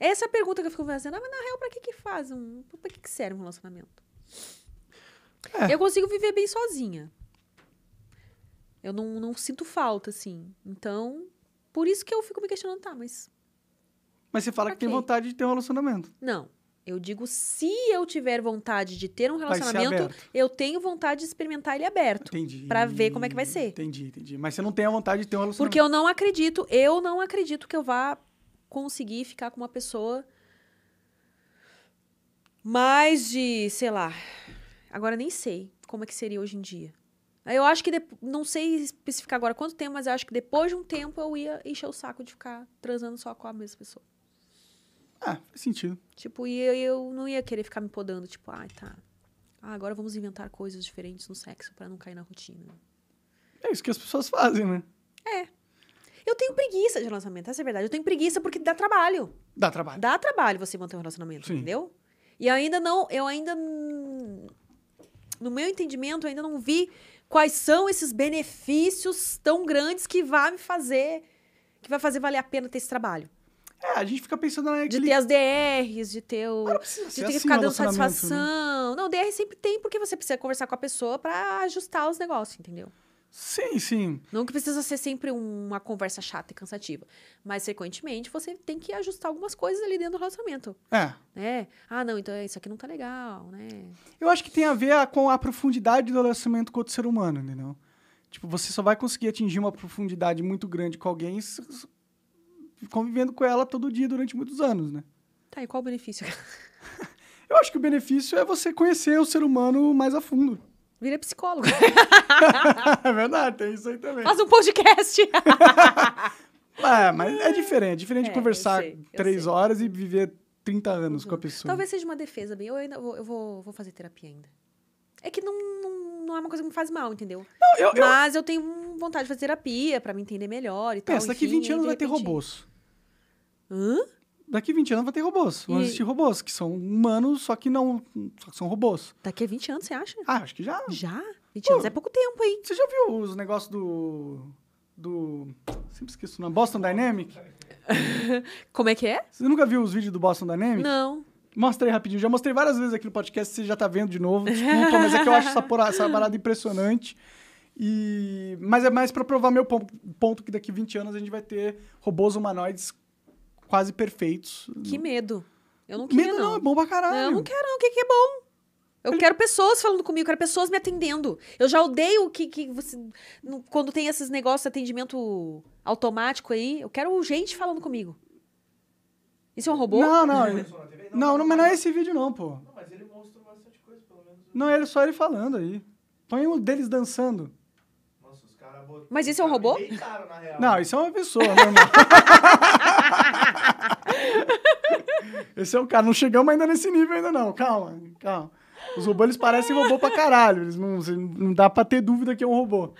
Essa é a pergunta que eu fico fazendo. Ah, mas na real, pra que que faz um... Pra que que serve um relacionamento? É. Eu consigo viver bem sozinha. Eu não, não sinto falta, assim. Então, por isso que eu fico me questionando, tá, mas...
Mas você fala que quê? tem vontade de ter um relacionamento.
Não. Eu digo, se eu tiver vontade de ter um relacionamento, eu tenho vontade de experimentar ele aberto. Entendi. Pra ver como é que vai ser. Entendi,
entendi. Mas você não tem a vontade de ter um relacionamento. Porque
eu não acredito, eu não acredito que eu vá conseguir ficar com uma pessoa mais de, sei lá, agora nem sei como é que seria hoje em dia. Eu acho que, de, não sei especificar agora quanto tempo, mas eu acho que depois de um tempo eu ia encher o saco de ficar transando só com a mesma pessoa.
Ah, faz sentido.
Tipo, e eu, eu não ia querer ficar me podando, tipo, ai, ah, tá. Ah, agora vamos inventar coisas diferentes no sexo para não cair na rotina. É isso que as pessoas fazem, né? É. Eu tenho preguiça de relacionamento, essa é a verdade. Eu tenho preguiça porque dá trabalho. Dá trabalho. Dá trabalho você manter um relacionamento, Sim. entendeu? E ainda não, eu ainda. No meu entendimento, eu ainda não vi quais são esses benefícios tão grandes que vai me fazer. Que vai fazer valer a pena ter esse trabalho. É, a gente fica pensando na. Né, de ter as DRs, de ter o. de ter assim, que ficar dando né? satisfação. Né? Não, DR sempre tem, porque você precisa conversar com a pessoa para ajustar os negócios, entendeu? Sim, sim. Não que precisa ser sempre uma conversa chata e cansativa. Mas frequentemente você tem que ajustar algumas coisas ali dentro do relacionamento. É. Né? Ah, não, então isso aqui não tá legal, né?
Eu acho que tem a ver com a profundidade do relacionamento com outro ser humano, entendeu? Tipo, você só vai conseguir atingir uma profundidade muito grande com alguém convivendo com ela todo dia durante muitos anos, né? Tá, e qual o benefício? Eu acho que o benefício é você conhecer o ser humano mais a fundo.
Vira psicólogo.
é verdade, tem
isso aí também. Faz um podcast.
é, mas é diferente. É diferente é, de conversar sei, três sei. horas e viver 30 anos uhum. com a uhum. pessoa. Talvez
seja uma defesa, bem. Eu ainda vou, eu vou, vou fazer terapia ainda. É que não, não, não é uma coisa que me faz mal, entendeu? Não, eu, mas eu... eu tenho vontade de fazer terapia para me entender melhor e Pensa, tal. Pensa, daqui 20 anos vai ter
robôs. Hã? Daqui 20 anos vai ter robôs. Vão e... existir robôs, que são humanos, só que não. Só que são robôs. Daqui a 20 anos, você acha? Ah, acho que já. Já? 20 Pô, anos é pouco tempo, hein? Você já viu os negócios do. Do. Sempre esqueço o nome. Boston Dynamic? Como é que é? Você nunca viu os vídeos do Boston Dynamic? Não. Mostrei rapidinho. Já mostrei várias vezes aqui no podcast, você já tá vendo de novo. Desculpa, mas é que eu acho essa, porra, essa parada impressionante. E... Mas é mais para provar meu ponto, ponto que daqui 20 anos a gente vai ter robôs humanoides quase perfeitos. Que
medo. Eu não quero medo não. é bom pra caralho. Não, eu não quero não. O que, que é bom? Eu quero pessoas falando comigo, eu quero pessoas me atendendo. Eu já odeio que, que você. Quando tem esses negócios de atendimento automático aí, eu quero gente falando comigo. Isso é um robô? Não, não. Não, não, não mas não
é esse vídeo, não, pô. Não, mas ele mostrou bastante coisa, pelo menos. Né? Não, ele só ele falando aí. Põe um deles dançando.
Mas isso é um robô?
Não, isso é uma pessoa normal. Esse é o cara. Não chegamos ainda nesse nível ainda não. Calma, calma. Os robôs, eles parecem robô pra caralho. Eles não, não dá pra ter dúvida que é um robô.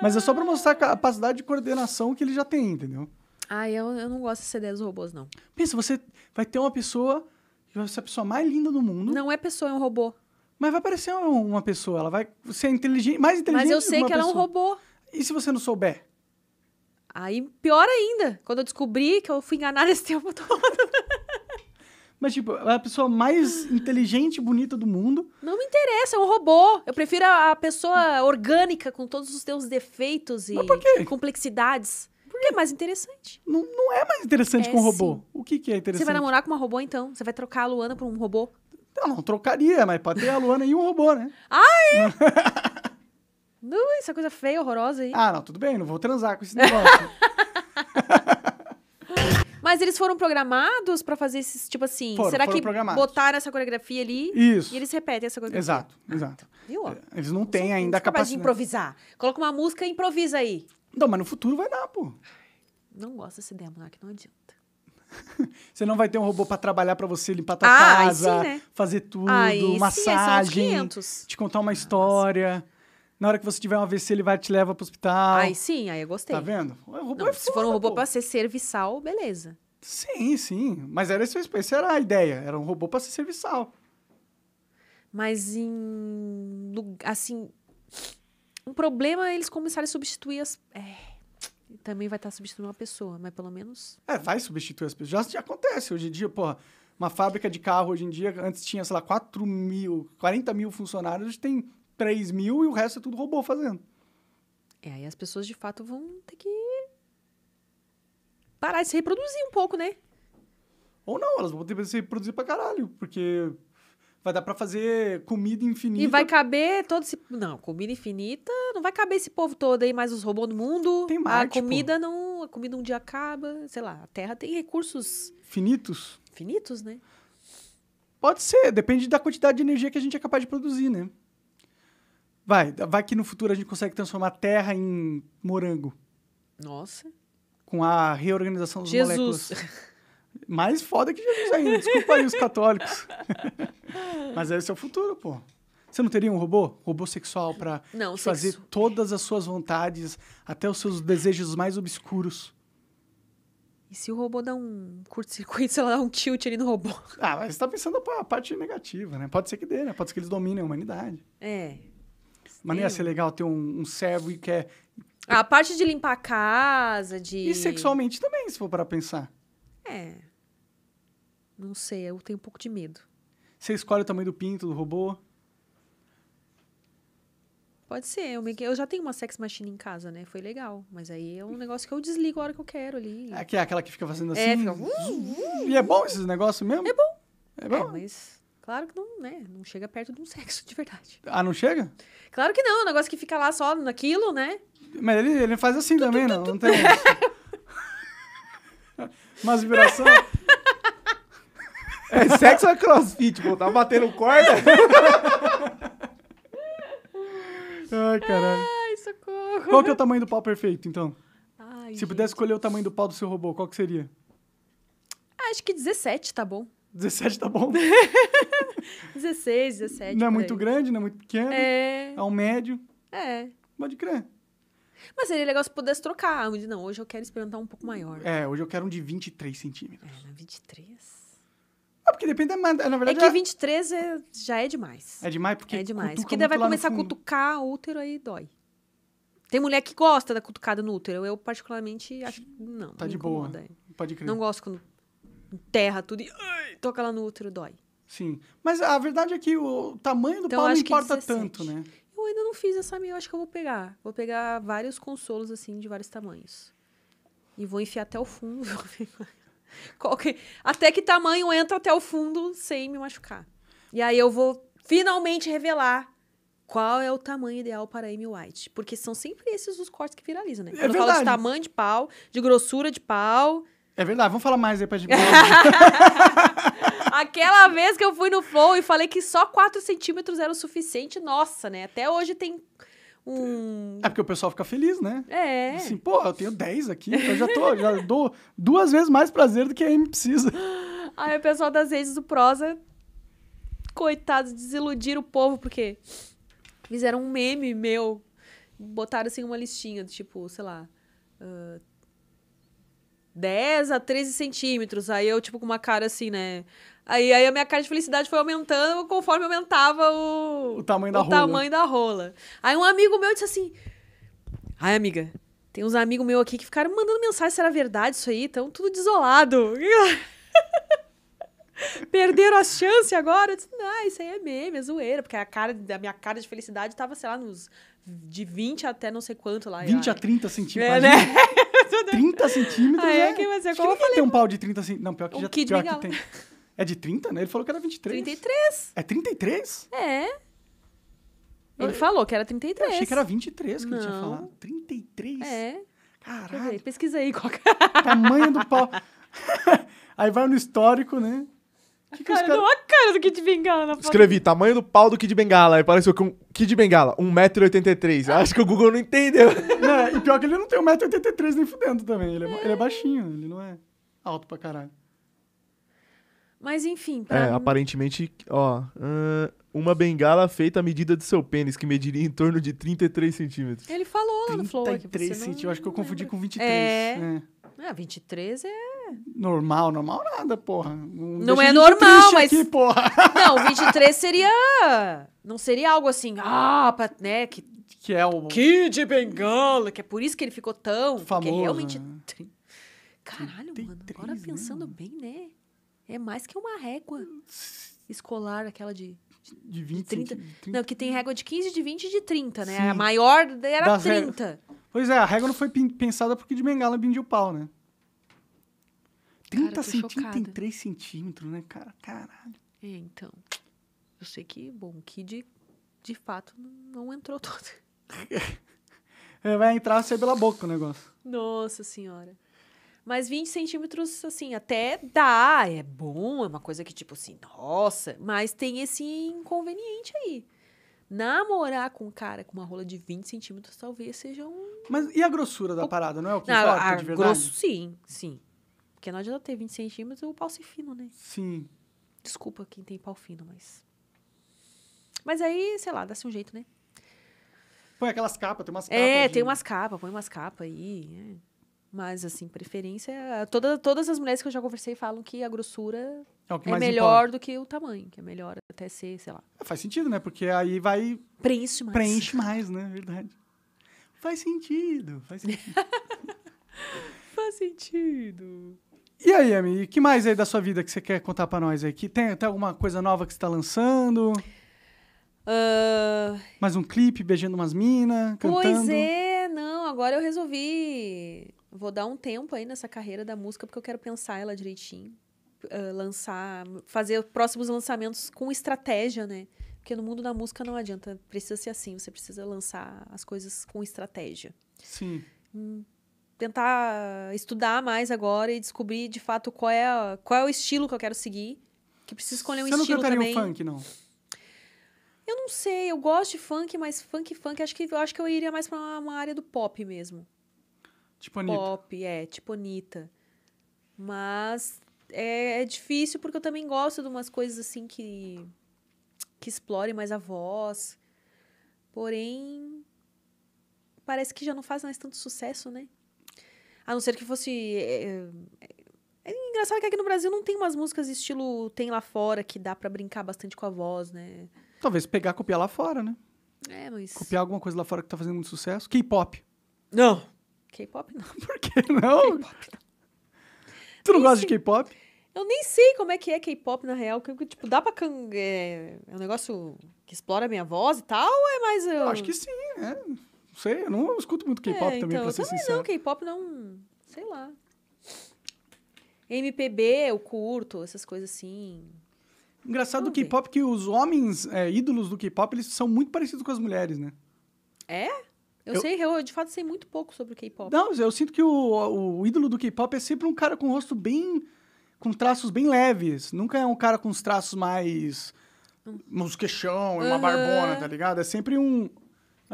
Mas é só pra mostrar a capacidade de coordenação que ele já tem, entendeu?
Ah, eu, eu não gosto dessa ideia dos robôs, não. Pensa, você vai ter uma pessoa que vai ser a
pessoa mais linda do mundo. Não é pessoa, é um robô. Mas vai parecer uma pessoa. Ela vai ser inteligente, mais inteligente Mas eu sei que, que ela é um
robô. E se você não souber? Aí, pior ainda, quando eu descobri que eu fui enganada esse tempo todo. Mas, tipo, é a pessoa
mais inteligente e bonita do mundo.
Não me interessa, é um robô. Eu prefiro a, a pessoa orgânica, com todos os seus defeitos e complexidades. Porque é mais interessante. Não, não é mais interessante é, com um robô. Sim. O que, que é interessante? Você vai namorar com uma robô, então? Você vai trocar a Luana por um robô? Não, não trocaria, mas pode ter a Luana e um robô, né? Ai! Ui, essa coisa feia, horrorosa aí.
Ah, não, tudo bem, não vou transar com esse negócio.
Mas eles foram programados para fazer esses, tipo assim, foram, será foram que botaram essa coreografia ali? Isso. E eles repetem essa coreografia. Exato, exato. Ah, tá. viu? É,
eles não têm ainda a capacidade de improvisar.
Coloca uma música e improvisa aí. Não, mas no futuro vai dar, pô. Não
gosto desse demo, não, que não adianta.
você não vai
ter um robô para trabalhar para você, limpar tua ah, casa, sim, né? fazer tudo, aí, massagem, sim, te contar uma ah, história. Nossa na hora que você tiver um AVC, ele vai te levar pro hospital. Aí sim, aí eu gostei. Tá vendo?
Não, é se for um robô pô. pra ser serviçal, beleza.
Sim, sim. Mas era esse, essa era a ideia. Era um robô pra ser
serviçal. Mas em. Assim. Um problema é eles começarem a substituir as. É também vai estar tá substituindo uma pessoa, mas pelo menos.
É, vai substituir as pessoas. Já, já, acontece hoje em dia, porra. Uma fábrica de carro hoje em dia, antes tinha, sei lá, 4 mil, 40 mil funcionários, hoje tem 3 mil e o resto é tudo
robô fazendo. É, aí as pessoas de fato vão ter que parar de se reproduzir um pouco, né? Ou não, elas vão ter que se reproduzir pra caralho,
porque vai dar para fazer comida infinita. E vai
caber todo esse. Não, comida infinita, não vai caber esse povo todo aí, mais os robôs do mundo. Tem mais. A comida pô. não. A comida um dia acaba, sei lá, a Terra tem recursos.
Finitos?
Finitos, né?
Pode ser, depende da quantidade de energia que a gente é capaz de produzir, né? Vai, vai que no futuro a gente consegue transformar terra em morango. Nossa. Com a reorganização dos Jesus. moléculas. Mais foda que Jesus ainda. Desculpa aí os católicos. Mas esse é o futuro, pô. Você não teria um robô? Robô sexual para fazer sexo. todas as suas vontades, até os seus desejos mais obscuros. E se o robô dá um curto-circuito, se ela dá um tilt ali no robô? Ah, mas você tá pensando a parte negativa, né? Pode ser que dê, né? Pode ser que eles dominem a humanidade.
É, mas nem ia ser
legal ter um, um servo e quer.
A parte de limpar a casa, de. E sexualmente
também, se for para pensar.
É. Não sei, eu tenho um pouco de medo.
Você escolhe o tamanho do pinto, do robô?
Pode ser. Eu, me... eu já tenho uma sex machine em casa, né? Foi legal. Mas aí é um negócio que eu desligo a hora que eu quero ali. É,
que é aquela que fica fazendo é, assim. É, fica... Uh, uh. E é bom esses negócios mesmo? É bom. É bom. É,
mas Claro que não, né? Não chega perto de um sexo de verdade.
Ah, não chega?
Claro que não, é um negócio que fica lá só naquilo, né?
Mas ele, ele faz assim tu, também, tu, não, tu, não tem.
Mas vibração. é sexo ou é crossfit? Pô, tá batendo corda? Ai,
caralho. Ai,
socorro. Qual que é o tamanho
do pau perfeito, então? Ai, Se gente. pudesse escolher o tamanho do pau do seu robô, qual que seria?
Acho que 17, tá bom.
17 tá bom.
16, 17. Não é muito aí. grande, não é muito pequeno. É. É um médio. É. Pode crer. Mas seria legal se pudesse trocar. não, hoje eu quero experimentar um pouco maior.
É, hoje eu quero um de 23 centímetros. É,
23? Ah, é, porque depende da. Na verdade, é que 23 é, é, já é demais. É demais? Porque é demais. Porque daí vai começar a cutucar o útero aí dói. Tem mulher que gosta da cutucada no útero. Eu, particularmente, acho que não. Tá de incomoda. boa. É. Pode crer. Não gosto quando enterra tudo e ai, toca lá no útero, dói. Sim. Mas a verdade é que o tamanho do então, pau não importa tanto, né? Eu ainda não fiz essa minha, eu acho que eu vou pegar. Vou pegar vários consolos, assim, de vários tamanhos. E vou enfiar até o fundo. Qualquer... Até que tamanho entra até o fundo sem me machucar. E aí eu vou finalmente revelar qual é o tamanho ideal para Amy White. Porque são sempre esses os cortes que viralizam, né? É Quando é eu falo de tamanho de pau, de grossura de pau, é verdade, vamos falar mais aí depois de Aquela vez que eu fui no Flow e falei que só 4 centímetros era o suficiente, nossa, né? Até hoje tem um.
É porque o pessoal fica feliz, né? É. Assim, pô, eu tenho 10 aqui, então já tô, já dou duas vezes mais prazer do que a M precisa.
Aí o pessoal das redes do Prosa, coitados, desiludiram o povo, porque fizeram um meme meu. Botaram assim uma listinha, tipo, sei lá. Uh, 10 a 13 centímetros. Aí eu, tipo, com uma cara assim, né? Aí, aí a minha cara de felicidade foi aumentando conforme aumentava o, o, tamanho, da o rola. tamanho da rola. Aí um amigo meu disse assim: Ai, amiga, tem uns amigos meus aqui que ficaram mandando mensagem se era verdade isso aí, estão tudo desolado. Perderam as chances agora? Eu disse, não, isso aí é meme, é zoeira, porque a, cara, a minha cara de felicidade tava, sei lá, nos de 20 até não sei quanto lá. 20 a
30 centímetros. É, né? 30 centímetros? Aí né? é, que você é Acho que ninguém falei... tem um pau de 30 centímetros. Não, pior que um já kit pior que tem. É de 30, né? Ele falou que era 23.
33. É
33?
É. Ele eu... falou que era 33. Eu achei que era
23 que Não. ele tinha falado.
33? É. Caralho. Pesquisa aí qual que...
É. Tamanho do pau.
aí vai no histórico, né?
Que que cara, cara... Deu uma cara
do Kid Bengala na foto. Escrevi,
tamanho do pau do Kid Bengala. Aí apareceu com um Kid Bengala, 1,83m. Acho que o Google não entendeu.
Não, e pior que ele não tem 1,83m nem fudendo também. Ele é, ele é baixinho, ele não é alto pra caralho.
Mas enfim. Pra...
É, aparentemente, ó. Uma bengala feita à medida do seu pênis, que mediria em torno de 33 centímetros.
Ele falou lá no Flow. 33 centímetros, eu acho que eu confundi com 23. É. é. Ah, 23 é
Normal, normal nada, porra. Não, é não é normal, mas. Aqui,
porra. Não, 23 seria. Não seria algo assim, ah, pra, né? Que, que é o. Kid Bengala, que é por isso que ele ficou tão. Famoso. Porque realmente. Né? Caralho, 33, mano, agora pensando bem, né? É mais que uma régua escolar, aquela de. De 20, de 30. 30. Não, que tem régua de 15, de 20 e de 30, né? Sim. A maior era das 30.
Pois é, a régua não foi pensada porque de bengala o pau, né? Cara, 30 centímetros tem
3 centímetros, né, cara? Caralho. É, então. Eu sei que, bom, o Kid de fato não entrou todo. É, vai entrar ser pela boca o negócio. Nossa senhora. Mas 20 centímetros, assim, até dá, é bom, é uma coisa que, tipo assim, nossa, mas tem esse inconveniente aí. Namorar com um cara com uma rola de 20 centímetros talvez seja um.
Mas e a grossura da parada, não é o que não, importa a, a de verdade? Grosso,
sim, sim. Porque não adianta ter 20 centímetros e o pau ser fino, né? Sim. Desculpa quem tem pau fino, mas. Mas aí, sei lá, dá-se um jeito, né? Põe aquelas capas, tem umas é, capas. É, de... tem umas capas, põe umas capas aí. É. Mas, assim, preferência. É toda, todas as mulheres que eu já conversei falam que a grossura é, é melhor importa. do que o tamanho, que é melhor até ser, sei lá.
É, faz sentido, né? Porque aí vai. Preenche mais. Preenche mais, né? Verdade. Faz sentido. Faz sentido. faz sentido. E aí, Ami, que mais aí da sua vida que você quer contar para nós aí? Que tem, até alguma coisa nova que você tá lançando? Uh... Mais um clipe beijando umas minas, Pois
é, não, agora eu resolvi... Vou dar um tempo aí nessa carreira da música, porque eu quero pensar ela direitinho. Uh, lançar, fazer próximos lançamentos com estratégia, né? Porque no mundo da música não adianta, precisa ser assim, você precisa lançar as coisas com estratégia. Sim. Hum, tentar estudar mais agora e descobrir de fato qual é, qual é o estilo que eu quero seguir. Que preciso escolher um Você estilo também. Você não cantaria também. um funk, não? Eu não sei, eu gosto de funk, mas funk, funk, acho que, eu acho que eu iria mais pra uma, uma área do pop mesmo. Tipo Anitta. Pop, é, tipo Anitta. Mas é, é, difícil porque eu também gosto de umas coisas assim que, que explorem mais a voz. Porém, parece que já não faz mais tanto sucesso, né? A não ser que fosse. É, é engraçado que aqui no Brasil não tem umas músicas estilo tem lá fora que dá para brincar bastante com a voz, né?
Talvez pegar, copiar lá fora, né?
É, mas. Copiar
alguma coisa lá fora que tá fazendo muito sucesso. K-pop. Não.
K-pop não. Por que
não? Tu não nem gosta sei. de K-pop?
Eu nem sei como é que é K-pop, na real. Que, tipo, dá pra. Can... É... é um negócio que explora a minha voz e tal, ou é mais. Eu... eu acho que sim, é. Não sei, eu não escuto muito K-pop é, também, então, pra ser também sincero. Não, K-pop não. Sei lá. MPB eu curto, essas coisas assim. Engraçado do
K-pop que os homens é, ídolos do K-pop eles são muito parecidos com as mulheres, né?
É? Eu, eu... sei, eu de fato sei muito pouco sobre o K-pop. Não,
eu sinto que o, o ídolo do K-pop é sempre um cara com o rosto bem. com traços bem leves. Nunca é um cara com os traços mais. uns queixão, uhum. uma barbona, tá ligado? É sempre um.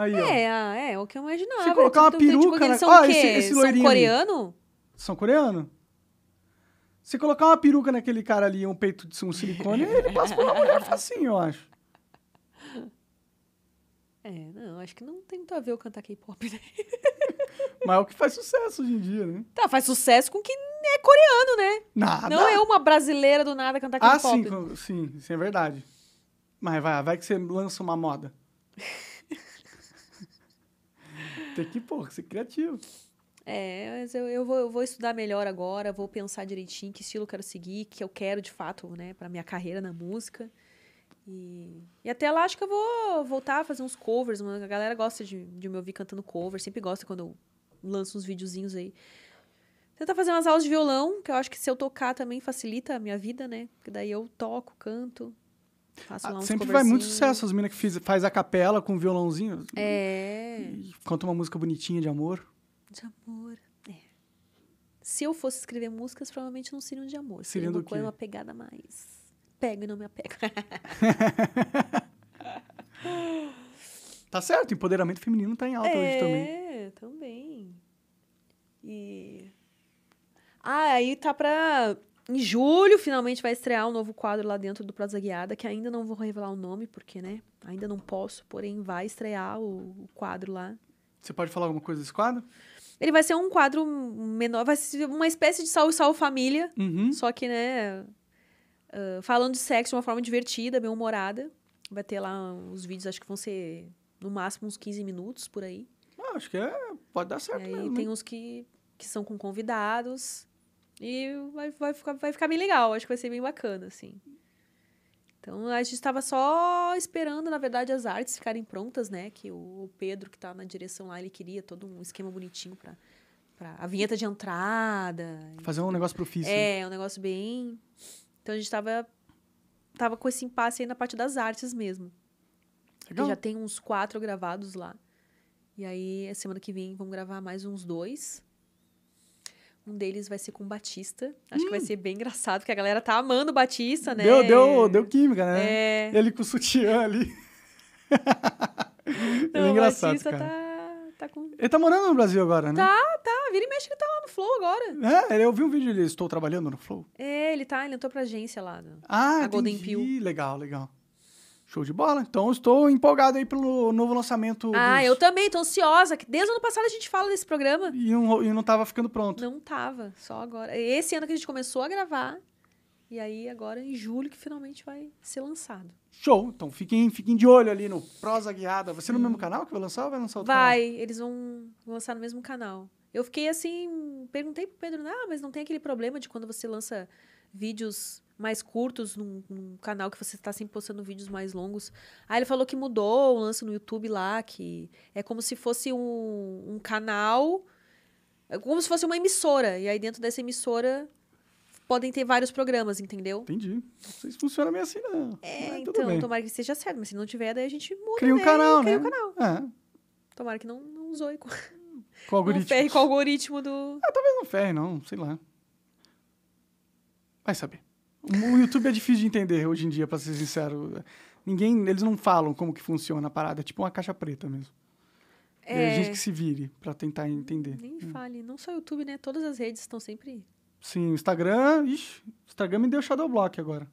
Aí, é, ó. é,
ah, é o que eu imaginava. Você colocar tipo, uma então, tipo, peruca, tipo, né? ah, Esse, loirinho, são coreano? Ali.
São coreano? Se colocar uma peruca naquele cara ali, um peito de um silicone, ele passa por uma mulher facinho, eu acho.
É, não, acho que não tem muito a ver eu cantar K-pop, né?
Mas é o que faz sucesso hoje em dia, né?
Tá, faz sucesso com quem é coreano, né? Nada. Não é uma brasileira do nada cantar ah, K-pop.
Ah, sim, sim, sim, é verdade. Mas vai, vai que você lança uma moda.
Tem que, pô, ser criativo. É, mas eu, eu, vou, eu vou estudar melhor agora, vou pensar direitinho que estilo eu quero seguir, que eu quero de fato, né, para minha carreira na música. E, e, até lá acho que eu vou voltar a fazer uns covers. A galera gosta de, de me ouvir cantando cover, sempre gosta quando eu lanço uns videozinhos aí. Tentar fazer umas aulas de violão, que eu acho que se eu tocar também facilita a minha vida, né? Porque daí eu toco, canto. Faço ah, lá uns Sempre vai muito sucesso
as meninas que fiz, faz a capela com violãozinho.
É.
Canta uma música bonitinha de amor.
De amor. É. Se eu fosse escrever músicas, provavelmente não seriam de amor. Seria, seria uma coisa, uma pegada mais. Pego e não me apego.
tá certo, empoderamento feminino
tá em alta é, hoje também. É, também. E. Ah, aí tá pra em julho, finalmente, vai estrear um novo quadro lá dentro do Prosa Guiada, que ainda não vou revelar o nome, porque, né? Ainda não posso, porém vai estrear o, o quadro lá. Você pode falar alguma coisa desse quadro? Ele vai ser um quadro menor, vai ser uma espécie de Salve Salve Família, uhum. só que, né, uh, falando de sexo de uma forma divertida, bem humorada. Vai ter lá os vídeos, acho que vão ser no máximo uns 15 minutos por aí. Ah, acho que é, pode dar certo aí tem uns que, que são com convidados. E vai, vai, ficar, vai ficar bem legal, acho que vai ser bem bacana, assim. Então, a gente estava só esperando, na verdade, as artes ficarem prontas, né? Que o Pedro, que estava tá na direção lá, ele queria todo um esquema bonitinho para pra a vinheta de entrada. Fazer um negócio pro físico. É, né? um negócio bem... Então, a gente estava tava com esse impasse aí na parte das artes mesmo. Legal. Já tem uns quatro gravados lá. E aí, semana que vem, vamos gravar mais uns dois. Um deles vai ser com Batista. Acho hum. que vai hum. ser bem engraçado, porque a galera tá amando o Batista, né? Deu, deu,
deu química, né? É... Ele com o sutiã ali. Não,
ele é engraçado, Batista cara. Tá... Tá com...
Ele tá morando no Brasil agora, né? Tá,
tá. Vira e mexe, ele tá lá no Flow agora.
É, eu vi um vídeo dele, estou trabalhando no Flow.
É, ele tá, ele entrou pra agência lá.
ah, Golden Peel. legal, legal. Show de bola. Então estou empolgado aí pelo novo lançamento. Ah, dos... eu
também, Estou ansiosa. Que desde o ano passado a gente fala desse programa. E não, e não ficando pronto. Não estava, só agora. Esse ano que a gente começou a gravar. E aí agora em julho que finalmente vai ser lançado.
Show! Então fiquem, fiquem de olho ali no Prosa Guiada. Vai ser no mesmo hum. canal que vai lançar ou vai
lançar outro Vai, canal? eles vão lançar no mesmo canal. Eu fiquei assim, perguntei pro Pedro, ah, mas não tem aquele problema de quando você lança vídeos mais curtos, num, num canal que você está sempre postando vídeos mais longos. Aí ele falou que mudou o lance no YouTube lá, que é como se fosse um, um canal, é como se fosse uma emissora. E aí dentro dessa emissora podem ter vários programas, entendeu? Entendi. Não sei se funciona meio assim, não. É, então, tomara que seja certo, mas se não tiver, daí a gente muda.
Cria um né? canal, Cria né? Cria um canal. É.
Tomara que não, não zoe com... Com o algoritmo. Não ferre com o algoritmo do. Ah,
talvez não ferre, não, sei lá. Vai saber. O YouTube é difícil de entender hoje em dia, para ser sincero. Ninguém, eles não falam como que funciona a parada, é tipo uma caixa preta mesmo.
É, é gente que se
vire para tentar entender. Nem
é. fale, não só o YouTube, né? Todas as redes estão sempre.
Sim, Instagram, ixi, Instagram me deu shadowblock agora.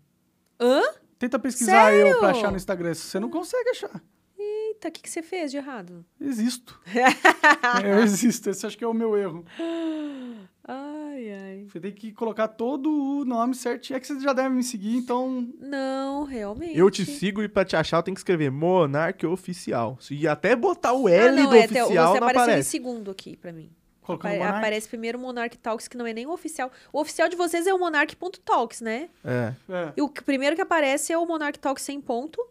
Hã? Tenta pesquisar Sério? eu pra achar no Instagram. Você não ah.
consegue achar. Eita, o que, que você fez de errado? Existo. é, eu existo.
Esse acho que é o meu erro.
Ai, ai. Você
tem que colocar todo o nome certinho. É que você já deve me seguir, então.
Não, realmente. Eu
te sigo e pra te achar eu tenho que escrever Monarque Oficial. E até botar o ah, L ah, não, do é, oficial. Então, você não apareceu aparece. em
segundo aqui pra mim. Apare Monark. Aparece primeiro o Monarch Talks, que não é nem o oficial. O oficial de vocês é o Monarch.talks, né? É. é. E o primeiro que aparece é o Monarque Talks sem ponto.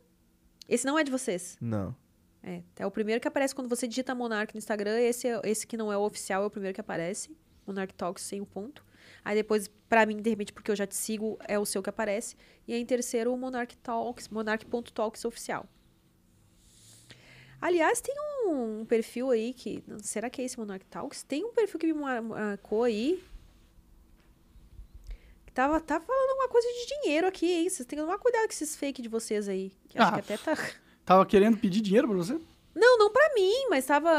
Esse não é de vocês? Não. É, é o primeiro que aparece quando você digita Monarque no Instagram. Esse, é, esse que não é o oficial é o primeiro que aparece. Monarch Talks sem o ponto. Aí depois, para mim, de repente, porque eu já te sigo, é o seu que aparece. E aí, em terceiro, o Monarch Talks, monarch.talks oficial. Aliás, tem um, perfil aí que. Será que é esse Monarch Talks? Tem um perfil que me marcou aí. Que tava, tava tá falando alguma coisa de dinheiro aqui, hein? Vocês têm que tomar cuidado com esses fake de vocês aí. Que ah, acho que até tá.
Tava querendo pedir dinheiro pra você?
Não, não pra mim, mas tava.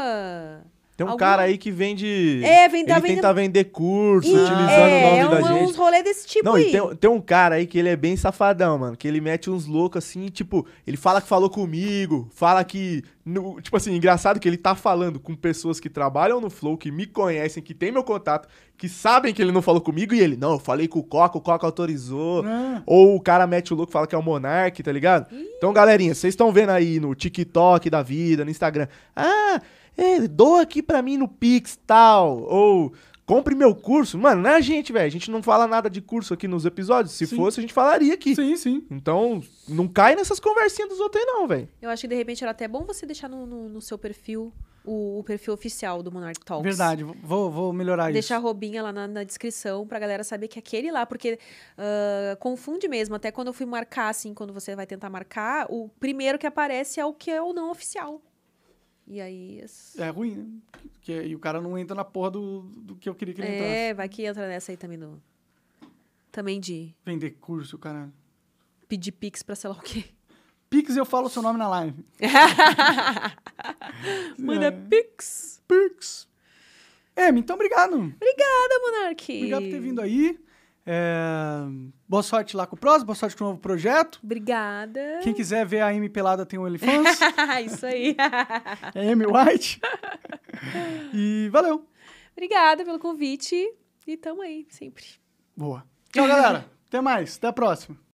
Tem um Algum... cara aí
que vende. É, vende, tá ele vende... tenta vender curso, ah, utilizando é, o nome é um, da é gente. uns rolês desse tipo Não, aí. Tem, tem, um cara aí que ele é bem safadão, mano. Que ele mete uns loucos assim, tipo, ele fala que falou comigo, fala que. No, tipo assim, engraçado que ele tá falando com pessoas que trabalham no Flow, que me conhecem, que tem meu contato, que sabem que ele não falou comigo e ele, não, eu falei com o Coca, o Coca autorizou. Ah. Ou o cara mete o louco fala que é o Monark, tá ligado? Ih. Então, galerinha, vocês estão vendo aí no TikTok da vida, no Instagram. Ah, é, doa aqui pra mim no Pix tal, ou compre meu curso. Mano, não é a gente, velho. A gente não fala nada de curso aqui nos episódios. Se sim. fosse, a gente falaria aqui. Sim, sim. Então, não cai nessas conversinhas dos outros aí, não, velho.
Eu acho que de repente era até bom você deixar no, no, no seu perfil. O, o, perfil oficial do Monarch Talks. Verdade,
vou, vou melhorar Deixa isso. Deixa
a robinha lá na, na descrição pra galera saber que é aquele lá, porque uh, confunde mesmo. Até quando eu fui marcar, assim, quando você vai tentar marcar, o primeiro que aparece é o que é o não oficial. E aí.
É ruim, né? Que, e o cara não entra na porra do, do que eu queria que ele é, entrasse. É,
vai que entra nessa aí também do. Também de.
Vender curso, cara
Pedir pix pra sei lá o quê.
Pix, eu falo o seu nome na live. Manda é.
pix. Pix.
É, então obrigado.
Obrigada, Monark. Obrigado por ter
vindo aí. É... Boa sorte lá com o próximo, boa sorte com o novo projeto.
Obrigada. Quem
quiser ver a Amy pelada tem um elefante.
Isso aí.
é Amy White.
e valeu. Obrigada pelo convite e tamo aí sempre.
Boa. Tchau, galera. Até mais. Até a próxima.